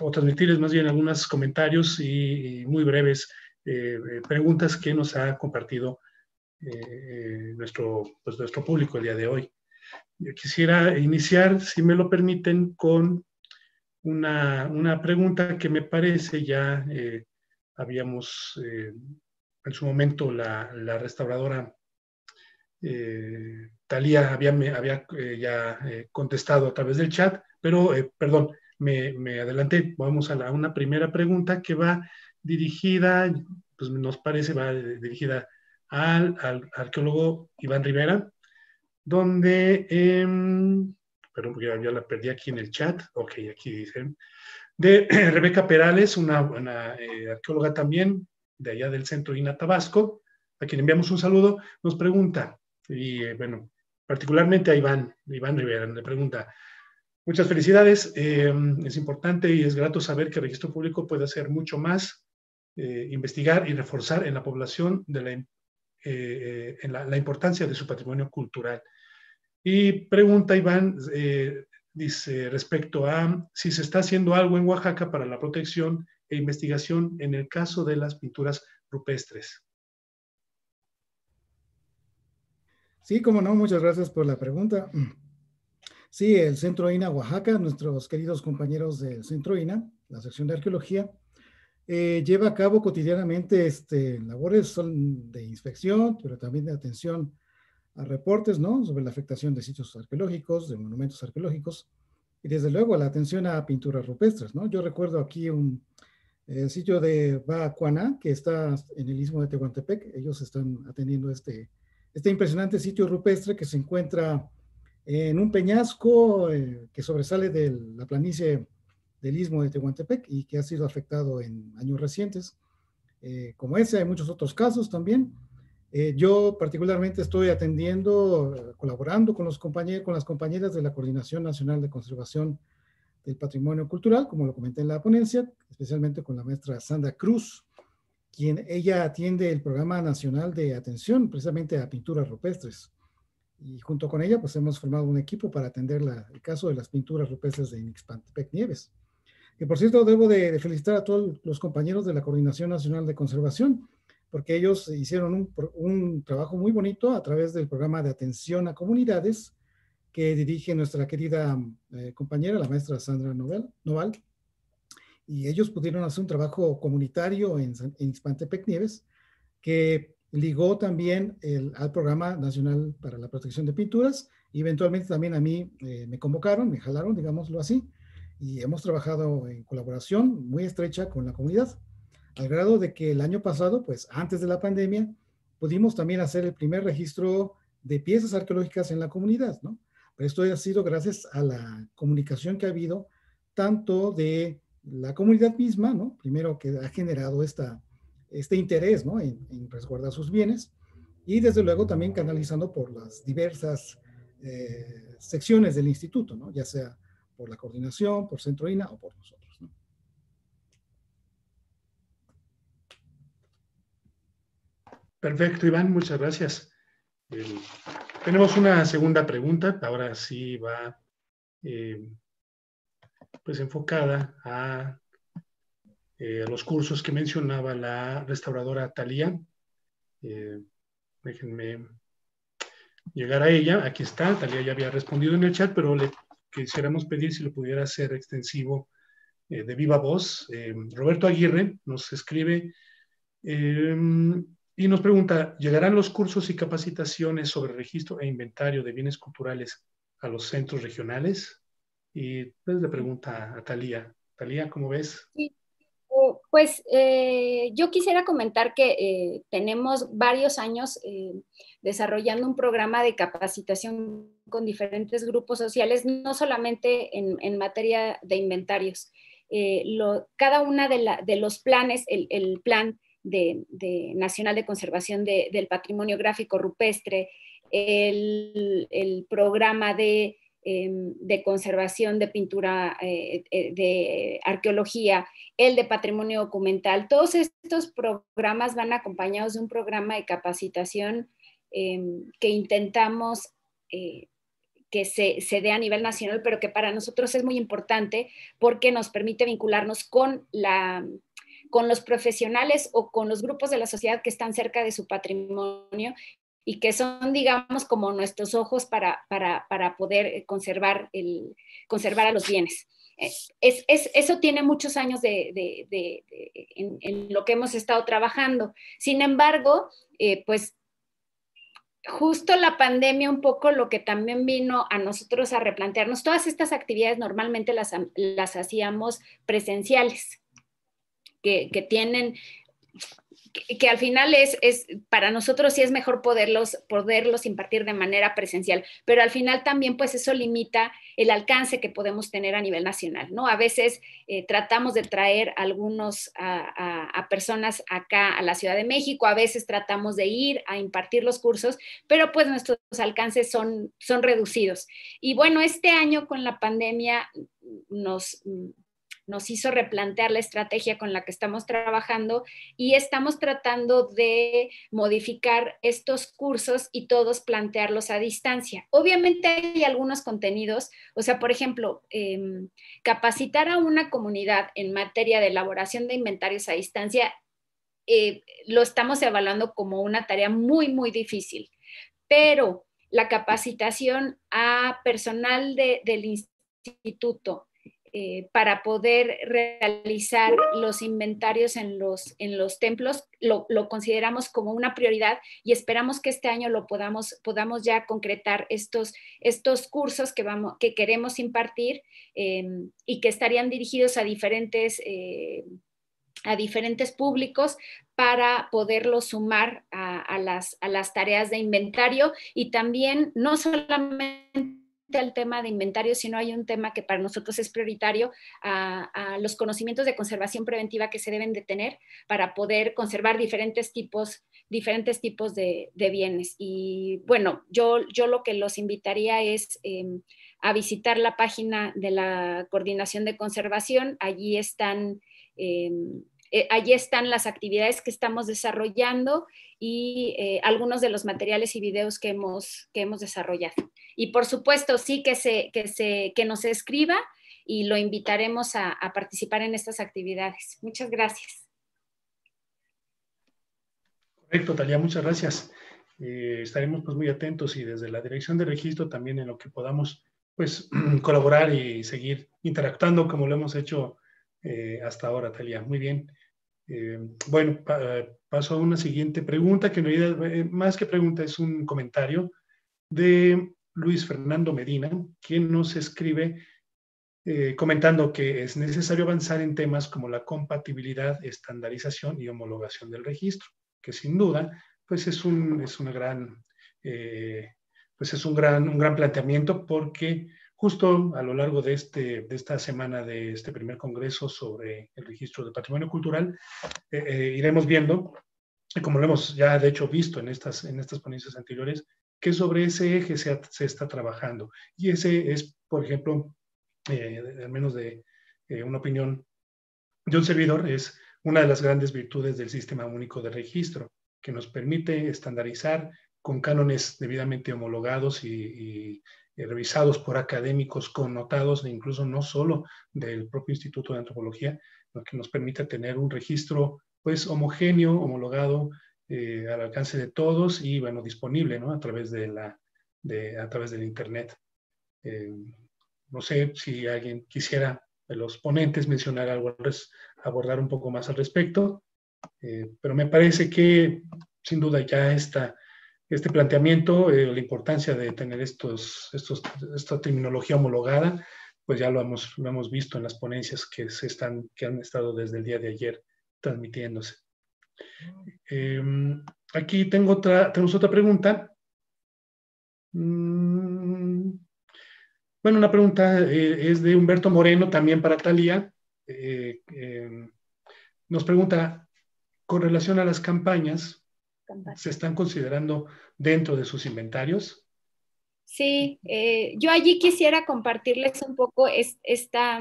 S1: o transmitirles más bien algunos comentarios y, muy breves preguntas que nos ha compartido eh, nuestro, pues, nuestro público el día de hoy. Yo quisiera iniciar, si me lo permiten, con una, pregunta que me parece ya eh, habíamos eh, en su momento la, restauradora eh, Talía había, me, había ya contestado a través del chat, pero perdón, me, me, adelanté. Vamos a, una primera pregunta que va dirigida, pues nos parece, va dirigida al, arqueólogo Iván Rivera, donde, em, perdón, porque ya la perdí aquí en el chat, ok, aquí dicen, de Rebeca Perales, una, una eh, arqueóloga también de allá del centro INA Tabasco, a quien enviamos un saludo, nos pregunta, y eh, bueno, particularmente a Iván, Iván Rivera, le pregunta, muchas felicidades, em, es importante y es grato saber que el registro público puede hacer mucho más, eh, investigar y reforzar en la población de la eh, en la, importancia de su patrimonio cultural. Y pregunta Iván, eh, dice, respecto a si se está haciendo algo en Oaxaca para la protección e investigación en el caso de las pinturas rupestres.
S2: Sí, como no, muchas gracias por la pregunta. Sí, el Centro INA Oaxaca, nuestros queridos compañeros del Centro INA, la sección de arqueología, eh, lleva a cabo cotidianamente este, labores son de inspección, pero también de atención a reportes ¿no? sobre la afectación de sitios arqueológicos, de monumentos arqueológicos, y desde luego la atención a pinturas rupestres. ¿no? Yo recuerdo aquí un el eh, sitio de Bacuana, que está en el istmo de Tehuantepec. Ellos están atendiendo este, este impresionante sitio rupestre que se encuentra en un peñasco eh, que sobresale de la planicie del de Tehuantepec y que ha sido afectado en años recientes. Eh, como ese, hay muchos otros casos también. Eh, yo particularmente estoy atendiendo, colaborando con, los compañeros, con las compañeras de la Coordinación Nacional de Conservación del Patrimonio Cultural, como lo comenté en la ponencia, especialmente con la maestra Sandra Cruz, quien ella atiende el Programa Nacional de Atención precisamente a pinturas rupestres. Y junto con ella, pues hemos formado un equipo para atender el caso de las pinturas rupestres de Inixpantepec Nieves. Y por cierto, debo de, felicitar a todos los compañeros de la Coordinación Nacional de Conservación, porque ellos hicieron un, trabajo muy bonito a través del programa de atención a comunidades que dirige nuestra querida eh, compañera, la maestra Sandra Noval, Noval. Y ellos pudieron hacer un trabajo comunitario en, en Nieves, que ligó también al Programa Nacional para la Protección de Pinturas y eventualmente también a mí eh, me convocaron, me jalaron, digámoslo así, y hemos trabajado en colaboración muy estrecha con la comunidad, al grado de que el año pasado, pues antes de la pandemia, pudimos también hacer el primer registro de piezas arqueológicas en la comunidad, ¿no? Pero esto ha sido gracias a la comunicación que ha habido tanto de la comunidad misma, ¿no? Primero que ha generado esta, este interés, ¿no? En, resguardar sus bienes y desde luego también canalizando por las diversas eh, secciones del instituto, ¿no? Ya sea por la coordinación, por Centro INA o por nosotros.
S1: Perfecto, Iván, muchas gracias. tenemos una segunda pregunta, ahora sí va eh, pues enfocada a, eh, a, los cursos que mencionaba la restauradora Talía. Eh, déjenme llegar a ella. Aquí está, Talía ya había respondido en el chat, pero le quisiéramos pedir si lo pudiera hacer extensivo eh, de viva voz. Eh, Roberto Aguirre nos escribe em, y nos pregunta, ¿llegarán los cursos y capacitaciones sobre registro e inventario de bienes culturales a los centros regionales? Y pues le pregunta a Talía. Talía, ¿cómo ves? Sí.
S4: Pues eh, yo quisiera comentar que eh, tenemos varios años eh, desarrollando un programa de capacitación con diferentes grupos sociales, no solamente en, materia de inventarios. cada uno de, los planes, el, plan Nacional de Conservación del Patrimonio Gráfico Rupestre, el programa de Em, de conservación de pintura, eh, eh, de arqueología, el de patrimonio documental. Todos estos programas van acompañados de un programa de capacitación em, que intentamos eh, que se, dé a nivel nacional, pero que para nosotros es muy importante porque nos permite vincularnos con, la, con los profesionales o con los grupos de la sociedad que están cerca de su patrimonio y que son, digamos, como nuestros ojos para, poder eh, conservar, el, conservar a los bienes. Eh, es, eso tiene muchos años de, en, lo que hemos estado trabajando. Sin embargo, eh, pues justo la pandemia un poco lo que también vino a nosotros a replantearnos, todas estas actividades normalmente las, hacíamos presenciales, que, que, tienen que, al final es, es, para nosotros sí es mejor poderlos, poderlos impartir de manera presencial, pero al final también pues eso limita el alcance que podemos tener a nivel nacional, ¿no? A veces eh, tratamos de traer algunos a, a, a, personas acá a la Ciudad de México, a veces tratamos de ir a impartir los cursos, pero pues nuestros alcances son, son reducidos. Y bueno, este año con la pandemia nos nos hizo replantear la estrategia con la que estamos trabajando y estamos tratando de modificar estos cursos y todos plantearlos a distancia. Obviamente hay algunos contenidos, o sea, por ejemplo, em, capacitar a una comunidad en materia de elaboración de inventarios a distancia. Eh, lo estamos evaluando como una tarea muy, muy difícil, pero la capacitación a personal del instituto, eh, para poder realizar los inventarios en los, en los templos. Lo, consideramos como una prioridad y esperamos que este año lo podamos, podamos ya concretar estos, estos cursos que, vamos, que queremos impartir em, y que estarían dirigidos a diferentes... Eh, a diferentes públicos para poderlo sumar a, las, a las tareas de inventario y también no solamente al tema de inventario, sino hay un tema que para nosotros es prioritario a, los conocimientos de conservación preventiva que se deben de tener para poder conservar diferentes tipos, diferentes tipos de, bienes. Y bueno, yo, yo lo que los invitaría es em, a visitar la página de la Coordinación de Conservación. Allí están... Em, eh, allí están las actividades que estamos desarrollando y eh, algunos de los materiales y videos que hemos, que hemos desarrollado. Y por supuesto, sí que, se, que, se, que nos escriba y lo invitaremos a, participar en estas actividades. Muchas gracias.
S1: Correcto, Talia, muchas gracias. Eh, estaremos pues muy atentos y desde la dirección de registro también en lo que podamos pues colaborar y seguir interactuando como lo hemos hecho eh, hasta ahora, Talía. Muy bien. Eh, bueno, paso a una siguiente pregunta, que no realidad eh, más que pregunta es un comentario de Luis Fernando Medina, quien nos escribe comentando que es necesario avanzar en temas como la compatibilidad, estandarización y homologación del registro, que sin duda pues es un, es una gran, pues es un, gran, un gran planteamiento porque Justo a lo largo de, este, esta semana de este primer congreso sobre el registro de patrimonio cultural, eh, eh, iremos viendo, como lo hemos ya de hecho visto en estas, en estas ponencias anteriores, que sobre ese eje se, está trabajando. Y ese es, por ejemplo, eh, al menos de una opinión de un servidor, es una de las grandes virtudes del sistema único de registro, que nos permite estandarizar con cánones debidamente homologados y eh, revisados por académicos connotados, e incluso no solo del propio Instituto de Antropología, lo que nos permite tener un registro pues homogéneo, homologado, eh, al alcance de todos y bueno, disponible ¿no? a, través de la, a través del Internet. Eh, no sé si alguien quisiera, los ponentes, mencionar algo, abordar un poco más al respecto, pero me parece que sin duda ya está este planteamiento, eh, la importancia de tener estos, esta terminología homologada, pues ya lo hemos, hemos visto en las ponencias que, se están, que han estado desde el día de ayer transmitiéndose. Em, aquí tengo otra, tenemos otra pregunta. Mm, bueno, una pregunta eh, es de Humberto Moreno, también para Talía. Eh, em, nos pregunta, con relación a las campañas, ¿Se están considerando dentro de sus inventarios?
S4: Sí, eh, yo allí quisiera compartirles un poco es, esta,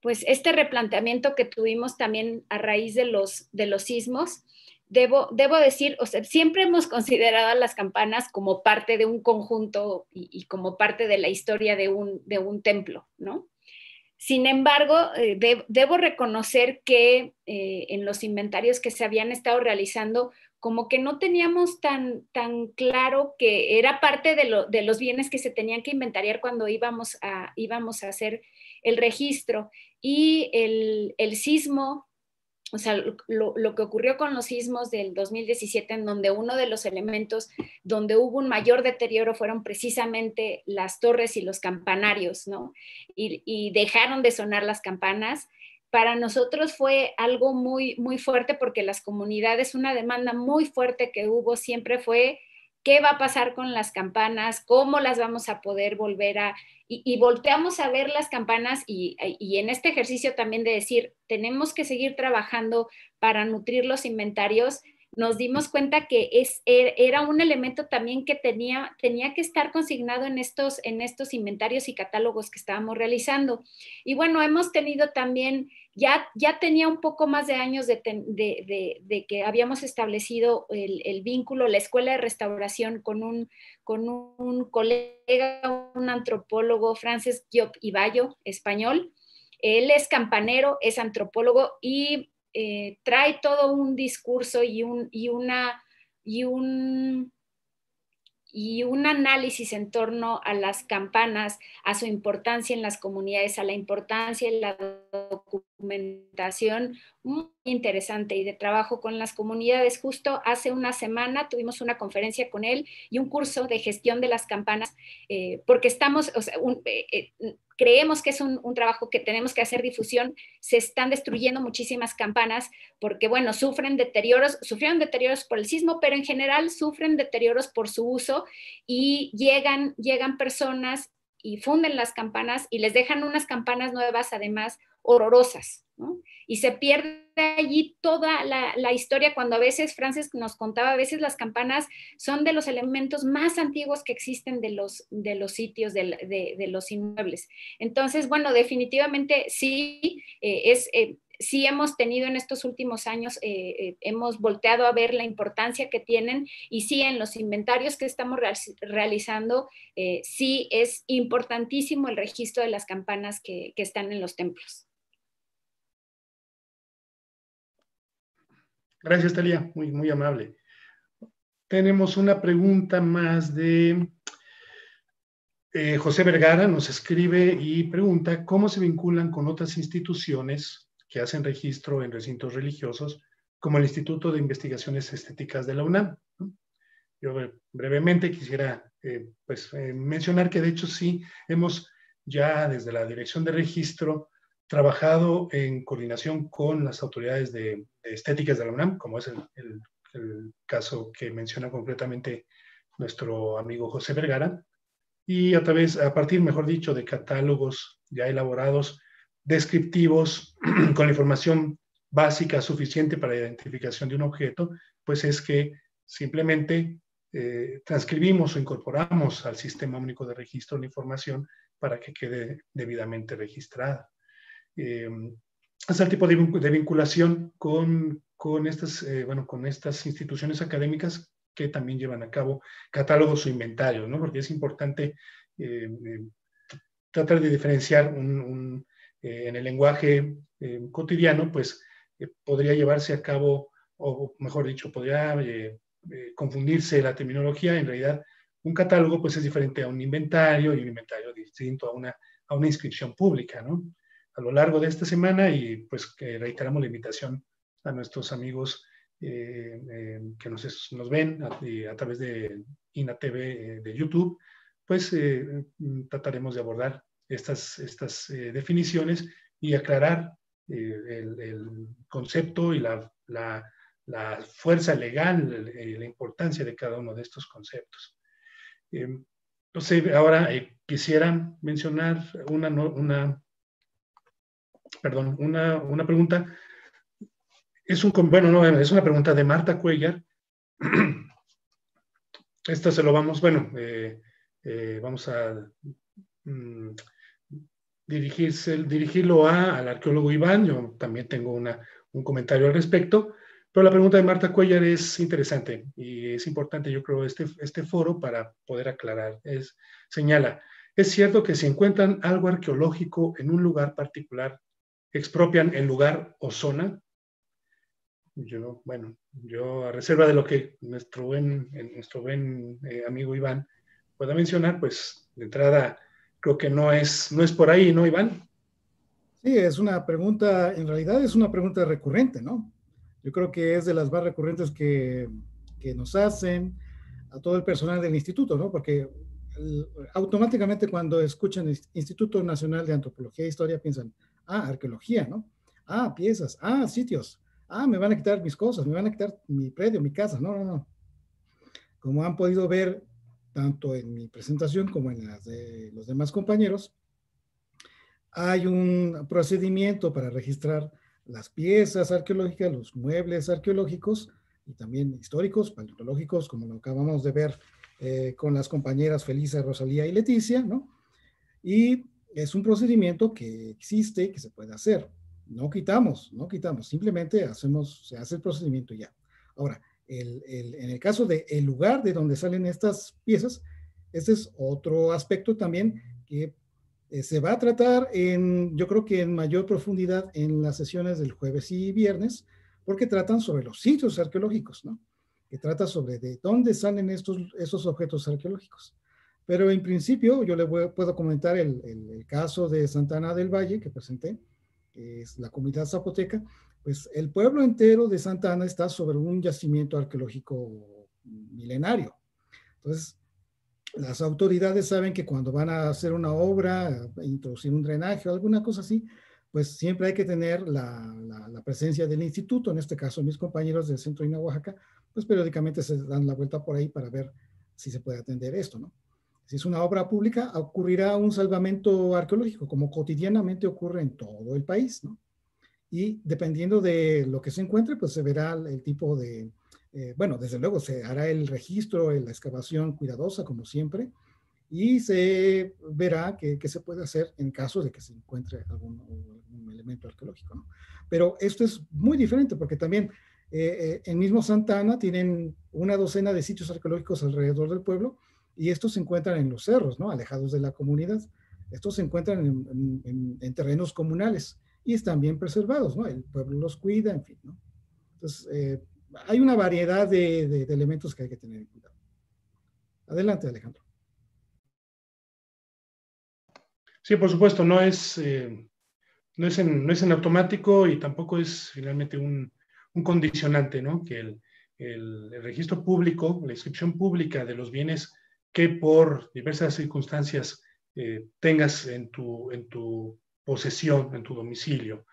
S4: pues este replanteamiento que tuvimos también a raíz de los, de los sismos. Debo, debo decir, o sea, siempre hemos considerado a las campanas como parte de un conjunto y, como parte de la historia de un, templo, ¿no? Sin embargo, eh, debo reconocer que eh, en los inventarios que se habían estado realizando, como que no teníamos tan, claro que era parte de, los bienes que se tenían que inventariar cuando íbamos a, hacer el registro. Y el, sismo, o sea, lo, que ocurrió con los sismos del 2017, en donde uno de los elementos donde hubo un mayor deterioro fueron precisamente las torres y los campanarios, ¿no? y dejaron de sonar las campanas para nosotros fue algo muy, muy fuerte porque las comunidades, una demanda muy fuerte que hubo siempre fue qué va a pasar con las campanas, cómo las vamos a poder volver a... Y, volteamos a ver las campanas y, y, en este ejercicio también de decir, tenemos que seguir trabajando para nutrir los inventarios, nos dimos cuenta que es, er, era un elemento también que tenía, tenía que estar consignado en estos, en estos inventarios y catálogos que estábamos realizando. Y bueno, hemos tenido también ya, ya tenía un poco más de años de, que habíamos establecido el, vínculo, la escuela de restauración con un, con un colega, un antropólogo, francés, Giop Iballo, español. Él es campanero, es antropólogo y eh, trae todo un discurso y, un, y una, y un y un análisis en torno a las campanas, a su importancia en las comunidades, a la importancia de la documentación, muy interesante y de trabajo con las comunidades. Justo hace una semana tuvimos una conferencia con él y un curso de gestión de las campanas, eh, porque estamos, eh, eh, creemos que es un, trabajo que tenemos que hacer difusión, se están destruyendo muchísimas campanas porque, bueno, sufren deterioros, sufrieron deterioros por el sismo, pero en general sufren deterioros por su uso y llegan, llegan personas y funden las campanas y les dejan unas campanas nuevas además horrorosas, ¿no? Y se pierde allí toda la, historia cuando a veces, Francis nos contaba, a veces las campanas son de los elementos más antiguos que existen de los, de los sitios, de, los inmuebles. Entonces, bueno, definitivamente sí, eh, eh, sí hemos tenido en estos últimos años, eh, hemos volteado a ver la importancia que tienen y sí en los inventarios que estamos realizando, sí es importantísimo el registro de las campanas que están en los templos.
S1: Gracias, Talía, Muy, muy amable. Tenemos una pregunta más de eh, José Vergara. Nos escribe y pregunta cómo se vinculan con otras instituciones que hacen registro en recintos religiosos, como el Instituto de Investigaciones Estéticas de la UNAM. Yo brevemente quisiera eh, pues, eh, mencionar que de hecho sí hemos ya desde la Dirección de Registro trabajado en coordinación con las autoridades de, estéticas de la UNAM, como es el, caso que menciona concretamente nuestro amigo José Vergara, y a través, a partir, mejor dicho, de catálogos ya elaborados, descriptivos, con la información básica suficiente para la identificación de un objeto, pues es que simplemente eh, transcribimos o incorporamos al Sistema Único de Registro la información para que quede debidamente registrada eh, hacer tipo de, vinculación con, con estas, eh, bueno, con estas instituciones académicas que también llevan a cabo catálogos o inventarios, ¿no? porque es importante eh, eh, tratar de diferenciar un, en el lenguaje cotidiano, pues podría llevarse a cabo, o mejor dicho, podría confundirse la terminología, en realidad un catálogo pues es diferente a un inventario y un inventario distinto a una, a una inscripción pública, ¿no? a lo largo de esta semana y pues reiteramos la invitación a nuestros amigos eh, eh, que nos, ven a, través de Ina TV eh, de YouTube, pues trataremos de abordar estas, estas definiciones y aclarar el, concepto y la, la, fuerza legal, la importancia de cada uno de estos conceptos. Entonces, ahora quisiera mencionar una, una perdón, una, pregunta. Es, un, bueno, no, es una pregunta de Marta Cuellar. Esta se lo vamos, bueno, eh, eh, vamos a mm, dirigirse, dirigirlo a, al arqueólogo Iván. Yo también tengo un comentario al respecto, pero la pregunta de Marta Cuellar es interesante y es importante, yo creo, este, este foro para poder aclarar. Es, señala, es cierto que si encuentran algo arqueológico en un lugar particular, expropian el lugar o zona. Yo, bueno, yo a reserva de lo que nuestro buen, eh, nuestro buen eh, amigo Iván pueda mencionar, pues de entrada creo que no es, no es por ahí, ¿no, Iván? Sí, es una
S2: pregunta, en realidad es una pregunta recurrente, ¿no? Yo creo que es de las más recurrentes que, que nos hacen a todo el personal del instituto, ¿no? Porque automáticamente cuando escuchan Instituto Nacional de Antropología e Historia piensan, ah, arqueología, ¿no? Ah, piezas, ah, sitios, ah, me van a quitar mis cosas, me van a quitar mi predio, mi casa, no, no, no. Como han podido ver tanto en mi presentación como en las de los demás compañeros, hay un procedimiento para registrar las piezas arqueológicas, los muebles arqueológicos y también históricos, paleontológicos, como lo acabamos de ver eh, con las compañeras Felisa, Rosalía y Leticia, ¿no? Y es un procedimiento que existe, que se puede hacer. No quitamos, no quitamos, simplemente hacemos, se hace el procedimiento ya. Ahora, el, el, en el caso del el lugar de donde salen estas piezas, este es otro aspecto también que eh, se va a tratar en, yo creo que en mayor profundidad en las sesiones del jueves y viernes, porque tratan sobre los sitios arqueológicos, ¿no? Que trata sobre de dónde salen estos, estos objetos arqueológicos. Pero en principio yo le puedo comentar el, caso de Santana del Valle que presenté, que es la comunidad zapoteca. Pues el pueblo entero de Santana está sobre un yacimiento arqueológico milenario. Entonces, las autoridades saben que cuando van a hacer una obra, introducir un drenaje o alguna cosa así, pues siempre hay que tener la, la, presencia del instituto, en este caso mis compañeros del Centro INA Oaxaca, pues periódicamente se dan la vuelta por ahí para ver si se puede atender esto, ¿no? Si es una obra pública, ocurrirá un salvamento arqueológico, como cotidianamente ocurre en todo el país, ¿no? Y dependiendo de lo que se encuentre, pues se verá el tipo de, eh, bueno, desde luego se hará el registro, la excavación cuidadosa, como siempre, y se verá qué se puede hacer en caso de que se encuentre algún, elemento arqueológico. ¿no? Pero esto es muy diferente porque también eh, eh, en mismo Santana tienen una docena de sitios arqueológicos alrededor del pueblo y estos se encuentran en los cerros, ¿no? Alejados de la comunidad. Estos se encuentran en, terrenos comunales y están bien preservados, ¿no? El pueblo los cuida, en fin, ¿no? Entonces, eh, hay una variedad de, elementos que hay que tener en cuenta.
S1: Adelante, Alejandro. Sí, por supuesto, no es, eh, no, es en, no es en automático y tampoco es finalmente un, condicionante, ¿no? Que el, registro público, la inscripción pública de los bienes que por diversas circunstancias eh, tengas en tu, en tu posesión, en tu domicilio,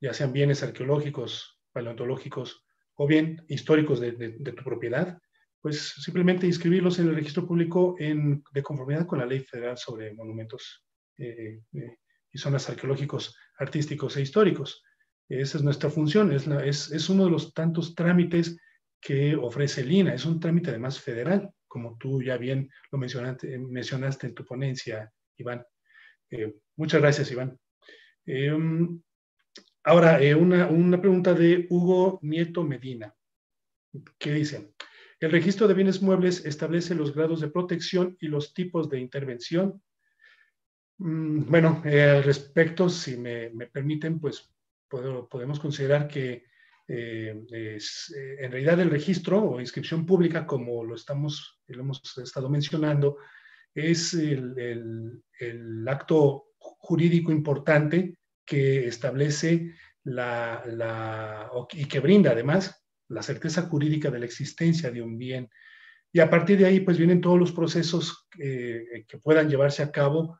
S1: ya sean bienes arqueológicos, paleontológicos o bien históricos de, tu propiedad, pues simplemente inscribirlos en el registro público en, de conformidad con la ley federal sobre monumentos eh, eh, y zonas arqueológicos, artísticos e históricos. Esa es nuestra función, es, es, uno de los tantos trámites que ofrece el es un trámite además federal como tú ya bien lo mencionaste, mencionaste en tu ponencia, Iván. Eh, muchas gracias, Iván. Em, ahora, eh, una, pregunta de Hugo Nieto Medina, que dice, el registro de bienes muebles establece los grados de protección y los tipos de intervención. Mm, bueno, eh, al respecto, si me, permiten, pues podemos considerar que eh, eh, en realidad el registro o inscripción pública, como lo, estamos, hemos estado mencionando, es el, acto jurídico importante que establece la, y que brinda además la certeza jurídica de la existencia de un bien. Y a partir de ahí, pues vienen todos los procesos eh, que puedan llevarse a cabo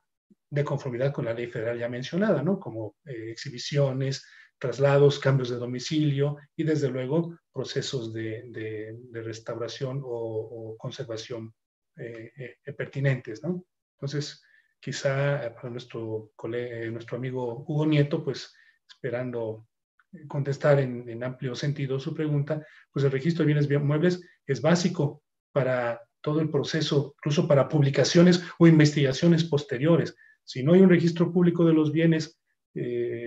S1: de conformidad con la ley federal ya mencionada, ¿no? Como exhibiciones, traslados, cambios de domicilio y desde luego procesos de, de, de restauración o, conservación eh, eh, eh, pertinentes. ¿no? Entonces, quizá eh, para nuestro, eh, nuestro amigo Hugo Nieto, pues esperando contestar en, en, amplio sentido su pregunta, pues el registro de bienes muebles es básico para todo el proceso, incluso para publicaciones o investigaciones posteriores. Si no hay un registro público de los bienes, eh,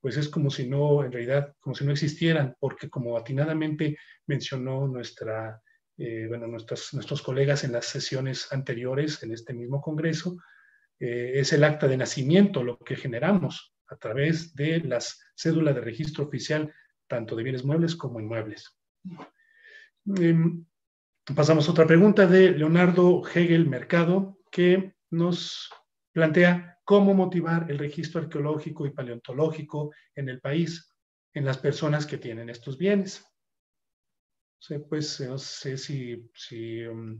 S1: pues es como si no, en realidad, como si no existieran, porque como atinadamente mencionó nuestra, eh, bueno, nuestros colegas en las sesiones anteriores en este mismo Congreso, eh, es el acta de nacimiento lo que generamos a través de las cédulas de registro oficial, tanto de bienes muebles como inmuebles. Em, pasamos a otra pregunta de Leonardo Hegel Mercado, que nos plantea cómo motivar el registro arqueológico y paleontológico en el país, en las personas que tienen estos bienes. pues eh, no sé si, mm,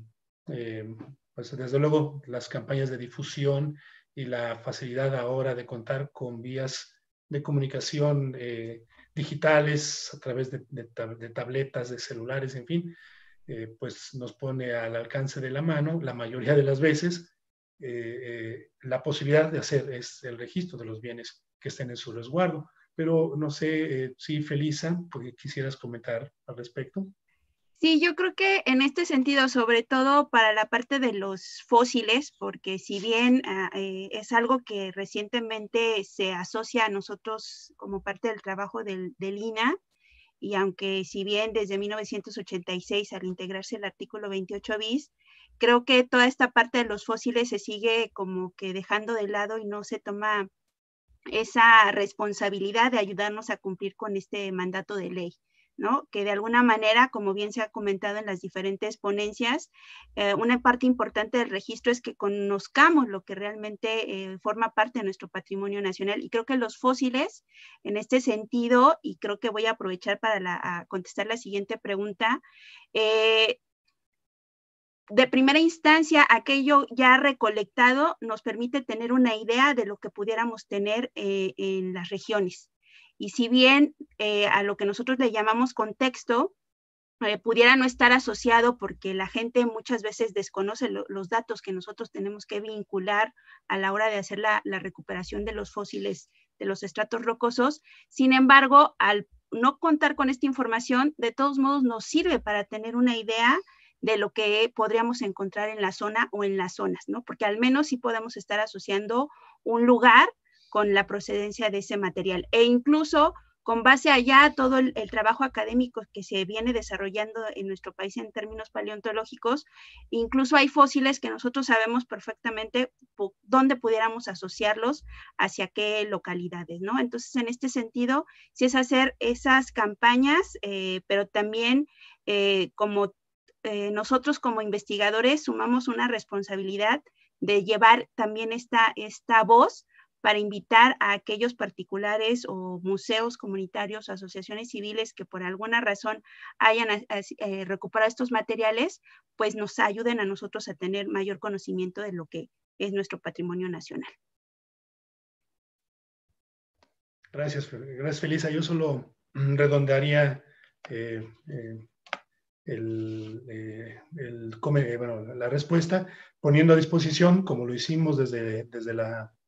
S1: eh, pues desde luego las campañas de difusión y la facilidad ahora de contar con vías de comunicación eh, digitales a través de, tabletas, de celulares, en fin, pues nos pone al alcance de la mano la mayoría de las veces eh, eh, la posibilidad de hacer es el registro de los bienes que estén en su resguardo. Pero no sé eh, si, Felisa, porque quisieras comentar al respecto.
S7: Sí, yo creo que en este sentido, sobre todo para la parte de los fósiles, porque si bien ah, es algo que recientemente se asocia a nosotros como parte del trabajo del, del INA, y aunque si bien desde 1986 al integrarse el artículo 28 bis, creo que toda esta parte de los fósiles se sigue como que dejando de lado y no se toma esa responsabilidad de ayudarnos a cumplir con este mandato de ley. ¿no? que de alguna manera, como bien se ha comentado en las diferentes ponencias, eh, una parte importante del registro es que conozcamos lo que realmente eh, forma parte de nuestro patrimonio nacional. Y creo que los fósiles, en este sentido, y creo que voy a aprovechar para contestar la siguiente pregunta, eh, de primera instancia, aquello ya recolectado nos permite tener una idea de lo que pudiéramos tener eh, en las regiones. Y si bien eh, a lo que nosotros le llamamos contexto, eh, pudiera no estar asociado porque la gente muchas veces desconoce los datos que nosotros tenemos que vincular a la hora de hacer la recuperación de los fósiles de los estratos rocosos. Sin embargo, al no contar con esta información, de todos modos nos sirve para tener una idea de lo que podríamos encontrar en la zona o en las zonas, ¿no? Porque al menos sí podemos estar asociando un lugar con la procedencia de ese material. E incluso con base allá todo el, trabajo académico que se viene desarrollando en nuestro país en términos paleontológicos, incluso hay fósiles que nosotros sabemos perfectamente dónde pudiéramos asociarlos hacia qué localidades, ¿no? Entonces, en este sentido, sí es hacer esas campañas, eh, pero también eh, como eh, nosotros como investigadores sumamos una responsabilidad de llevar también esta, voz para invitar a aquellos particulares o museos comunitarios o asociaciones civiles que por alguna razón hayan eh, recuperado estos materiales, pues nos ayuden a nosotros a tener mayor conocimiento de lo que es nuestro patrimonio nacional.
S1: Gracias, gracias Felisa. Yo solo mm, redondearía eh, eh, eh, la respuesta, poniendo a disposición, como lo hicimos desde, desde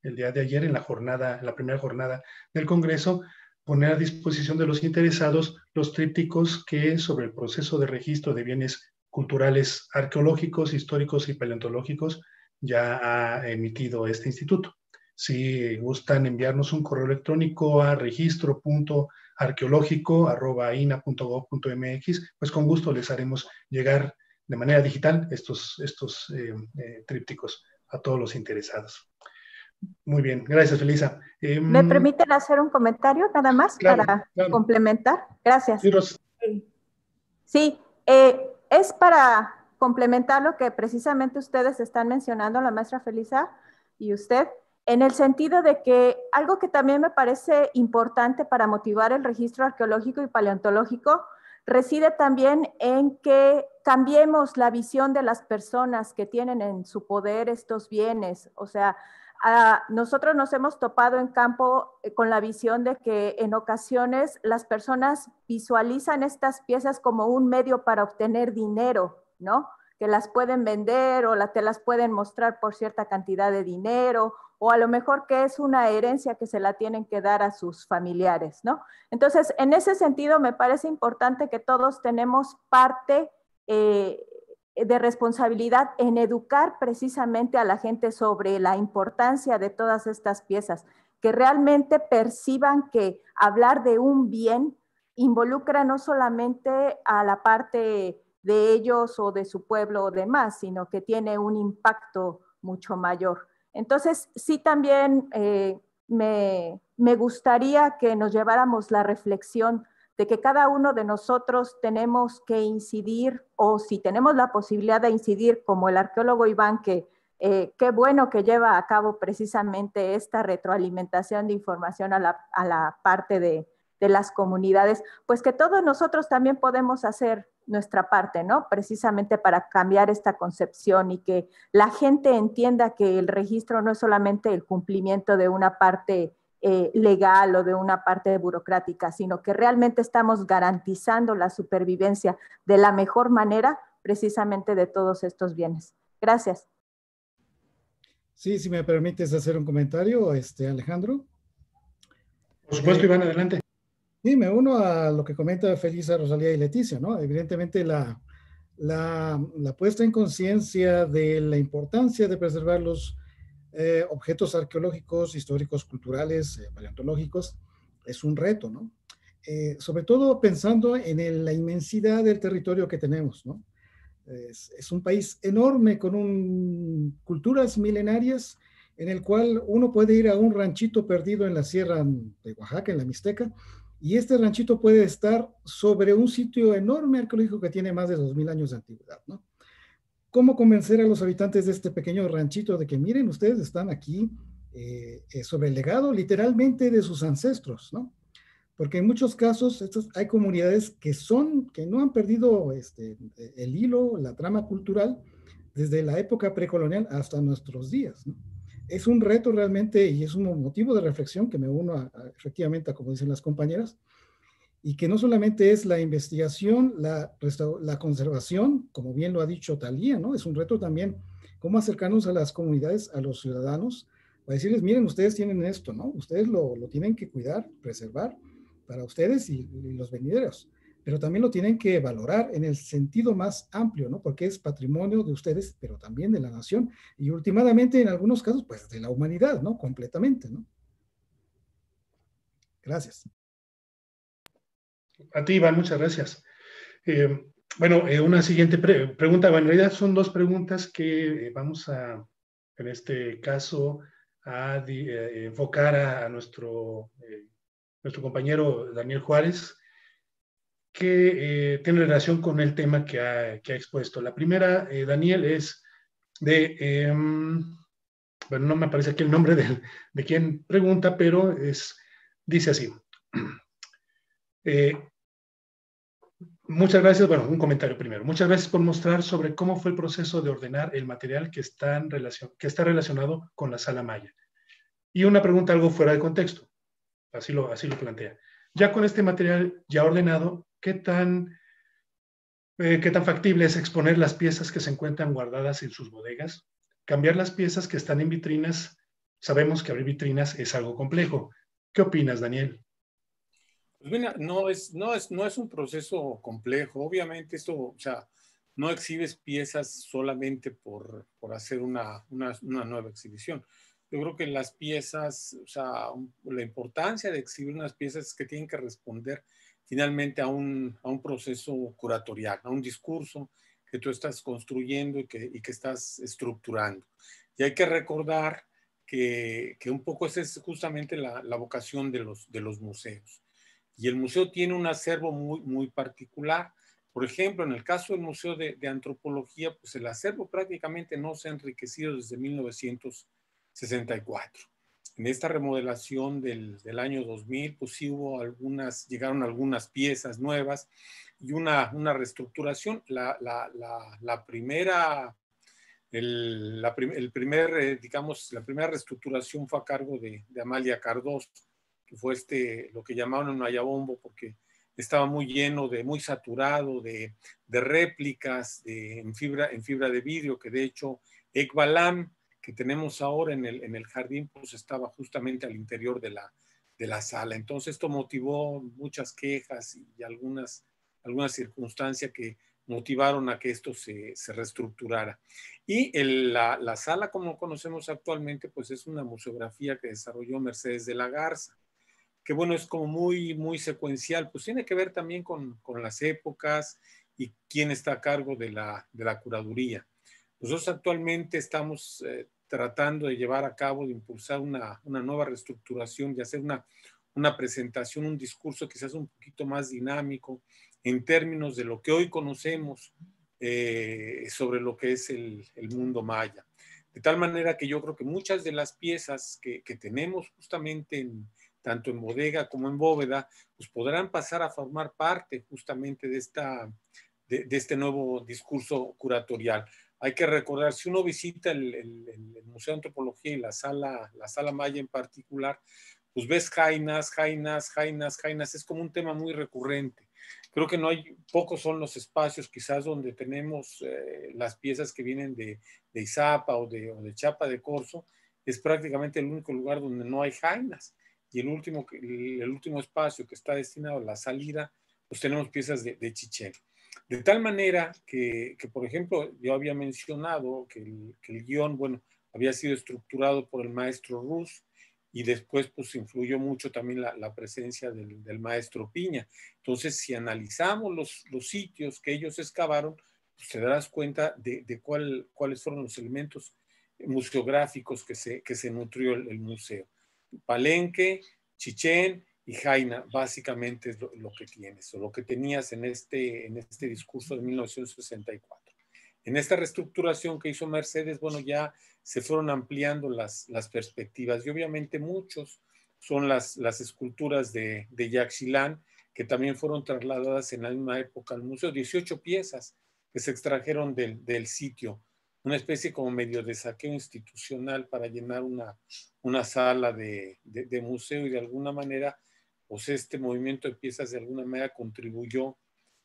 S1: el día de ayer en la jornada, la primera jornada del Congreso, poner a disposición de los interesados los trípticos que sobre el proceso de registro de bienes culturales arqueológicos, históricos y paleontológicos ya ha emitido este instituto. Si gustan enviarnos un correo electrónico a registro.com arqueológico, mx pues con gusto les haremos llegar de manera digital estos, estos eh, eh, trípticos a todos los interesados. Muy bien, gracias Felisa. Em, ¿Me permiten
S6: hacer un comentario nada más para complementar? Gracias. sí eh, es para complementar lo que precisamente ustedes están mencionando, la maestra Felisa y usted, en el sentido de que algo que también me parece importante para motivar el registro arqueológico y paleontológico reside también en que cambiemos la visión de las personas que tienen en su poder estos bienes. O sea, nosotros nos hemos topado en campo eh, con la visión de que en ocasiones las personas visualizan estas piezas como un medio para obtener dinero, ¿no? Que las pueden vender o te las pueden mostrar por cierta cantidad de dinero o a lo mejor que es una herencia que se la tienen que dar a sus familiares, ¿no? Entonces, en ese sentido, me parece importante que todos tenemos parte eh, de responsabilidad en educar precisamente a la gente sobre la importancia de todas estas piezas, que realmente perciban que hablar de un bien involucra no solamente a la parte de ellos o de su pueblo o demás, sino que tiene un impacto mucho mayor. Entonces, sí también eh, me, me gustaría que nos lleváramos la reflexión de que cada uno de nosotros tenemos que incidir o si tenemos la posibilidad de incidir, como el arqueólogo Iván, que eh, qué bueno que lleva a cabo precisamente esta retroalimentación de información a la, a la parte de, de, las comunidades, pues que todos nosotros también podemos hacer nuestra parte, ¿no? Precisamente para cambiar esta concepción y que la gente entienda que el registro no es solamente el cumplimiento de una parte eh, legal o de una parte burocrática, sino que realmente estamos garantizando la supervivencia de la mejor manera precisamente de todos estos bienes. Gracias.
S2: Sí, si me permites hacer un comentario, este Alejandro. Por supuesto, Iván, adelante. Sí, me uno a lo que comenta Felisa, Rosalía y Leticia, ¿no? Evidentemente la, la, puesta en conciencia de la importancia de preservar los eh, objetos arqueológicos, históricos, culturales, eh, paleontológicos, es un reto, ¿no? Eh, sobre todo pensando en la inmensidad del territorio que tenemos, ¿no? Es, es un país enorme con un, culturas milenarias en el cual uno puede ir a un ranchito perdido en la sierra de Oaxaca, en la Mixteca, y este ranchito puede estar sobre un sitio enorme arqueológico que tiene más de 2.000 años de antigüedad, ¿no? ¿Cómo convencer a los habitantes de este pequeño ranchito de que, miren, ustedes están aquí eh, eh, sobre el legado literalmente de sus ancestros, ¿no? Porque en muchos casos hay comunidades que son, que no han perdido este, el hilo, la trama cultural, desde la época precolonial hasta nuestros días, ¿no? es un reto realmente y es un motivo de reflexión que me uno efectivamente a como dicen las compañeras, y que no solamente es la investigación, la, la conservación, como bien lo ha dicho Talía, ¿no? Es un reto también cómo acercarnos a las comunidades, a los ciudadanos, para decirles, miren, ustedes tienen esto, ¿no? Ustedes lo, tienen que cuidar, preservar para ustedes y los venideros pero también lo tienen que valorar en el sentido más amplio, ¿no? Porque es patrimonio de ustedes, pero también de la nación y últimamente en algunos casos, pues de la humanidad, ¿no? Completamente, ¿no?
S1: Gracias. A ti, Iván, muchas gracias. Eh, bueno, eh, una siguiente pregunta. Bueno, en realidad son dos preguntas que eh, vamos a, en este caso, a enfocar a, nuestro, nuestro compañero Daniel Juárez que eh, tiene relación con el tema que ha, que ha expuesto. La primera, eh, Daniel, es de, em, bueno, no me aparece aquí el nombre de, de quien pregunta, pero es, dice así. Eh, muchas gracias, bueno, un comentario primero. Muchas gracias por mostrar sobre cómo fue el proceso de ordenar el material que está, en relación que está relacionado con la sala Maya. Y una pregunta algo fuera de contexto. Así lo, así lo plantea. Ya con este material ya ordenado, qué tan, eh, tan factible es exponer las piezas que se encuentran guardadas en sus bodegas, cambiar las piezas que están en vitrinas. Sabemos que abrir vitrinas es algo complejo. ¿Qué opinas, Daniel?
S3: Pues no es, no, es,
S1: no es un proceso
S3: complejo. Obviamente esto, o sea, no exhibes piezas solamente por, hacer una, nueva exhibición. Yo creo que las piezas, sea, la importancia de exhibir unas piezas es que tienen que responder finalmente a un, proceso curatorial, a un discurso que tú estás construyendo y que, estás estructurando. Y hay que recordar que, un poco esa es justamente la, vocación de los, museos. Y el museo tiene un acervo muy, muy particular. Por ejemplo, en el caso del Museo de, de Antropología, pues el acervo prácticamente no se ha enriquecido desde 1964 en esta remodelación del, año 2000, pues sí hubo algunas, llegaron algunas piezas nuevas y una, una reestructuración. La, primera, el, primer, eh, digamos, la primera reestructuración fue a cargo de, Amalia Cardoso, que fue este, lo que llamaron Mayabombo, porque estaba muy lleno de, muy saturado de, de réplicas de, en, fibra, en fibra de vidrio, que de hecho Ekbalam, que tenemos ahora en el, jardín, pues estaba justamente al interior de la, sala. Entonces esto motivó muchas quejas y algunas, algunas circunstancias que motivaron a que esto se, reestructurara. Y la, sala como conocemos actualmente, pues es una museografía que desarrolló Mercedes de la Garza, que bueno, es como muy, muy secuencial, pues tiene que ver también con, las épocas y quién está a cargo de la curaduría. Nosotros actualmente estamos eh, tratando de llevar a cabo, de impulsar una, nueva reestructuración, de hacer una, presentación, un discurso quizás un poquito más dinámico en términos de lo que hoy conocemos eh, sobre lo que es el, mundo maya. De tal manera que yo creo que muchas de las piezas que, tenemos justamente tanto en bodega como en bóveda, pues podrán pasar a formar parte justamente de, esta, de este nuevo discurso curatorial. Hay que recordar, si uno visita el, Museo de Antropología y la sala, la sala Maya en particular, pues ves jainas, jainas, jainas, jainas, es como un tema muy recurrente. Creo que no hay, pocos son los espacios quizás donde tenemos eh, las piezas que vienen de, Izapa o de, Chapa de Corso, es prácticamente el único lugar donde no hay jainas. Y el último, el último espacio que está destinado a la salida, pues tenemos piezas de, de de tal manera que, por ejemplo, yo había mencionado que el, guión, bueno, había sido estructurado por el maestro Rus y después pues influyó mucho también la, presencia del, maestro Piña. Entonces, si analizamos los, los sitios que ellos excavaron, pues, te darás cuenta de, cuál, cuáles fueron los elementos museográficos que se, que se nutrió el, el museo. Palenque, Chichén, y Jaina, básicamente es lo, que tienes o lo que tenías en este, en este discurso de 1964. En esta reestructuración que hizo Mercedes, bueno, ya se fueron ampliando las, las perspectivas y obviamente muchos son las, las esculturas de, de Yaxilán que también fueron trasladadas en la misma época al museo, 18 piezas que se extrajeron del, del sitio, una especie como medio de saqueo institucional para llenar una, una sala de, de museo y de alguna manera pues este movimiento de piezas de alguna manera contribuyó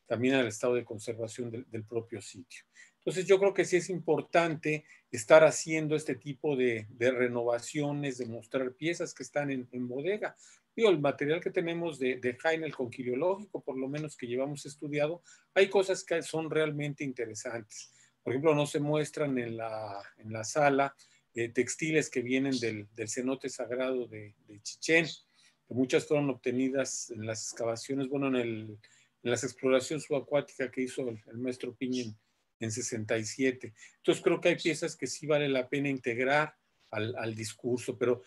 S3: también al estado de conservación del, propio sitio. Entonces yo creo que sí es importante estar haciendo este tipo de, renovaciones, de mostrar piezas que están en, bodega. el material que tenemos de, de el con por lo menos que llevamos estudiado, hay cosas que son realmente interesantes. Por ejemplo, no se muestran en la, sala eh, textiles que vienen del, cenote sagrado de, de Chichén muchas fueron obtenidas en las excavaciones, bueno, en, las exploraciones subacuáticas que hizo el, maestro Piñen en, 67. Entonces creo que hay piezas que sí vale la pena integrar al, discurso, pero,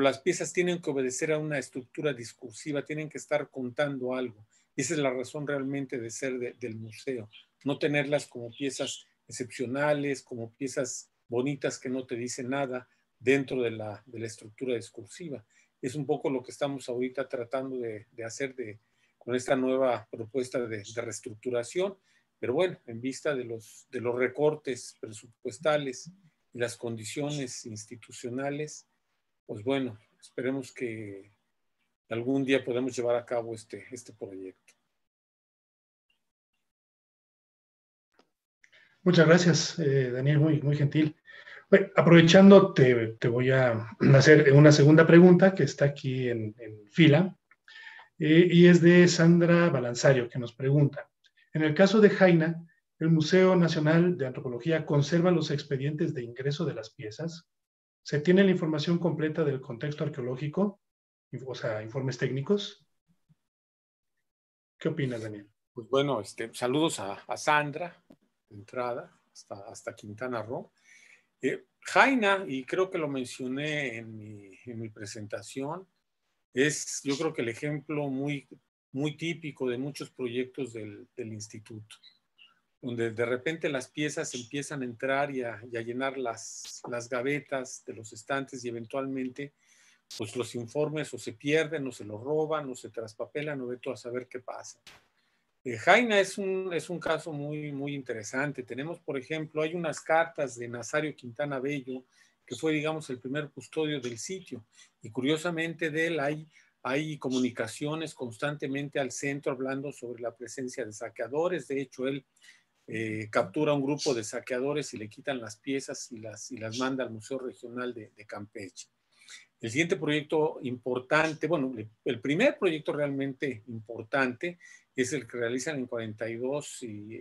S3: las piezas tienen que obedecer a una estructura discursiva, tienen que estar contando algo. Esa es la razón realmente de ser del museo, no tenerlas como piezas excepcionales, como piezas bonitas que no te dicen nada dentro de la estructura discursiva es un poco lo que estamos ahorita tratando de, hacer con esta nueva propuesta de, reestructuración. Pero bueno, en vista de los, recortes presupuestales y las condiciones institucionales, pues bueno, esperemos que algún día podamos llevar a cabo este, este proyecto.
S1: Muchas gracias, eh, Daniel, muy, muy gentil. Aprovechando, te, te, voy a hacer una segunda pregunta que está aquí en, fila eh, y es de Sandra Balanzario que nos pregunta, en el caso de Jaina, ¿el Museo Nacional de Antropología conserva los expedientes de ingreso de las piezas? ¿Se tiene la información completa del contexto arqueológico? O sea, informes técnicos. ¿Qué opinas, Daniel?
S3: Pues bueno, este, saludos a, Sandra, de entrada, hasta, hasta Quintana Roo. Eh, Jaina, y creo que lo mencioné en mi, presentación, es yo creo que el ejemplo muy, muy típico de muchos proyectos del, instituto, donde de repente las piezas empiezan a entrar y a, llenar las, las, gavetas de los estantes y eventualmente pues los informes o se pierden o se los roban o se traspapelan o de todo a saber qué pasa. Eh, Jaina es un, es un caso muy, muy interesante. Tenemos, por ejemplo, hay unas cartas de Nazario Quintana Bello, que fue, digamos, el primer custodio del sitio. Y curiosamente de él hay, hay comunicaciones constantemente al centro hablando sobre la presencia de saqueadores. De hecho, él eh, captura un grupo de saqueadores y le quitan las piezas y las, y las manda al Museo Regional de, de Campeche. El siguiente proyecto importante, bueno, el primer proyecto realmente importante es el que realizan en 42 y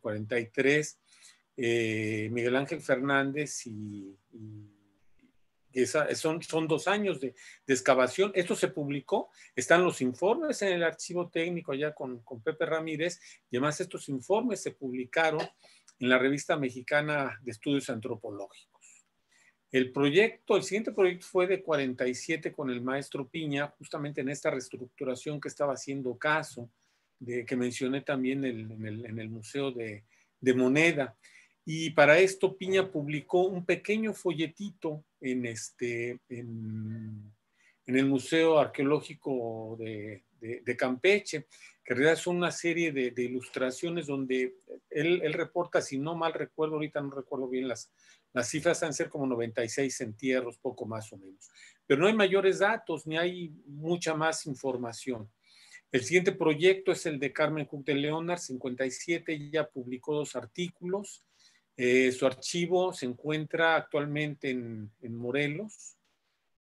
S3: 43 este, eh, Miguel Ángel Fernández y, son, son dos años de, excavación. Esto se publicó, están los informes en el archivo técnico allá con Pepe Ramírez y además estos informes se publicaron en la revista mexicana de estudios antropológicos. El proyecto, el siguiente proyecto fue de 47 con el maestro Piña, justamente en esta reestructuración que estaba haciendo caso, de, que mencioné también en, el, Museo de, Moneda. Y para esto Piña publicó un pequeño folletito en, este, en, el Museo Arqueológico de, Campeche, que en realidad son una serie de, ilustraciones donde él, él, reporta, si no mal recuerdo, ahorita no recuerdo bien las, las cifras han ser como 96 entierros, poco más o menos. Pero no hay mayores datos ni hay mucha más información. El siguiente proyecto es el de Carmen Cook de Leonard, 57. ya publicó dos artículos. Eh, su archivo se encuentra actualmente en, en Morelos.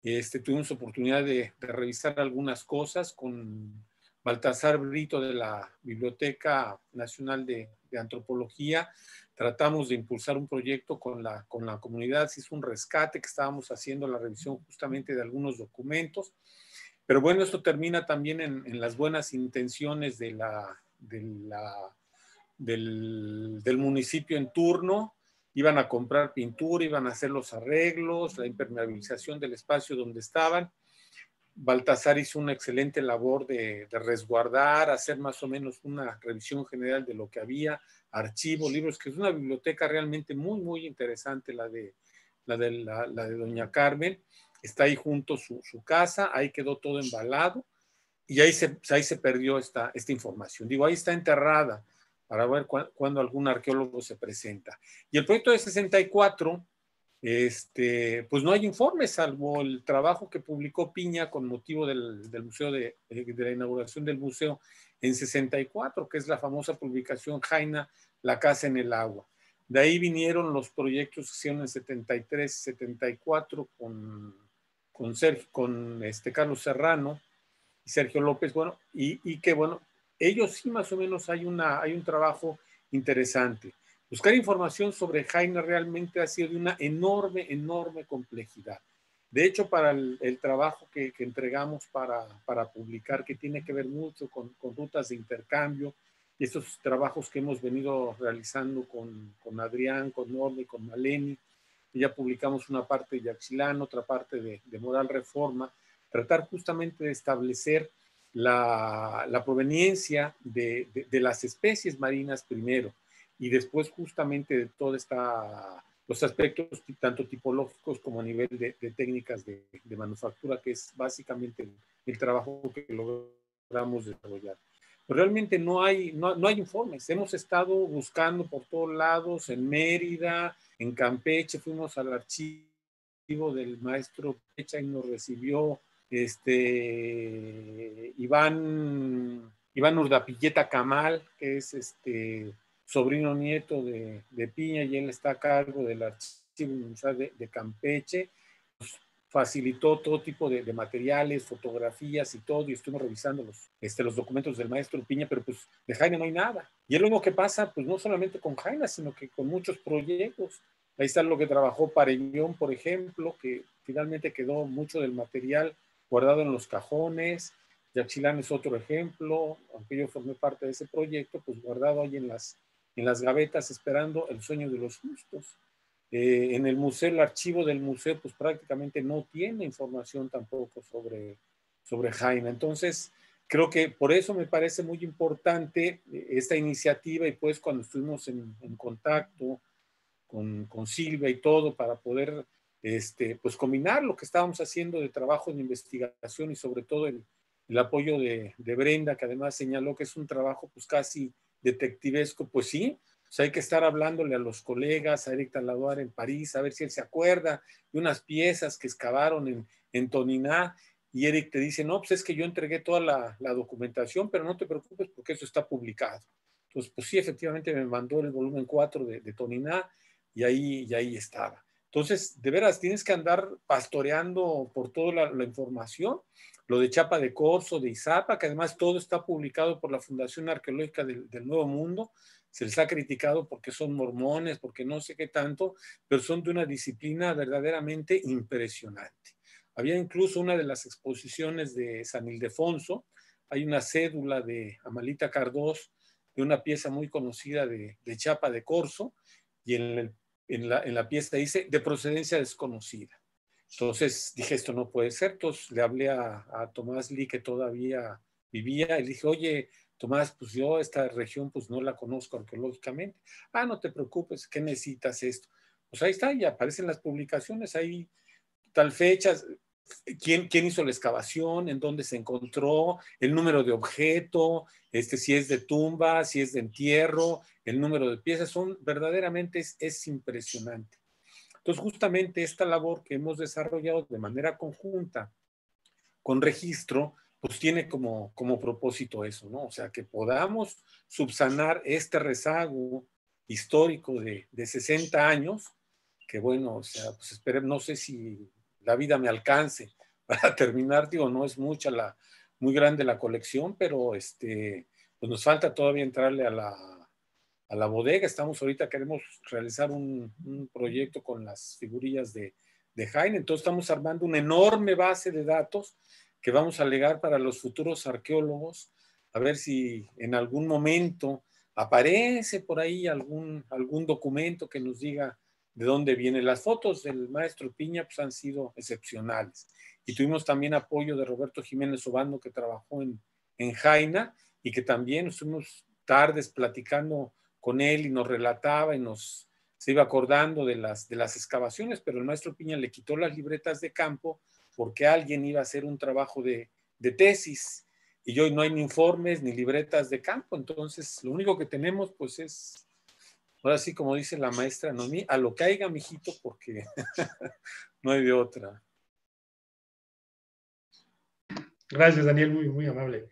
S3: Este, tuvimos oportunidad de, revisar algunas cosas con Baltasar Brito de la Biblioteca Nacional de, de Antropología tratamos de impulsar un proyecto con la, comunidad, se hizo un rescate que estábamos haciendo la revisión justamente de algunos documentos, pero bueno, esto termina también en, las buenas intenciones del, municipio en turno, iban a comprar pintura, iban a hacer los arreglos, la impermeabilización del espacio donde estaban. Baltasar hizo una excelente labor de, de resguardar, hacer más o menos una revisión general de lo que había, archivos, libros, que es una biblioteca realmente muy, muy interesante la de, la de, Doña Carmen. Está ahí junto su, su, casa, ahí quedó todo embalado y ahí se, ahí se perdió esta, esta información. Digo, ahí está enterrada para ver cuando cuándo algún arqueólogo se presenta. Y el proyecto de 64, este, pues no hay informes, salvo el trabajo que publicó Piña con motivo del, del museo de, eh, de, la inauguración del museo en 64, que es la famosa publicación Jaina, La Casa en el Agua. De ahí vinieron los proyectos que hicieron en 73, 74 con, con, con este Carlos Serrano y Sergio López, bueno, y, que bueno, ellos sí más o menos hay, hay un trabajo interesante. Buscar información sobre Jaina realmente ha sido de una enorme, enorme complejidad. De hecho, para el, trabajo que, entregamos para, publicar, que tiene que ver mucho con, rutas de intercambio, y estos trabajos que hemos venido realizando con, Adrián, con y con Maleni, ya publicamos una parte de Yaxilán, otra parte de, Moral Reforma, tratar justamente de establecer la, proveniencia de las especies marinas primero, y después justamente de toda esta los aspectos tanto tipológicos como a nivel de, técnicas de, manufactura, que es básicamente el, trabajo que logramos desarrollar. Pues realmente no hay, no, no hay informes. Hemos estado buscando por todos lados, en Mérida, en Campeche, fuimos al archivo del maestro Pecha y nos recibió este, Iván, Iván Urdapilleta Camal, que es este, sobrino nieto de, Piña y él está a cargo del Archivo de, Campeche. Pues, facilitó todo tipo de, materiales, fotografías y todo, y estuvimos revisando los, este, los documentos del maestro Piña, pero pues de Jaime no hay nada. Y es lo que pasa, pues no solamente con Jaime sino que con muchos proyectos. Ahí está lo que trabajó Pareñón, por ejemplo, que finalmente quedó mucho del material guardado en los cajones. Yaxilán es otro ejemplo, aunque yo formé parte de ese proyecto, pues guardado ahí en las, en las gavetas esperando el sueño de los justos. Eh, en el museo, el archivo del museo, pues prácticamente no tiene información tampoco sobre, sobre Jaime Entonces, creo que por eso me parece muy importante eh, esta iniciativa y pues cuando estuvimos en, contacto con, con Silvia y todo para poder este, pues combinar lo que estábamos haciendo de trabajo de investigación y sobre todo el, apoyo de, de, Brenda, que además señaló que es un trabajo pues casi detectivesco, pues sí, hay que estar hablándole a los colegas, a Eric Taladuar en París, a ver si él se acuerda de unas piezas que excavaron en, Toniná. Y Eric te dice, no, pues es que yo entregué toda la, documentación, pero no te preocupes porque eso está publicado. Entonces, pues sí, efectivamente me mandó el volumen 4 de, Toniná y ahí, y ahí estaba. Entonces, de veras, tienes que andar pastoreando por toda la, información, lo de Chapa de Corso, de Izapa, que además todo está publicado por la Fundación Arqueológica del, Nuevo Mundo, se les ha criticado porque son mormones, porque no sé qué tanto, pero son de una disciplina verdaderamente impresionante. Había incluso una de las exposiciones de San Ildefonso, hay una cédula de Amalita Cardós, de una pieza muy conocida de, de Chapa de Corso, y en el en la, en la pieza dice de procedencia desconocida. Entonces dije, esto no puede ser. Entonces le hablé a, a, Tomás Lee, que todavía vivía, y le dije, oye, Tomás, pues yo esta región pues no la conozco arqueológicamente. Ah, no te preocupes, ¿qué necesitas esto? Pues ahí está, y aparecen las publicaciones, ahí tal fecha, quién, quién hizo la excavación, en dónde se encontró, el número de objeto, este, si es de tumba, si es de entierro, el número de piezas, son verdaderamente es, es impresionante. Entonces, justamente esta labor que hemos desarrollado de manera conjunta con registro, pues tiene como, como propósito eso, ¿no? O sea, que podamos subsanar este rezago histórico de, de 60 años, que bueno, o sea, pues esperen, no sé si la vida me alcance para terminar. Digo, no es mucha la, muy grande la colección, pero este, pues nos falta todavía entrarle a la, bodega. Estamos ahorita, queremos realizar un, proyecto con las figurillas de, de Heine. Entonces estamos armando una enorme base de datos que vamos a legar para los futuros arqueólogos, a ver si en algún momento aparece por ahí algún, algún documento que nos diga de dónde vienen. Las fotos del maestro Piña pues, han sido excepcionales. Y tuvimos también apoyo de Roberto Jiménez Obando, que trabajó en, en Jaina y que también estuvimos tardes platicando con él y nos relataba y nos se iba acordando de las, de las excavaciones, pero el maestro Piña le quitó las libretas de campo porque alguien iba a hacer un trabajo de, de tesis y hoy no hay ni informes ni libretas de campo, entonces lo único que tenemos pues es ahora sí, como dice la maestra Nomi, a lo caiga, mijito, porque no hay de otra.
S1: Gracias, Daniel, muy, muy amable.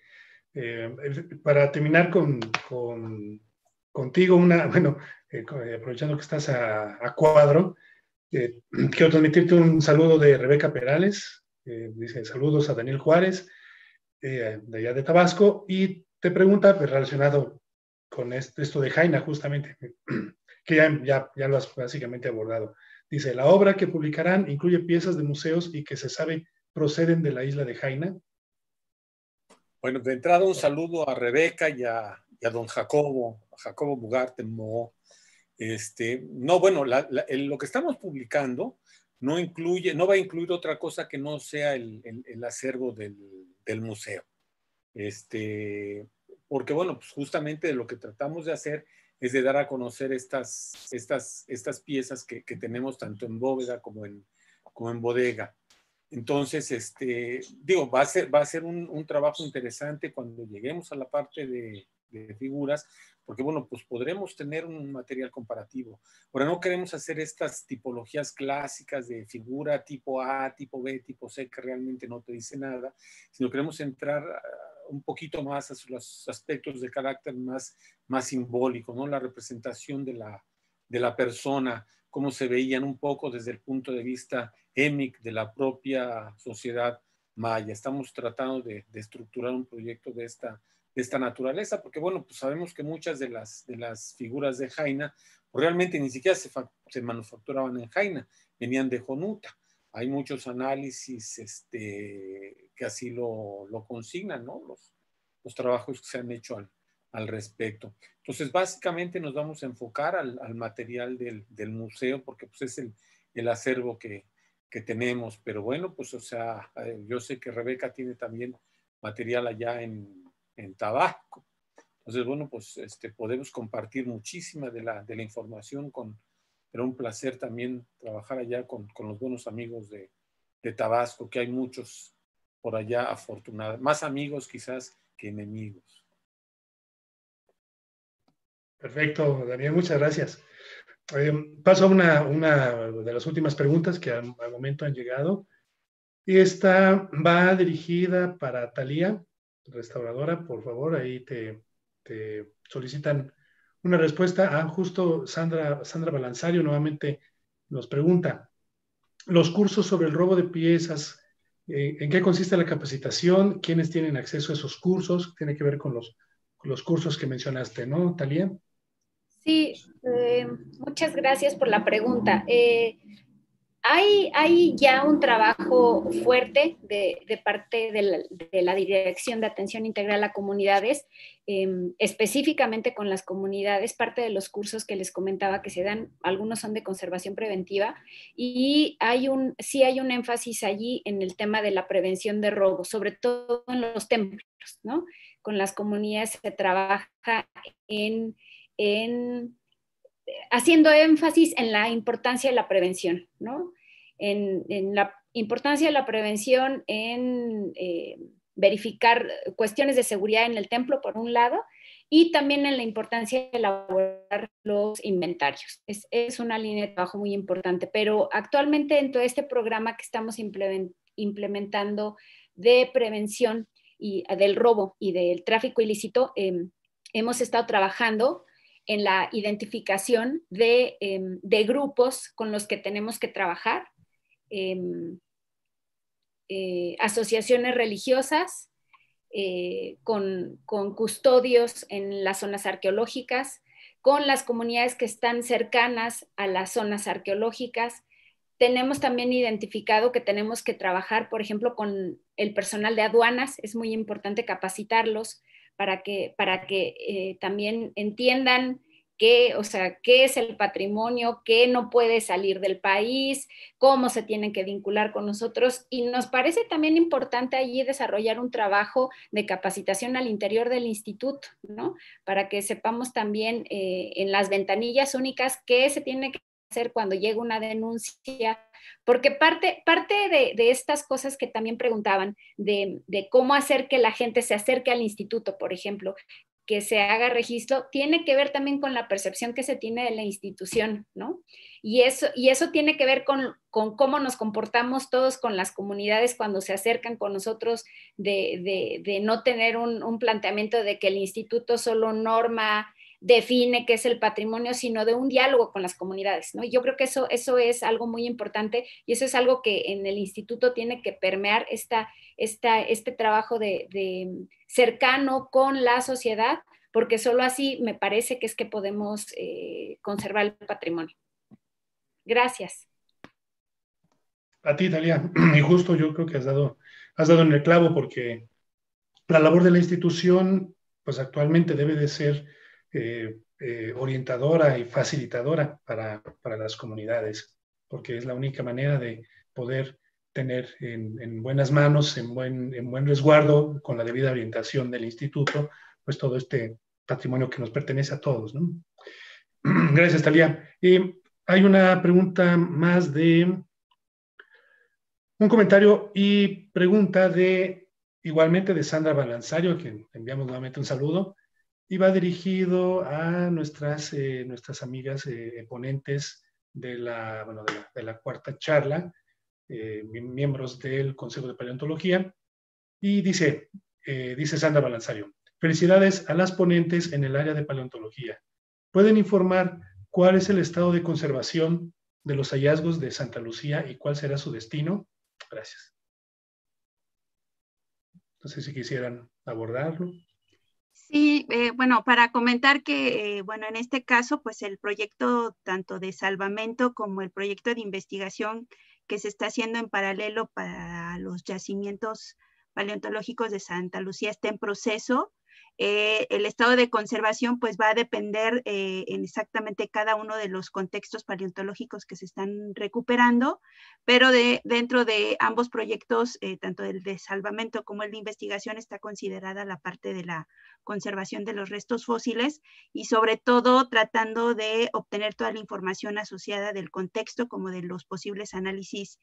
S1: Eh, para terminar con, contigo, una, bueno, eh, eh, aprovechando que estás a, cuadro, quiero transmitirte un saludo de Rebeca Perales, dice saludos a Daniel Juárez, de allá de Tabasco, y te pregunta, pues, relacionado con este, esto de Jaina, justamente, que ya, ya, ya lo has básicamente abordado. Dice, la obra que publicarán incluye piezas de museos y que se sabe proceden de la isla de Jaina.
S3: Bueno, de entrada un saludo a Rebeca y a, a don Jacobo, a Jacobo Bugarte Este, no, bueno, lo que estamos publicando no incluye, no va a incluir otra cosa que no sea el, el, el acervo del, del museo. Este, porque bueno, pues justamente lo que tratamos de hacer es de dar a conocer estas, estas, estas piezas que, tenemos tanto en bóveda como en, como en bodega. Entonces, este, digo, va a ser, va a ser un, trabajo interesante cuando lleguemos a la parte de, de figuras, porque bueno, pues podremos tener un material comparativo. Ahora no queremos hacer estas tipologías clásicas de figura tipo A, tipo B, tipo C, que realmente no te dice nada, sino queremos entrar un poquito más a los aspectos de carácter más, más simbólico, ¿no? la representación de la, de la persona, cómo se veían un poco desde el punto de vista émic de la propia sociedad maya. Estamos tratando de, de estructurar un proyecto de esta, de esta naturaleza, porque bueno, pues sabemos que muchas de las, de las figuras de Jaina pues, realmente ni siquiera se, se manufacturaban en Jaina, venían de Jonuta. Hay muchos análisis este, que así lo, consignan, ¿no? Los, trabajos que se han hecho al, al, respecto. Entonces, básicamente nos vamos a enfocar al, material del, museo, porque pues, es el, acervo que, tenemos. Pero bueno, pues, o sea, eh, yo sé que Rebeca tiene también material allá en, Tabasco. Entonces, bueno, pues este, podemos compartir muchísima de la, información con, era un placer también trabajar allá con, los buenos amigos de, Tabasco, que hay muchos por allá afortunada, más amigos quizás que enemigos.
S1: Perfecto, Daniel, muchas gracias. Eh, paso a una, de las últimas preguntas que al, momento han llegado. Y esta va dirigida para Talía, restauradora, por favor, ahí te, solicitan una respuesta. Ah, justo Sandra, Sandra Balanzario nuevamente nos pregunta, los cursos sobre el robo de piezas eh, en qué consiste la capacitación, quiénes tienen acceso a esos cursos, tiene que ver con los, cursos que mencionaste, ¿no, Talía?
S4: Sí, eh, muchas gracias por la pregunta. Eh, hay, ya un trabajo fuerte de, parte de la, Dirección de Atención Integral a Comunidades, em, específicamente con las comunidades, parte de los cursos que les comentaba que se dan, algunos son de conservación preventiva, y hay un, sí hay un énfasis allí en el tema de la prevención de robos, sobre todo en los templos, ¿no? Con las comunidades se trabaja en haciendo énfasis en la importancia de la prevención, ¿no? En, la importancia de la prevención en eh, verificar cuestiones de seguridad en el templo, por un lado, y también en la importancia de elaborar los inventarios. Es, una línea de trabajo muy importante, pero actualmente en todo este programa que estamos implementando de prevención y del robo y del tráfico ilícito, em, hemos estado trabajando en la identificación em, de, grupos con los que tenemos que trabajar, em, eh, asociaciones religiosas, eh, con custodios en las zonas arqueológicas, con las comunidades que están cercanas a las zonas arqueológicas, tenemos también identificado que tenemos que trabajar, por ejemplo, con el personal de aduanas, es muy importante capacitarlos, para que, para que eh, también entiendan qué, o sea, qué es el patrimonio, qué no puede salir del país, cómo se tienen que vincular con nosotros. Y nos parece también importante allí desarrollar un trabajo de capacitación al interior del instituto, ¿no? Para que sepamos también eh, en las ventanillas únicas qué se tiene que hacer cuando llega una denuncia, porque parte, parte de, estas cosas que también preguntaban, de, cómo hacer que la gente se acerque al instituto, por ejemplo, que se haga registro tiene que ver también con la percepción que se tiene de la institución, ¿no? Y eso, y eso tiene que ver con, cómo nos comportamos todos con las comunidades cuando se acercan con nosotros, de, no tener un, planteamiento de que el instituto solo norma define qué es el patrimonio, sino de un diálogo con las comunidades, ¿no? yo creo que eso, eso es algo muy importante y eso es algo que en el instituto tiene que permear esta, esta, este trabajo de, mm, cercano con la sociedad, porque solo así me parece que es que podemos eh, conservar el patrimonio. Gracias.
S1: A ti, Talia. Y justo yo creo que has dado, has dado en el clavo porque la labor de la institución, pues actualmente debe de ser eh, eh, orientadora y facilitadora para, las comunidades, porque es la única manera de poder tener en, buenas manos, en buen, en buen resguardo, con la debida orientación del instituto, pues todo este patrimonio que nos pertenece a todos. Gracias, Talía. hay una pregunta más de un comentario y pregunta de igualmente de Sandra Balanzario, que enviamos nuevamente un saludo y va dirigido a nuestras, eh, nuestras amigas eh, ponentes de la, de, la, cuarta charla, eh, miembros del Consejo de Paleontología, y dice, dice Sandra Balanzario, felicidades a las ponentes en el área de paleontología. ¿Pueden informar cuál es el estado de conservación de los hallazgos de Santa Lucía y cuál será su destino? Gracias. No sé si quisieran abordarlo.
S7: Sí, eh, bueno, para comentar que, eh, bueno, en este caso, pues el proyecto tanto de salvamento como el proyecto de investigación que se está haciendo en paralelo para los yacimientos paleontológicos de Santa Lucía está en proceso. Eh, el estado de conservación pues va a depender eh, en exactamente cada uno de los contextos paleontológicos que se están recuperando, pero de, dentro de ambos proyectos, eh, tanto el de salvamento como el de investigación, está considerada la parte de la conservación de los restos fósiles y sobre todo tratando de obtener toda la información asociada del contexto como de los posibles análisis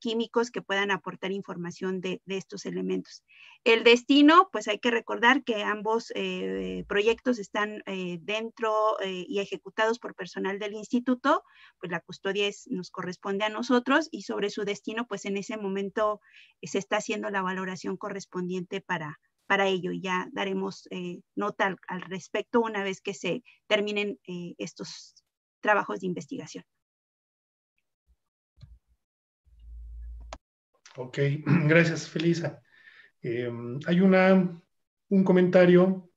S7: químicos que puedan aportar información de, de estos elementos. El destino, pues hay que recordar que ambos eh, proyectos están eh, dentro eh, y ejecutados por personal del instituto, pues la custodia es, nos corresponde a nosotros y sobre su destino, pues en ese momento se está haciendo la valoración correspondiente para, para ello y ya daremos nota al, respecto una vez que se terminen estos trabajos de investigación.
S1: Ok, gracias, Felisa. Em, hay una un comentario,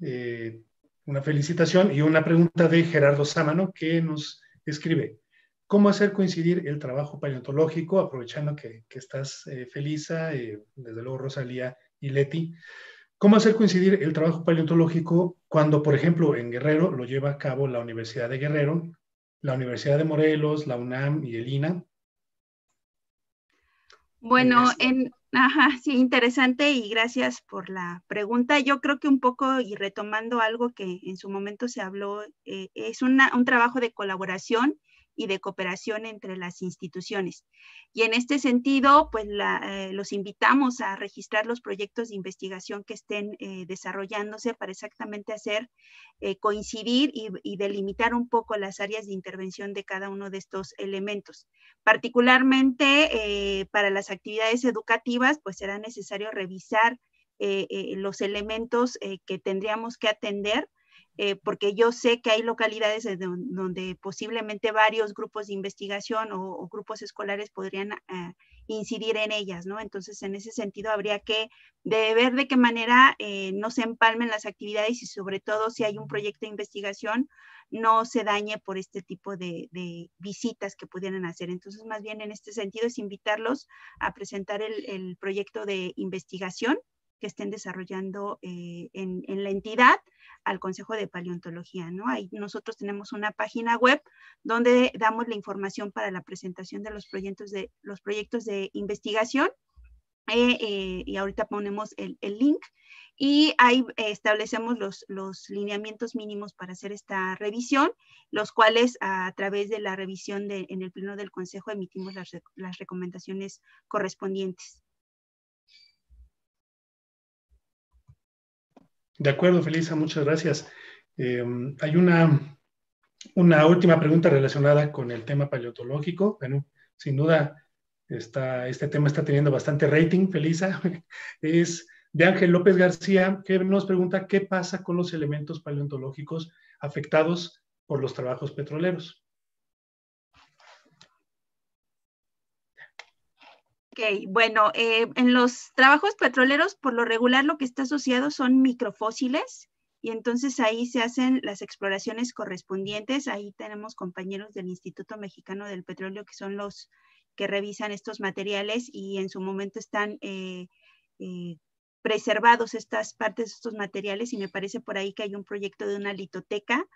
S1: eh, una felicitación y una pregunta de Gerardo Sámano que nos escribe. ¿Cómo hacer coincidir el trabajo paleontológico, aprovechando que, estás eh, feliz, eh, desde luego Rosalía y Leti? ¿Cómo hacer coincidir el trabajo paleontológico cuando, por ejemplo, en Guerrero lo lleva a cabo la Universidad de Guerrero, la Universidad de Morelos, la UNAM y el INA?
S7: Bueno, en, Ajá, sí, interesante y gracias por la pregunta. Yo creo que un poco y retomando algo que en su momento se habló, eh, es una, un trabajo de colaboración y de cooperación entre las instituciones. Y en este sentido, pues la, eh, los invitamos a registrar los proyectos de investigación que estén eh, desarrollándose para exactamente hacer eh, coincidir y, y, delimitar un poco las áreas de intervención de cada uno de estos elementos. Particularmente para las actividades educativas, pues será necesario revisar los elementos que tendríamos que atender eh, porque yo sé que hay localidades donde posiblemente varios grupos de investigación o, grupos escolares podrían ah, incidir en ellas, ¿no? Entonces, en ese sentido, habría que de ver de qué manera eh, no se empalmen las actividades y sobre todo si hay un proyecto de investigación, no se dañe por este tipo de, visitas que pudieran hacer. Entonces, más bien en este sentido es invitarlos a presentar el proyecto de investigación que estén desarrollando eh, en, la entidad al Consejo de Paleontología, ¿no? Ahí nosotros tenemos una página web donde damos la información para la presentación de los proyectos de, los proyectos de investigación eh, eh, y ahorita ponemos el, link y ahí establecemos los, lineamientos mínimos para hacer esta revisión, los cuales a través de la revisión en el pleno del Consejo emitimos las recomendaciones correspondientes.
S1: De acuerdo, Felisa, muchas gracias. Em, hay una, una última pregunta relacionada con el tema paleontológico. Bueno, sin duda, está, este tema está teniendo bastante rating, Felisa. Es de Ángel López García, que nos pregunta qué pasa con los elementos paleontológicos afectados por los trabajos petroleros.
S7: Ok, bueno, eh, en los trabajos petroleros, por lo regular, lo que está asociado son microfósiles, y entonces ahí se hacen las exploraciones correspondientes. Ahí tenemos compañeros del Instituto Mexicano del Petróleo que son los que revisan estos materiales y en su momento están eh, eh preservados estas partes, estos materiales, y me parece por ahí que hay un proyecto de una litoteca,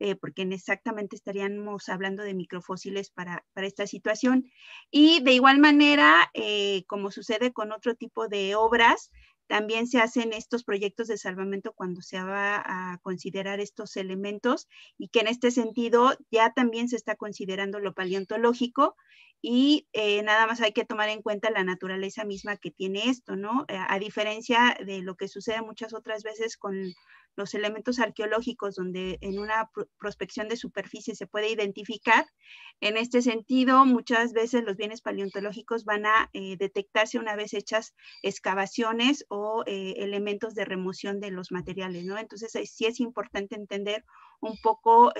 S7: eh, porque exactamente estaríamos hablando de microfósiles para, esta situación. Y de igual manera, eh, como sucede con otro tipo de obras, también se hacen estos proyectos de salvamento cuando se va a considerar estos elementos y que en este sentido ya también se está considerando lo paleontológico y eh, nada más hay que tomar en cuenta la naturaleza misma que tiene esto, ¿no? Eh, a diferencia de lo que sucede muchas otras veces con los elementos arqueológicos donde en una prospección de superficie se puede identificar. En este sentido, muchas veces los bienes paleontológicos van a eh, detectarse una vez hechas excavaciones o elementos de remoción de los materiales, ¿no? Entonces, sí es importante entender un poco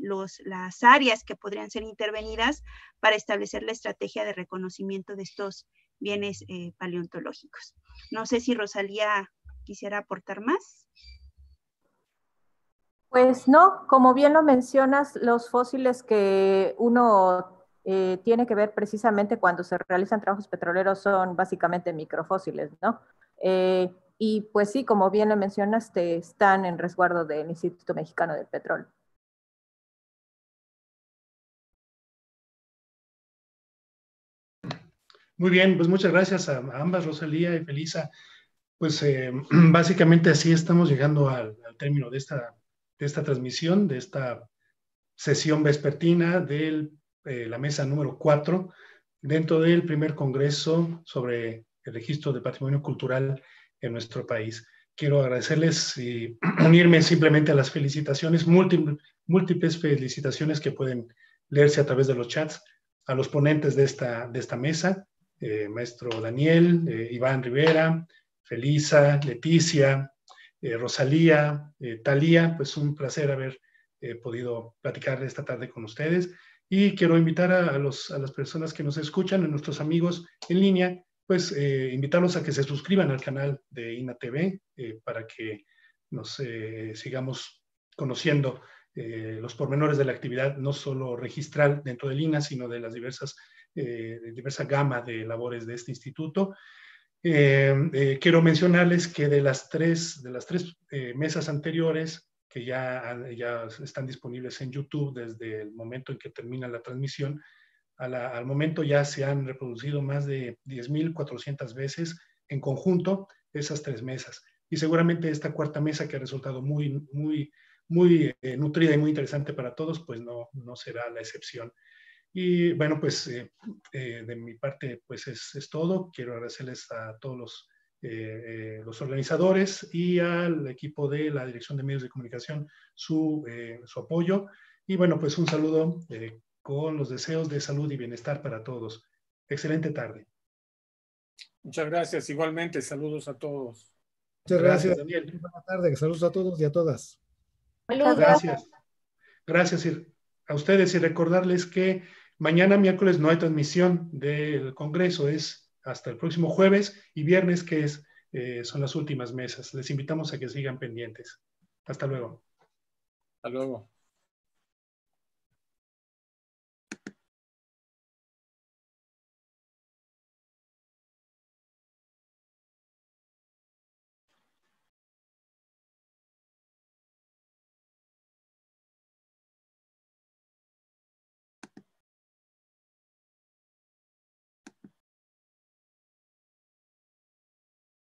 S7: los, las áreas que podrían ser intervenidas para establecer la estrategia de reconocimiento de estos bienes eh, paleontológicos. No sé si Rosalía quisiera aportar más.
S6: Pues no, como bien lo mencionas, los fósiles que uno eh, tiene que ver precisamente cuando se realizan trabajos petroleros son básicamente microfósiles, ¿no? Eh, y pues sí, como bien lo mencionaste, están en resguardo del Instituto
S3: Mexicano del Petróleo.
S1: Muy bien, pues muchas gracias a, ambas, Rosalía y Felisa. Pues eh, básicamente así estamos llegando al, término de esta, de esta transmisión, de esta sesión vespertina de eh, la mesa número 4 dentro del primer congreso sobre el registro de patrimonio cultural en nuestro país. Quiero agradecerles y unirme simplemente a las felicitaciones, múltiples, múltiples felicitaciones que pueden leerse a través de los chats a los ponentes de esta, de esta mesa, eh, maestro Daniel, eh, Iván Rivera, Felisa, Leticia, eh, Rosalía, Talía, pues un placer haber podido platicar esta tarde con ustedes. Y quiero invitar a, los, a, las personas que nos escuchan, a nuestros amigos en línea, pues invitarlos a que se suscriban al canal de INA TV para que nos sigamos conociendo los pormenores de la actividad, no solo registral dentro del INA, sino de las diversas eh, de diversa gama de labores de este instituto. Eh, eh, quiero mencionarles que de las tres, de las tres mesas anteriores, que ya, ya están disponibles en YouTube desde el momento en que termina la transmisión, al momento ya se han reproducido más de 10.400 veces en conjunto esas tres mesas. Y seguramente esta cuarta mesa que ha resultado muy, muy, muy nutrida y muy interesante para todos, pues no, no será la excepción. Y bueno, pues eh, eh, de mi parte, pues es, todo. Quiero agradecerles a todos los, eh, los, organizadores y al equipo de la Dirección de Medios de Comunicación su, su apoyo. Y bueno, pues un saludo con los deseos de salud y bienestar para todos. Excelente tarde. Muchas gracias. Igualmente, saludos a todos. Muchas gracias, gracias Daniel. Buenas Saludos a todos y a todas. Saludos. Gracias. Gracias a ustedes y recordarles que Mañana miércoles no hay transmisión del Congreso, es hasta el próximo jueves y viernes que es, eh, son las últimas mesas. Les invitamos a que sigan pendientes. Hasta luego.
S3: Hasta luego.